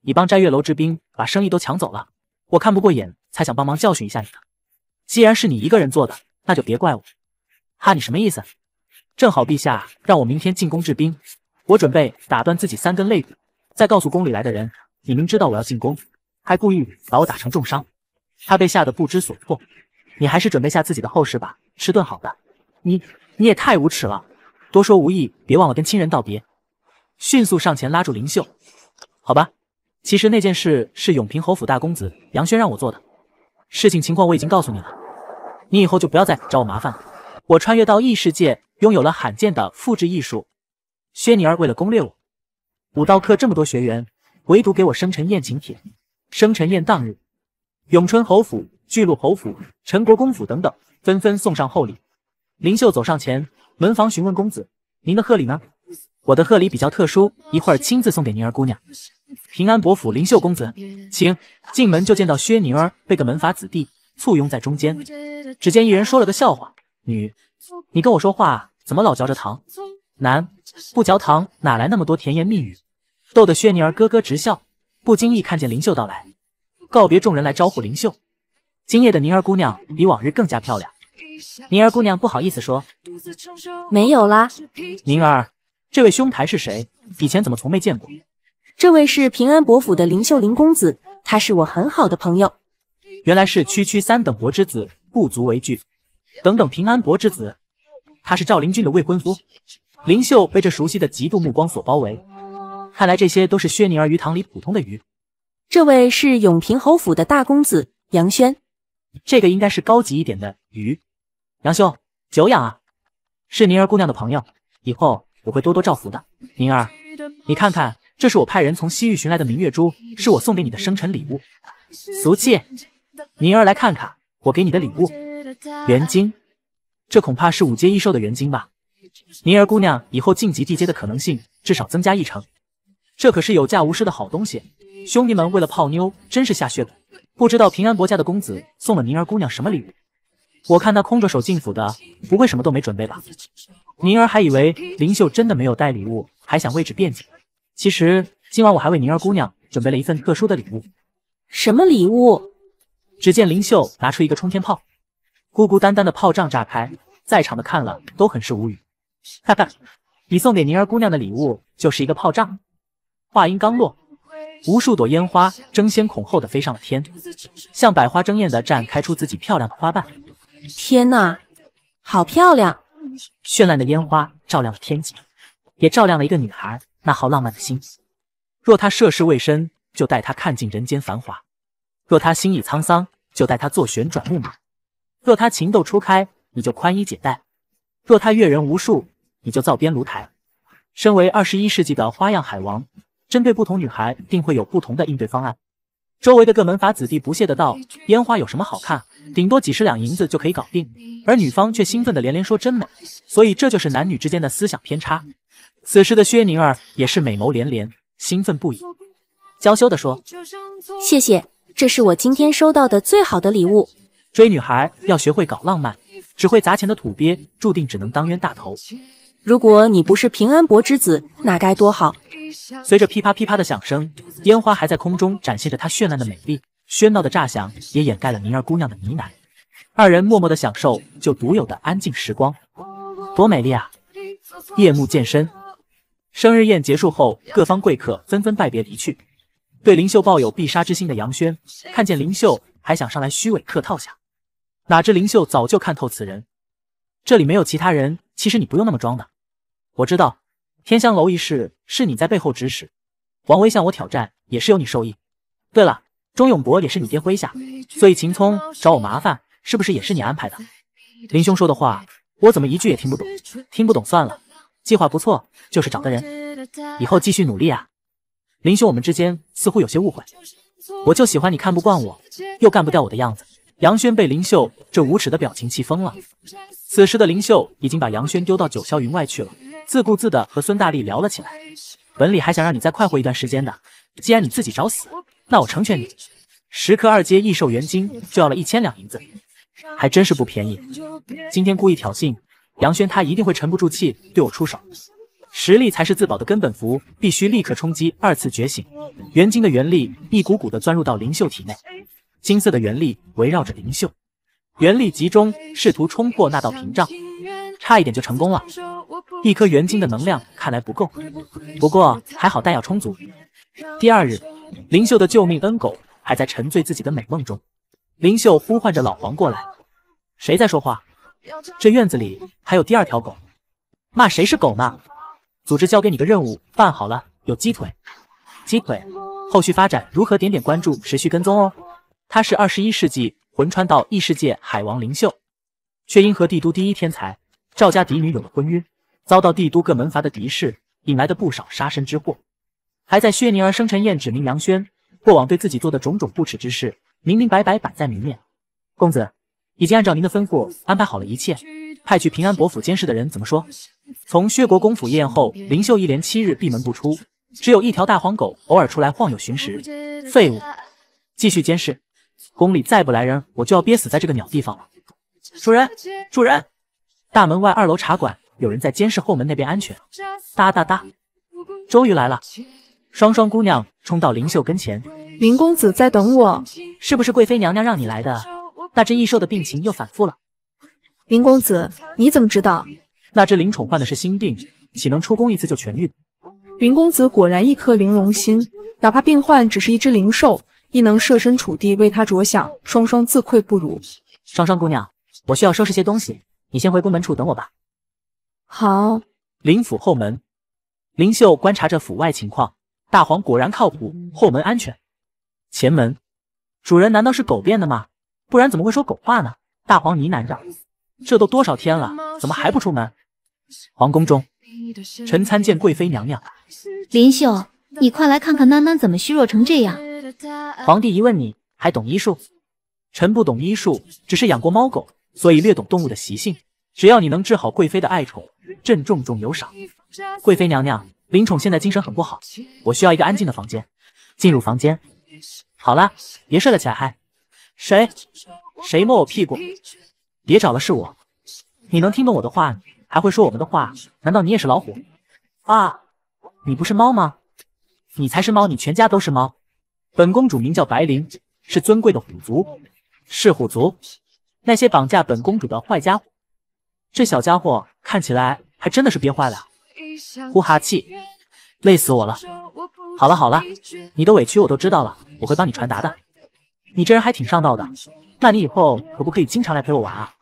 你帮摘月楼治兵，把生意都抢走了，我看不过眼，才想帮忙教训一下你的。既然是你一个人做的，那就别怪我。哈，你什么意思？正好陛下让我明天进宫治兵，我准备打断自己三根肋骨，再告诉宫里来的人，你明知道我要进宫，还故意把我打成重伤。他被吓得不知所措，你还是准备下自己的后事吧，吃顿好的。你你也太无耻了，多说无益，别忘了跟亲人道别。迅速上前拉住林秀，好吧，其实那件事是永平侯府大公子杨轩让我做的，事情情况我已经告诉你了，你以后就不要再找我麻烦了。我穿越到异世界，拥有了罕见的复制艺术。薛宁儿为了攻略我，武道课这么多学员，唯独给我生辰宴请帖。生辰宴当日，永春侯府、巨鹿侯府、陈国公府等等纷纷送上厚礼。林秀走上前，门房询问公子，您的贺礼呢？我的贺礼比较特殊，一会儿亲自送给宁儿姑娘。平安伯府灵秀公子，请进门就见到薛宁儿被个门阀子弟簇拥在中间。只见一人说了个笑话：女，你跟我说话怎么老嚼着糖？男，不嚼糖哪来那么多甜言蜜语？逗得薛宁儿咯咯直笑。不经意看见灵秀到来，告别众人来招呼灵秀。今夜的宁儿姑娘比往日更加漂亮。宁儿姑娘不好意思说，没有啦。宁儿。这位兄台是谁？以前怎么从没见过？这位是平安伯府的林秀林公子，他是我很好的朋友。原来是区区三等伯之子，不足为惧。等等，平安伯之子，他是赵林俊的未婚夫。林秀被这熟悉的嫉妒目光所包围，看来这些都是薛宁儿鱼塘里普通的鱼。这位是永平侯府的大公子杨轩，这个应该是高级一点的鱼。杨兄，久仰啊，是宁儿姑娘的朋友，以后。我会多多照拂的，宁儿，你看看，这是我派人从西域寻来的明月珠，是我送给你的生辰礼物。俗气，宁儿来看看我给你的礼物，元晶，这恐怕是五阶异兽的元晶吧。宁儿姑娘以后晋级地阶的可能性至少增加一成，这可是有价无市的好东西。兄弟们为了泡妞真是下血本，不知道平安伯家的公子送了宁儿姑娘什么礼物？我看他空着手进府的，不会什么都没准备吧？宁儿还以为林秀真的没有带礼物，还想为之辩解。其实今晚我还为宁儿姑娘准备了一份特殊的礼物。什么礼物？只见林秀拿出一个冲天炮，孤孤单单的炮仗炸开，在场的看了都很是无语。哈哈，你送给宁儿姑娘的礼物就是一个炮仗。话音刚落，无数朵烟花争先恐后的飞上了天，像百花争艳的绽开出自己漂亮的花瓣。天哪，好漂亮！绚烂的烟花照亮了天际，也照亮了一个女孩那好浪漫的心。若她涉世未深，就带她看尽人间繁华；若她心已沧桑，就带她坐旋转木马；若她情窦初开，你就宽衣解带；若她阅人无数，你就造边炉台。身为二十一世纪的花样海王，针对不同女孩，定会有不同的应对方案。周围的各门阀子弟不屑的道：“烟花有什么好看？顶多几十两银子就可以搞定。”而女方却兴奋的连连说：“真美！”所以这就是男女之间的思想偏差。此时的薛宁儿也是美眸连连，兴奋不已，娇羞的说：“谢谢，这是我今天收到的最好的礼物。”追女孩要学会搞浪漫，只会砸钱的土鳖注定只能当冤大头。如果你不是平安伯之子，那该多好！随着噼啪噼啪的响声，烟花还在空中展现着它绚烂的美丽，喧闹的炸响也掩盖了宁儿姑娘的呢喃。二人默默的享受就独有的安静时光，多美丽啊！夜幕渐深，生日宴结束后，各方贵客纷纷拜别离去。对林秀抱有必杀之心的杨轩，看见林秀还想上来虚伪客套下，哪知林秀早就看透此人。这里没有其他人，其实你不用那么装的，我知道。天香楼一事是你在背后指使，王威向我挑战也是由你授意。对了，钟永博也是你爹麾下，所以秦聪找我麻烦是不是也是你安排的？林兄说的话我怎么一句也听不懂？听不懂算了。计划不错，就是找的人。以后继续努力啊，林兄，我们之间似乎有些误会。我就喜欢你看不惯我，又干不掉我的样子。杨轩被林秀这无耻的表情气疯了。此时的林秀已经把杨轩丢到九霄云外去了。自顾自的和孙大力聊了起来。本里还想让你再快活一段时间的，既然你自己找死，那我成全你。十颗二阶异兽元晶就要了一千两银子，还真是不便宜。今天故意挑衅杨轩，他一定会沉不住气对我出手。实力才是自保的根本符，必须立刻冲击二次觉醒。元晶的元力一股股的钻入到灵秀体内，金色的元力围绕着灵秀，元力集中，试图冲破那道屏障，差一点就成功了。一颗元晶的能量看来不够，不过还好弹药充足。第二日，灵秀的救命恩狗还在沉醉自己的美梦中。灵秀呼唤着老黄过来：“谁在说话？这院子里还有第二条狗？骂谁是狗呢？”组织交给你个任务，办好了有鸡腿。鸡腿，后续发展如何？点点关注，持续跟踪哦。他是二十一世纪魂穿到异世界海王灵秀，却因和帝都第一天才赵家嫡女有了婚约。遭到帝都各门阀的敌视，引来的不少杀身之祸。还在薛宁儿生辰宴指名杨轩，过往对自己做的种种不耻之事，明明白白摆在明面。公子已经按照您的吩咐安排好了一切，派去平安伯府监视的人怎么说？从薛国公府宴后，林秀一连七日闭门不出，只有一条大黄狗偶尔出来晃悠寻食。废物，继续监视。宫里再不来人，我就要憋死在这个鸟地方了。主人，主人，大门外二楼茶馆。有人在监视后门那边安全。哒哒哒，终于来了！双双姑娘冲到林秀跟前，林公子在等我，是不是贵妃娘娘让你来的？那只异兽的病情又反复了。林公子，你怎么知道？那只灵宠患的是心病，岂能出宫一次就痊愈？林公子果然一颗玲珑心，哪怕病患只是一只灵兽，亦能设身处地为他着想。双双自愧不如。双双姑娘，我需要收拾些东西，你先回宫门处等我吧。好，林府后门，林秀观察着府外情况，大黄果然靠谱，后门安全。前门，主人难道是狗变的吗？不然怎么会说狗话呢？大黄呢喃着，这都多少天了，怎么还不出门？皇宫中，臣参见贵妃娘娘。林秀，你快来看看囡囡怎么虚弱成这样。皇帝一问，你还懂医术？臣不懂医术，只是养过猫狗，所以略懂动物的习性。只要你能治好贵妃的爱宠。朕重重有赏，贵妃娘娘，林宠现在精神很不好，我需要一个安静的房间。进入房间，好了，别睡了，起来嗨。谁？谁摸我屁股？别找了，是我。你能听懂我的话，还会说我们的话，难道你也是老虎啊？你不是猫吗？你才是猫，你全家都是猫。本公主名叫白灵，是尊贵的虎族，是虎族。那些绑架本公主的坏家伙。这小家伙看起来还真的是憋坏了，呼哈气，累死我了。好了好了，你的委屈我都知道了，我会帮你传达的。你这人还挺上道的，那你以后可不可以经常来陪我玩啊？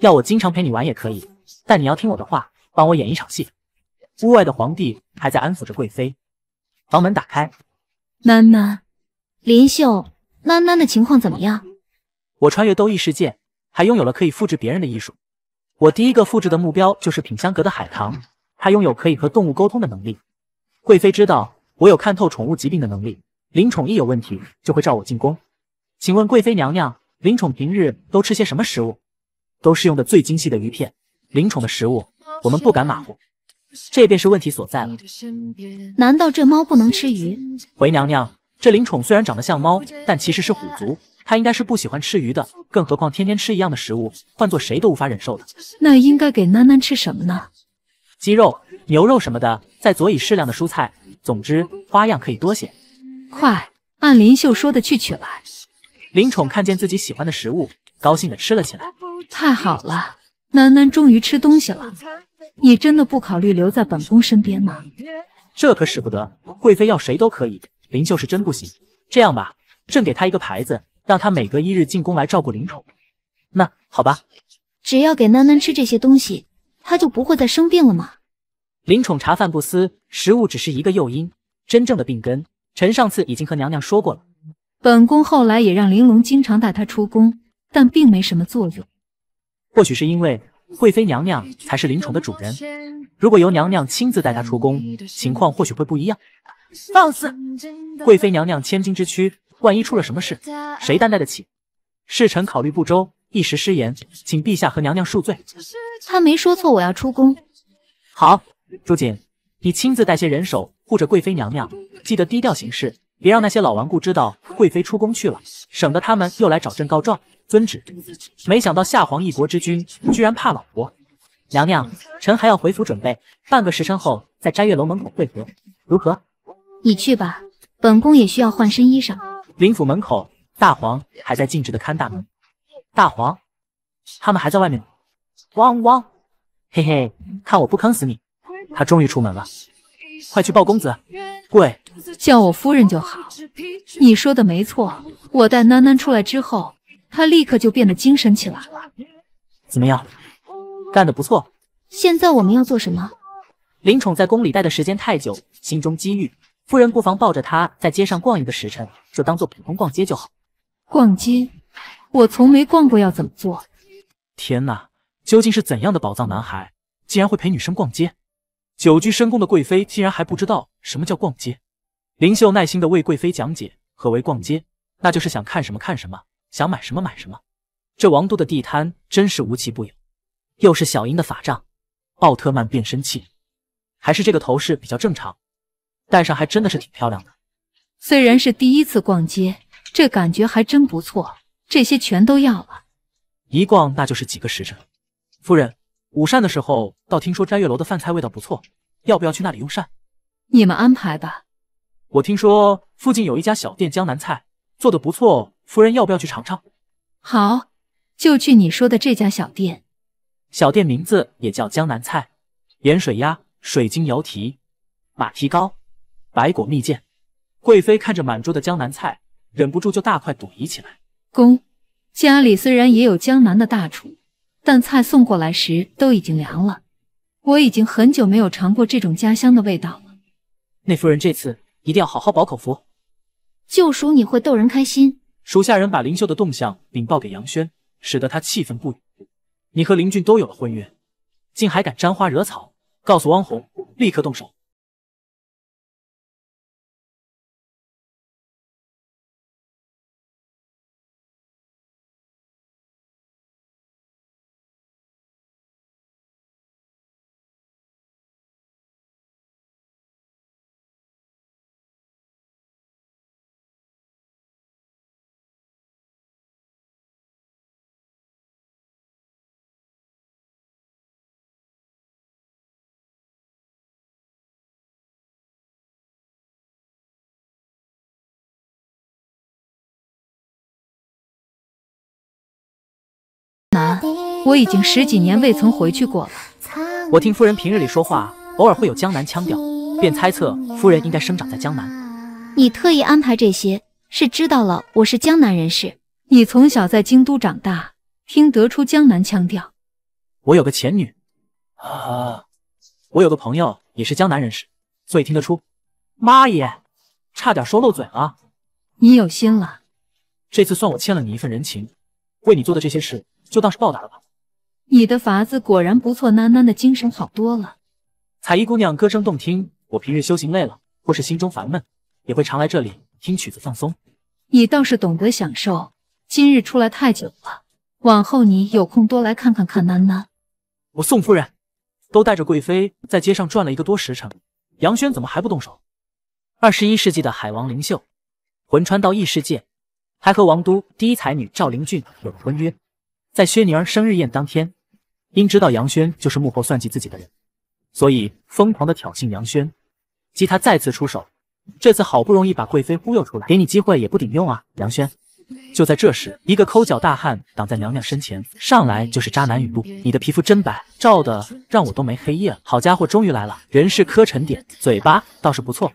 要我经常陪你玩也可以，但你要听我的话，帮我演一场戏。屋外的皇帝还在安抚着贵妃，房门打开，囡囡，林秀，囡囡的情况怎么样？我穿越斗异世界，还拥有了可以复制别人的艺术。我第一个复制的目标就是品香阁的海棠，它拥有可以和动物沟通的能力。贵妃知道我有看透宠物疾病的能力，灵宠一有问题就会召我进宫。请问贵妃娘娘，灵宠平日都吃些什么食物？都是用的最精细的鱼片。灵宠的食物我们不敢马虎，这便是问题所在了。难道这猫不能吃鱼？回娘娘，这灵宠虽然长得像猫，但其实是虎族。他应该是不喜欢吃鱼的，更何况天天吃一样的食物，换做谁都无法忍受的。那应该给囡囡吃什么呢？鸡肉、牛肉什么的，再佐以适量的蔬菜，总之花样可以多些。快按林秀说的去取来。林宠看见自己喜欢的食物，高兴的吃了起来。太好了，囡囡终于吃东西了。你真的不考虑留在本宫身边吗？这可使不得，贵妃要谁都可以，林秀是真不行。这样吧，朕给他一个牌子。让他每隔一日进宫来照顾灵宠。那好吧，只要给囡囡吃这些东西，她就不会再生病了吗？灵宠茶饭不思，食物只是一个诱因，真正的病根，臣上次已经和娘娘说过了。本宫后来也让玲珑经常带她出宫，但并没什么作用。或许是因为贵妃娘娘才是灵宠的主人，如果由娘娘亲自带她出宫，情况或许会不一样。放肆！贵妃娘娘千金之躯。万一出了什么事，谁担待得起？是臣考虑不周，一时失言，请陛下和娘娘恕罪。他没说错，我要出宫。好，朱瑾，你亲自带些人手护着贵妃娘娘，记得低调行事，别让那些老顽固知道贵妃出宫去了，省得他们又来找朕告状。遵旨。没想到夏皇一国之君居然怕老婆。娘娘，臣还要回府准备，半个时辰后在摘月楼门口会合，如何？你去吧，本宫也需要换身衣裳。林府门口，大黄还在静止的看大门。大黄，他们还在外面。汪汪！嘿嘿，看我不坑死你！他终于出门了，快去报公子。跪，叫我夫人就好。你说的没错，我带囡囡出来之后，她立刻就变得精神起来。怎么样？干得不错。现在我们要做什么？林宠在宫里待的时间太久，心中积郁。夫人不妨抱着他在街上逛一个时辰，就当做普通逛街就好。逛街？我从没逛过，要怎么做？天哪，究竟是怎样的宝藏男孩，竟然会陪女生逛街？久居深宫的贵妃竟然还不知道什么叫逛街？林秀耐心的为贵妃讲解何为逛街，那就是想看什么看什么，想买什么买什么。这王都的地摊真是无奇不有，又是小樱的法杖，奥特曼变身器，还是这个头饰比较正常。戴上还真的是挺漂亮的，虽然是第一次逛街，这感觉还真不错。这些全都要了。一逛那就是几个时辰。夫人，午膳的时候，倒听说斋月楼的饭菜味道不错，要不要去那里用膳？你们安排吧。我听说附近有一家小店，江南菜做的不错，夫人要不要去尝尝？好，就去你说的这家小店。小店名字也叫江南菜，盐水鸭、水晶瑶蹄、马蹄糕。白果蜜饯，贵妃看着满桌的江南菜，忍不住就大快朵颐起来。公家里虽然也有江南的大厨，但菜送过来时都已经凉了。我已经很久没有尝过这种家乡的味道了。内夫人这次一定要好好饱口福。就属你会逗人开心。属下人把林秀的动向禀报给杨轩，使得他气愤不已。你和林俊都有了婚约，竟还敢沾花惹草？告诉汪红，立刻动手。我已经十几年未曾回去过了。我听夫人平日里说话，偶尔会有江南腔调，便猜测夫人应该生长在江南。你特意安排这些，是知道了我是江南人士？你从小在京都长大，听得出江南腔调。我有个前女，啊，我有个朋友也是江南人士，所以听得出。妈耶，差点说漏嘴了。你有心了，这次算我欠了你一份人情，为你做的这些事，就当是报答了吧。你的法子果然不错，囡囡的精神好多了。彩衣姑娘歌声动听，我平日修行累了，或是心中烦闷，也会常来这里听曲子放松。你倒是懂得享受。今日出来太久了，往后你有空多来看看看囡囡。我宋夫人，都带着贵妃在街上转了一个多时辰，杨轩怎么还不动手？二十一世纪的海王灵秀，魂穿到异世界，还和王都第一才女赵灵俊有了婚约，在薛宁儿生日宴当天。因知道杨轩就是幕后算计自己的人，所以疯狂的挑衅杨轩，激他再次出手。这次好不容易把贵妃忽悠出来，给你机会也不顶用啊！杨轩。就在这时，一个抠脚大汉挡在娘娘身前，上来就是渣男语录：“你的皮肤真白，照的让我都没黑夜了。”好家伙，终于来了，人是磕碜点，嘴巴倒是不错。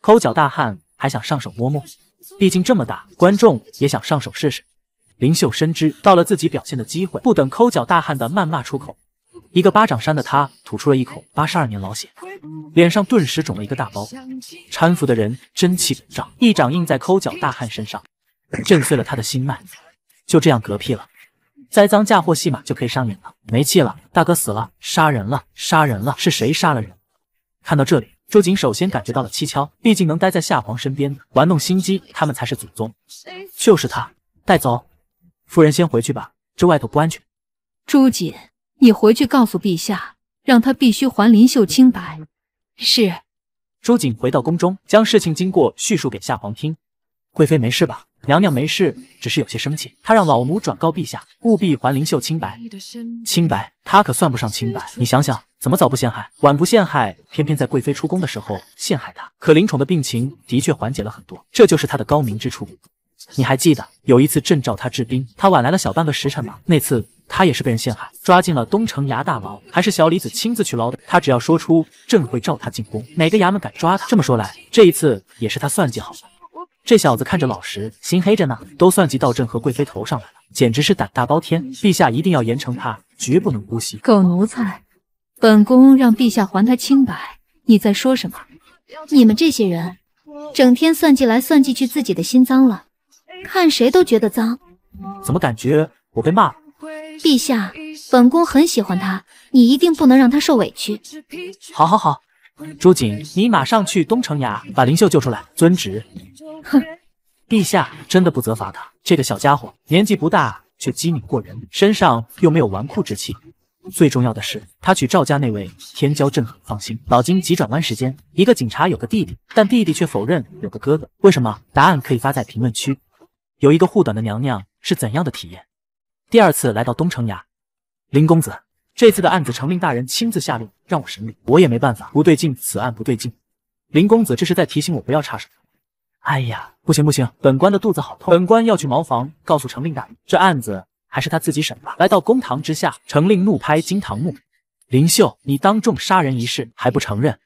抠脚大汉还想上手摸摸，毕竟这么大，观众也想上手试试。林秀深知到了自己表现的机会，不等抠脚大汉的谩骂出口，一个巴掌扇的他吐出了一口八十二年老血，脸上顿时肿了一个大包。搀扶的人真气鼓胀，一掌印在抠脚大汉身上，震碎了他的心脉，就这样嗝屁了。栽赃嫁祸戏码就可以上演了。没气了，大哥死了，杀人了，杀人了，是谁杀了人？看到这里，周瑾首先感觉到了蹊跷，毕竟能待在夏皇身边的，玩弄心机，他们才是祖宗。就是他，带走。夫人先回去吧，这外头不安全。朱瑾，你回去告诉陛下，让他必须还林秀清白。是。朱瑾回到宫中，将事情经过叙述给夏皇听。贵妃没事吧？娘娘没事，只是有些生气。她让老奴转告陛下，务必还林秀清白。清白？她可算不上清白。你想想，怎么早不陷害，晚不陷害，偏偏在贵妃出宫的时候陷害她？可林宠的病情的确缓解了很多，这就是他的高明之处。你还记得有一次朕召他治兵，他晚来了小半个时辰吗？那次他也是被人陷害，抓进了东城衙大牢，还是小李子亲自去捞的。他只要说出朕会召他进宫，哪个衙门敢抓他？这么说来，这一次也是他算计好了。这小子看着老实，心黑着呢，都算计到朕和贵妃头上来了，简直是胆大包天！陛下一定要严惩他，绝不能姑息。狗奴才，本宫让陛下还他清白，你在说什么？你们这些人整天算计来算计去，自己的心脏了。看谁都觉得脏，怎么感觉我被骂了？陛下，本宫很喜欢他，你一定不能让他受委屈。好，好，好，朱瑾，你马上去东城衙把林秀救出来。遵旨。哼，陛下真的不责罚他，这个小家伙年纪不大，却机敏过人，身上又没有纨绔之气。最重要的是，他娶赵家那位天骄，朕很放心。老金急转弯时间，一个警察有个弟弟，但弟弟却否认有个哥哥，为什么？答案可以发在评论区。有一个护短的娘娘是怎样的体验？第二次来到东城衙，林公子，这次的案子程令大人亲自下令让我审理，我也没办法。不对劲，此案不对劲。林公子这是在提醒我不要插手。哎呀，不行不行，本官的肚子好痛，本官要去茅房。告诉程令大人，这案子还是他自己审吧。来到公堂之下，程令怒拍金堂木，林秀，你当众杀人一事还不承认？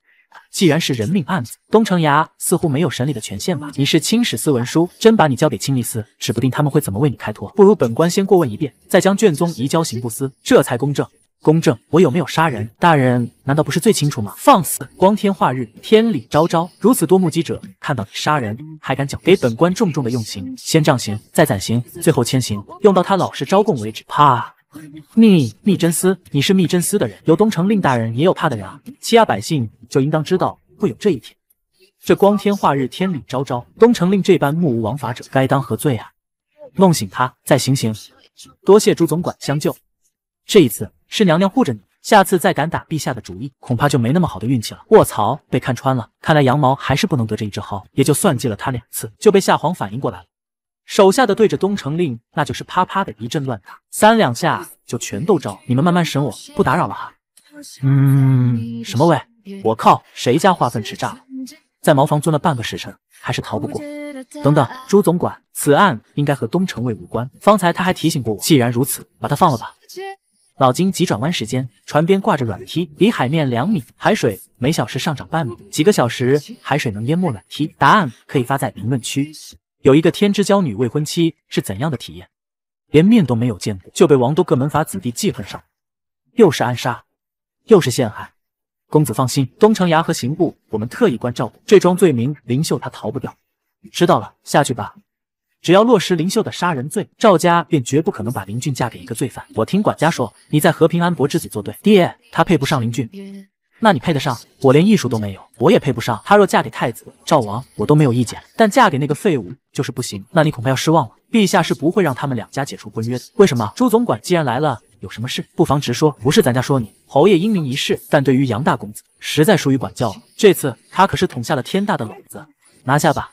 既然是人命案子，东城衙似乎没有审理的权限吧？你是清史司文书，真把你交给清吏司，指不定他们会怎么为你开脱。不如本官先过问一遍，再将卷宗移交刑部司，这才公正。公正，我有没有杀人？大人难道不是最清楚吗？放肆！光天化日，天理昭昭，如此多目击者看到你杀人，还敢狡辩？给本官重重的用刑，先杖刑，再斩刑，最后千刑，用到他老实招供为止。啪！密密真司，你是密真司的人，有东城令大人，也有怕的人啊。欺压百姓，就应当知道会有这一天。这光天化日，天理昭昭，东城令这般目无王法者，该当何罪啊？弄醒他，再行刑。多谢朱总管相救。这一次是娘娘护着你，下次再敢打陛下的主意，恐怕就没那么好的运气了。卧槽，被看穿了，看来羊毛还是不能得这一只薅，也就算计了他两次，就被夏皇反应过来了。手下的对着东城令，那就是啪啪的一阵乱打，三两下就全都招。你们慢慢审，我不打扰了哈。嗯，什么味？我靠，谁家化粪池炸了？在茅房蹲了半个时辰，还是逃不过。等等，朱总管，此案应该和东城卫无关。方才他还提醒过我。既然如此，把他放了吧。老金急转弯，时间。船边挂着软梯，离海面两米，海水每小时上涨半米，几个小时海水能淹没软梯。答案可以发在评论区。有一个天之娇女未婚妻是怎样的体验？连面都没有见过就被王都各门阀子弟记恨上，又是暗杀，又是陷害。公子放心，东城衙和刑部，我们特意关照这桩罪名，林秀她逃不掉。知道了，下去吧。只要落实林秀的杀人罪，赵家便绝不可能把林俊嫁给一个罪犯。我听管家说，你在和平安伯之子作对。爹，他配不上林俊。那你配得上我，连艺术都没有，我也配不上她。若嫁给太子、赵王，我都没有意见，但嫁给那个废物就是不行。那你恐怕要失望了，陛下是不会让他们两家解除婚约的。为什么？朱总管既然来了，有什么事不妨直说。不是咱家说你，侯爷英明一世，但对于杨大公子，实在疏于管教。这次他可是捅下了天大的篓子，拿下吧。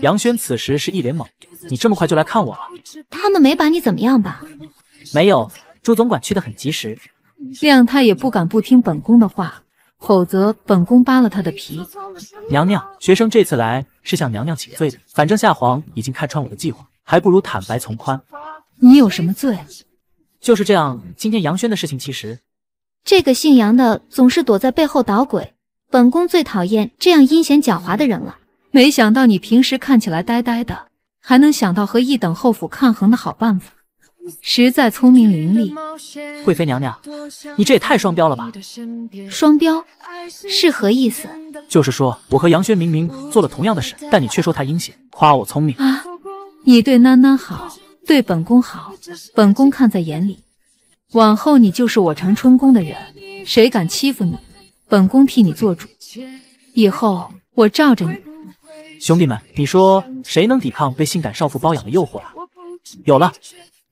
杨轩此时是一脸懵，你这么快就来看我了？他们没把你怎么样吧？没有，朱总管去得很及时，谅他也不敢不听本宫的话。否则，本宫扒了他的皮。娘娘，学生这次来是向娘娘请罪的。反正夏皇已经看穿我的计划，还不如坦白从宽。你有什么罪？就是这样。今天杨轩的事情，其实这个姓杨的总是躲在背后捣鬼。本宫最讨厌这样阴险狡猾的人了。没想到你平时看起来呆呆的，还能想到和一等后府抗衡的好办法。实在聪明伶俐，贵妃娘娘，你这也太双标了吧！双标是何意思？就是说我和杨轩明明做了同样的事，但你却说他阴险，夸我聪明啊！你对囡囡好，对本宫好，本宫看在眼里。往后你就是我长春宫的人，谁敢欺负你，本宫替你做主。以后我罩着你。兄弟们，你说谁能抵抗被性感少妇包养的诱惑啊？有了。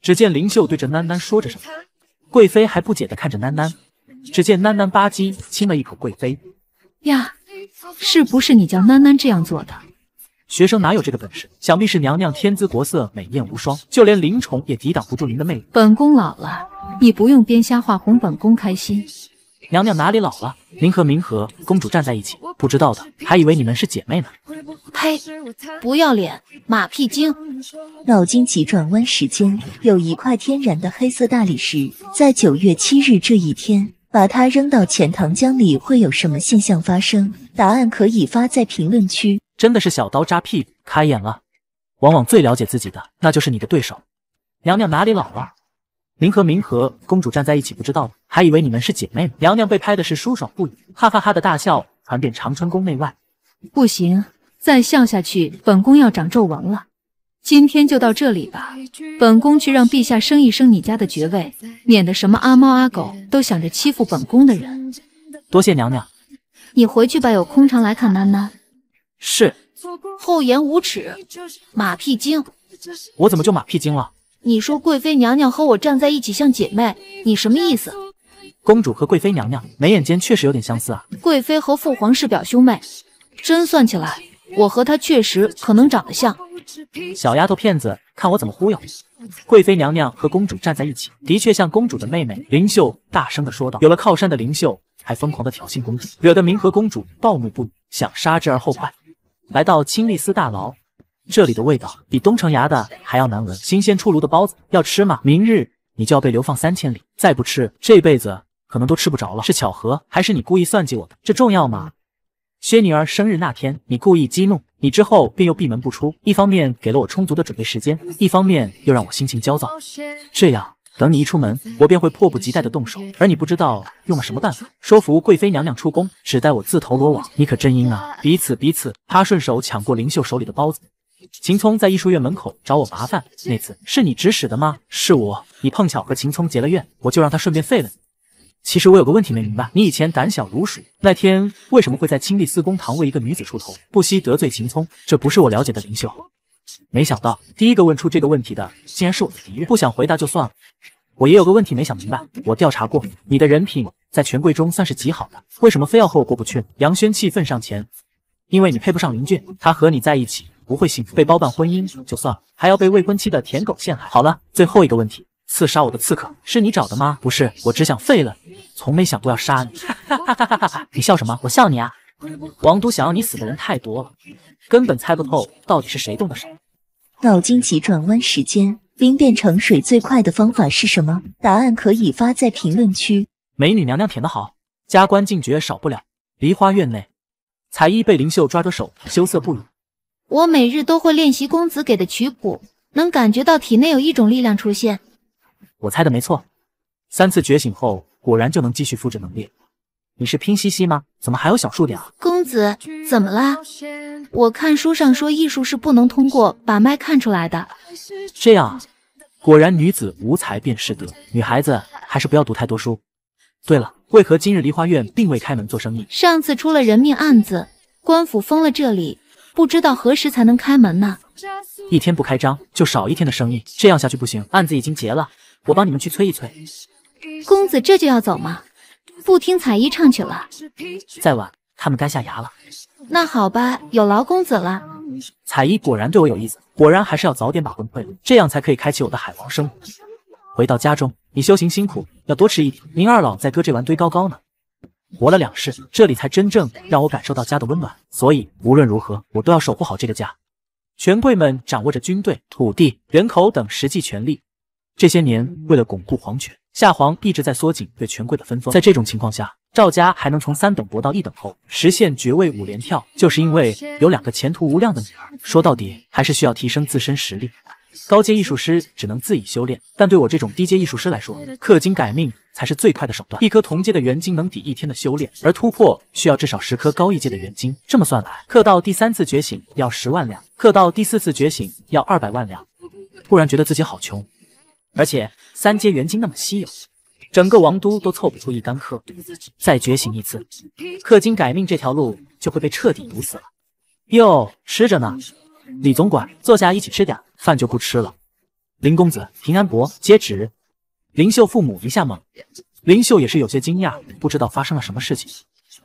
只见灵秀对着囡囡说着什么，贵妃还不解地看着囡囡。只见囡囡吧唧亲了一口贵妃。呀，是不是你叫囡囡这样做的？学生哪有这个本事？想必是娘娘天姿国色，美艳无双，就连灵宠也抵挡不住您的魅力。本宫老了，你不用编瞎话哄本宫开心。娘娘哪里老了？您和明和公主站在一起，不知道的还以为你们是姐妹呢。呸！不要脸，马屁精。脑筋急转弯时间：有一块天然的黑色大理石，在九月七日这一天，把它扔到钱塘江里，会有什么现象发生？答案可以发在评论区。真的是小刀扎屁股，开眼了。往往最了解自己的，那就是你的对手。娘娘哪里老了？您和明和公主站在一起，不知道还以为你们是姐妹呢。娘娘被拍的是舒爽不已，哈哈哈的大笑传遍长春宫内外。不行，再笑下去，本宫要长皱纹了。今天就到这里吧，本宫去让陛下升一升你家的爵位，免得什么阿猫阿狗都想着欺负本宫的人。多谢娘娘，你回去吧，有空常来看囡囡。是。厚颜无耻，马屁精。我怎么就马屁精了？你说贵妃娘娘和我站在一起像姐妹，你什么意思？公主和贵妃娘娘眉眼间确实有点相似啊。贵妃和父皇是表兄妹，真算起来，我和她确实可能长得像。小丫头片子，看我怎么忽悠！贵妃娘娘和公主站在一起，的确像公主的妹妹。灵秀大声地说道。有了靠山的灵秀，还疯狂地挑衅公主，惹得明和公主暴怒不已，想杀之而后快。来到清丽司大牢。这里的味道比东城衙的还要难闻。新鲜出炉的包子要吃吗？明日你就要被流放三千里，再不吃这辈子可能都吃不着了。是巧合还是你故意算计我的？这重要吗？薛女儿生日那天，你故意激怒你之后便又闭门不出，一方面给了我充足的准备时间，一方面又让我心情焦躁。这样，等你一出门，我便会迫不及待的动手，而你不知道用了什么办法说服贵妃娘娘出宫，只待我自投罗网。你可真阴啊！彼此彼此。他顺手抢过灵秀手里的包子。秦聪在艺术院门口找我麻烦，那次是你指使的吗？是我，你碰巧和秦聪结了怨，我就让他顺便废了你。其实我有个问题没明白，你以前胆小如鼠，那天为什么会在清帝四公堂为一个女子出头，不惜得罪秦聪？这不是我了解的灵秀。没想到第一个问出这个问题的竟然是我的敌人，不想回答就算了。我也有个问题没想明白，我调查过，你的人品在权贵中算是极好的，为什么非要和我过不去？杨轩气愤上前，因为你配不上林俊，他和你在一起。不会幸福，被包办婚姻就算了，还要被未婚妻的舔狗陷害。好了，最后一个问题，刺杀我的刺客是你找的吗？不是，我只想废了，你，从没想过要杀你。哈哈哈哈哈哈！你笑什么？我笑你啊！王都想要你死的人太多了，根本猜不透到底是谁动的手。脑筋急转弯时间，冰变成水最快的方法是什么？答案可以发在评论区。美女娘娘舔得好，加官进爵少不了。梨花院内，彩衣被林秀抓着手，羞涩不已。我每日都会练习公子给的曲谱，能感觉到体内有一种力量出现。我猜的没错，三次觉醒后果然就能继续复制能力。你是拼夕夕吗？怎么还有小数点啊？公子，怎么了？我看书上说艺术是不能通过把脉看出来的。这样啊，果然女子无才便是德。女孩子还是不要读太多书。对了，为何今日梨花院并未开门做生意？上次出了人命案子，官府封了这里。不知道何时才能开门呢？一天不开张就少一天的生意，这样下去不行。案子已经结了，我帮你们去催一催。公子这就要走吗？不听彩衣唱曲了？再晚他们该下崖了。那好吧，有劳公子了。彩衣果然对我有意思，果然还是要早点把婚退了，这样才可以开启我的海王生活。回到家中，你修行辛苦，要多吃一点。您二老在搁这玩堆高高呢。活了两世，这里才真正让我感受到家的温暖。所以无论如何，我都要守护好这个家。权贵们掌握着军队、土地、人口等实际权利，这些年，为了巩固皇权，夏皇一直在缩紧对权贵的分封。在这种情况下，赵家还能从三等博到一等后，实现爵位五连跳，就是因为有两个前途无量的女儿。说到底，还是需要提升自身实力。高阶艺术师只能自己修炼，但对我这种低阶艺术师来说，氪金改命。才是最快的手段。一颗同阶的元晶能抵一天的修炼，而突破需要至少十颗高一阶的元晶。这么算来，刻到第三次觉醒要十万两，刻到第四次觉醒要二百万两。突然觉得自己好穷，而且三阶元晶那么稀有，整个王都都凑不出一干颗。再觉醒一次，氪金改命这条路就会被彻底堵死了。哟，吃着呢，李总管，坐下一起吃点，饭就不吃了。林公子，平安伯，接旨。林秀父母一下懵，林秀也是有些惊讶，不知道发生了什么事情。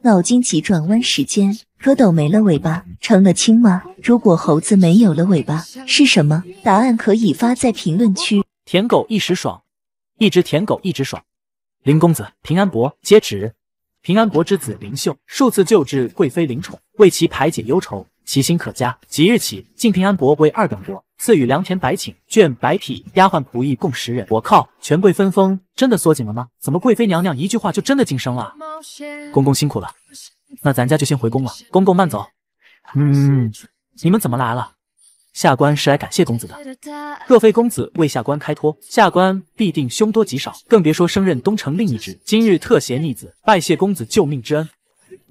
脑筋急转弯时间：蝌蚪没了尾巴成了青蛙，如果猴子没有了尾巴是什么？答案可以发在评论区。舔狗一时爽，一只舔狗一直爽。林公子，平安伯接旨。平安伯之子林秀数次救治贵妃灵宠，为其排解忧愁。其心可嘉，即日起晋平安伯为二等伯，赐予良田百顷、绢百匹、丫鬟仆役共十人。我靠，权贵分封真的缩紧了吗？怎么贵妃娘娘一句话就真的晋升了？公公辛苦了，那咱家就先回宫了。公公慢走。嗯，你们怎么来了？下官是来感谢公子的。若非公子为下官开脱，下官必定凶多吉少，更别说升任东城另一职。今日特携逆子拜谢公子救命之恩。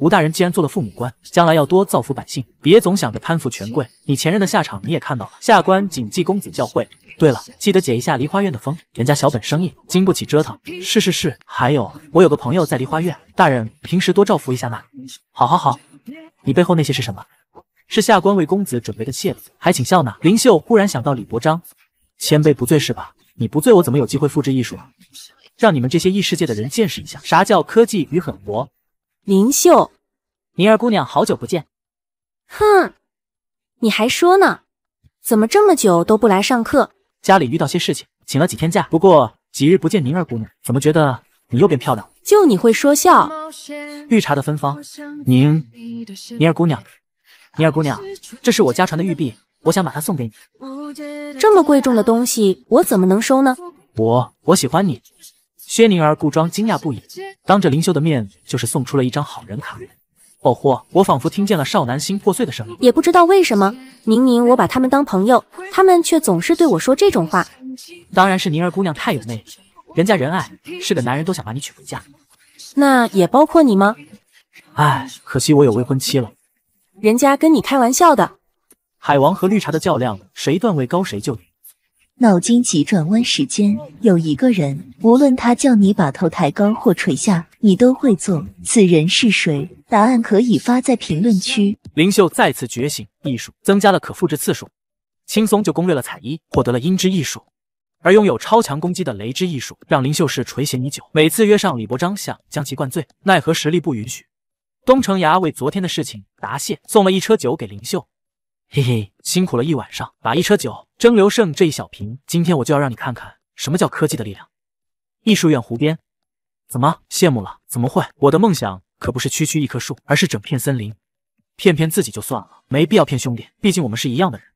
吴大人既然做了父母官，将来要多造福百姓，别总想着攀附权贵。你前任的下场你也看到了，下官谨记公子教诲。对了，记得解一下梨花院的封，人家小本生意经不起折腾。是是是，还有我有个朋友在梨花院，大人平时多照拂一下那。好好好，你背后那些是什么？是下官为公子准备的谢礼，还请笑纳。林秀忽然想到李伯章，千杯不醉是吧？你不醉，我怎么有机会复制艺术？让你们这些异世界的人见识一下啥叫科技与狠活。林秀，宁儿姑娘，好久不见。哼，你还说呢，怎么这么久都不来上课？家里遇到些事情，请了几天假。不过几日不见，宁儿姑娘，怎么觉得你又变漂亮了？就你会说笑。绿茶的芬芳，宁宁儿姑娘，宁儿姑娘，这是我家传的玉璧，我想把它送给你。这么贵重的东西，我怎么能收呢？我我喜欢你。薛宁儿故装惊讶不已，当着林修的面就是送出了一张好人卡。哦豁，我仿佛听见了少男心破碎的声音，也不知道为什么，明明我把他们当朋友，他们却总是对我说这种话。当然是宁儿姑娘太有魅力，人家仁爱是个男人都想把你娶回家，那也包括你吗？唉，可惜我有未婚妻了。人家跟你开玩笑的。海王和绿茶的较量，谁段位高谁就赢。脑筋急转弯时间，有一个人，无论他叫你把头抬高或垂下，你都会做。此人是谁？答案可以发在评论区。灵秀再次觉醒，艺术增加了可复制次数，轻松就攻略了彩衣，获得了音之艺术。而拥有超强攻击的雷之艺术，让灵秀是垂涎已久。每次约上李伯章，想将其灌醉，奈何实力不允许。东城牙为昨天的事情答谢，送了一车酒给灵秀。嘿嘿，辛苦了一晚上，把一车酒。蒸馏剩这一小瓶，今天我就要让你看看什么叫科技的力量。艺术院湖边，怎么羡慕了？怎么会？我的梦想可不是区区一棵树，而是整片森林。骗骗自己就算了，没必要骗兄弟，毕竟我们是一样的人。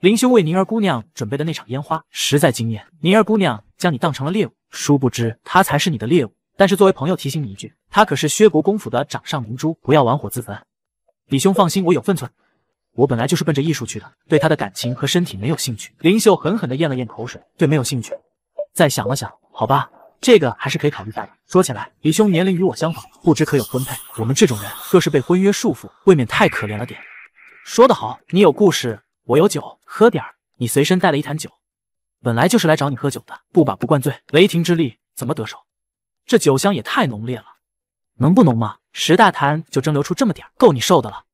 林兄为宁儿姑娘准备的那场烟花实在惊艳，宁儿姑娘将你当成了猎物，殊不知她才是你的猎物。但是作为朋友提醒你一句，她可是薛国公府的掌上明珠，不要玩火自焚。李兄放心，我有分寸。我本来就是奔着艺术去的，对他的感情和身体没有兴趣。林秀狠狠地咽了咽口水，对，没有兴趣。再想了想，好吧，这个还是可以考虑下的。说起来，李兄年龄与我相仿，不知可有婚配？我们这种人，若是被婚约束缚，未免太可怜了点。说得好，你有故事，我有酒，喝点儿。你随身带了一坛酒，本来就是来找你喝酒的，不把不灌醉。雷霆之力怎么得手？这酒香也太浓烈了，能不浓吗？十大坛就蒸馏出这么点儿，够你受的了。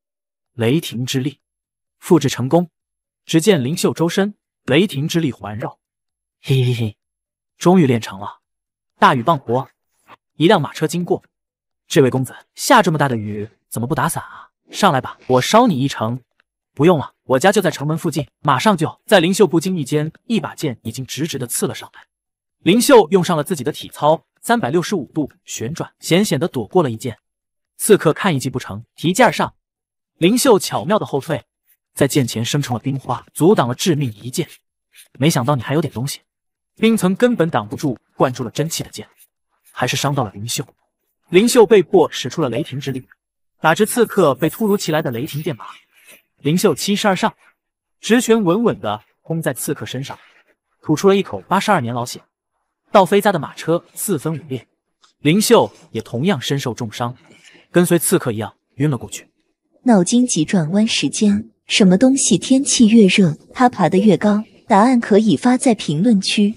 雷霆之力。复制成功，只见灵秀周身雷霆之力环绕，嘿嘿嘿，终于练成了。大雨磅礴，一辆马车经过，这位公子下这么大的雨，怎么不打伞啊？上来吧，我捎你一程。不用了，我家就在城门附近，马上就……在灵秀不经意间，一把剑已经直直的刺了上来。灵秀用上了自己的体操，三百六十五度旋转，险险的躲过了一剑。刺客看一计不成，提剑上，灵秀巧妙的后退。在剑前生成了冰花，阻挡了致命一剑。没想到你还有点东西，冰层根本挡不住灌注了真气的剑，还是伤到了灵秀。灵秀被迫使出了雷霆之力，哪知刺客被突如其来的雷霆电麻，灵秀七十二上，直拳稳稳的轰在刺客身上，吐出了一口八十二年老血，倒飞家的马车四分五裂，灵秀也同样身受重伤，跟随刺客一样晕了过去。脑筋急转弯时间。什么东西天气越热，它爬得越高？答案可以发在评论区。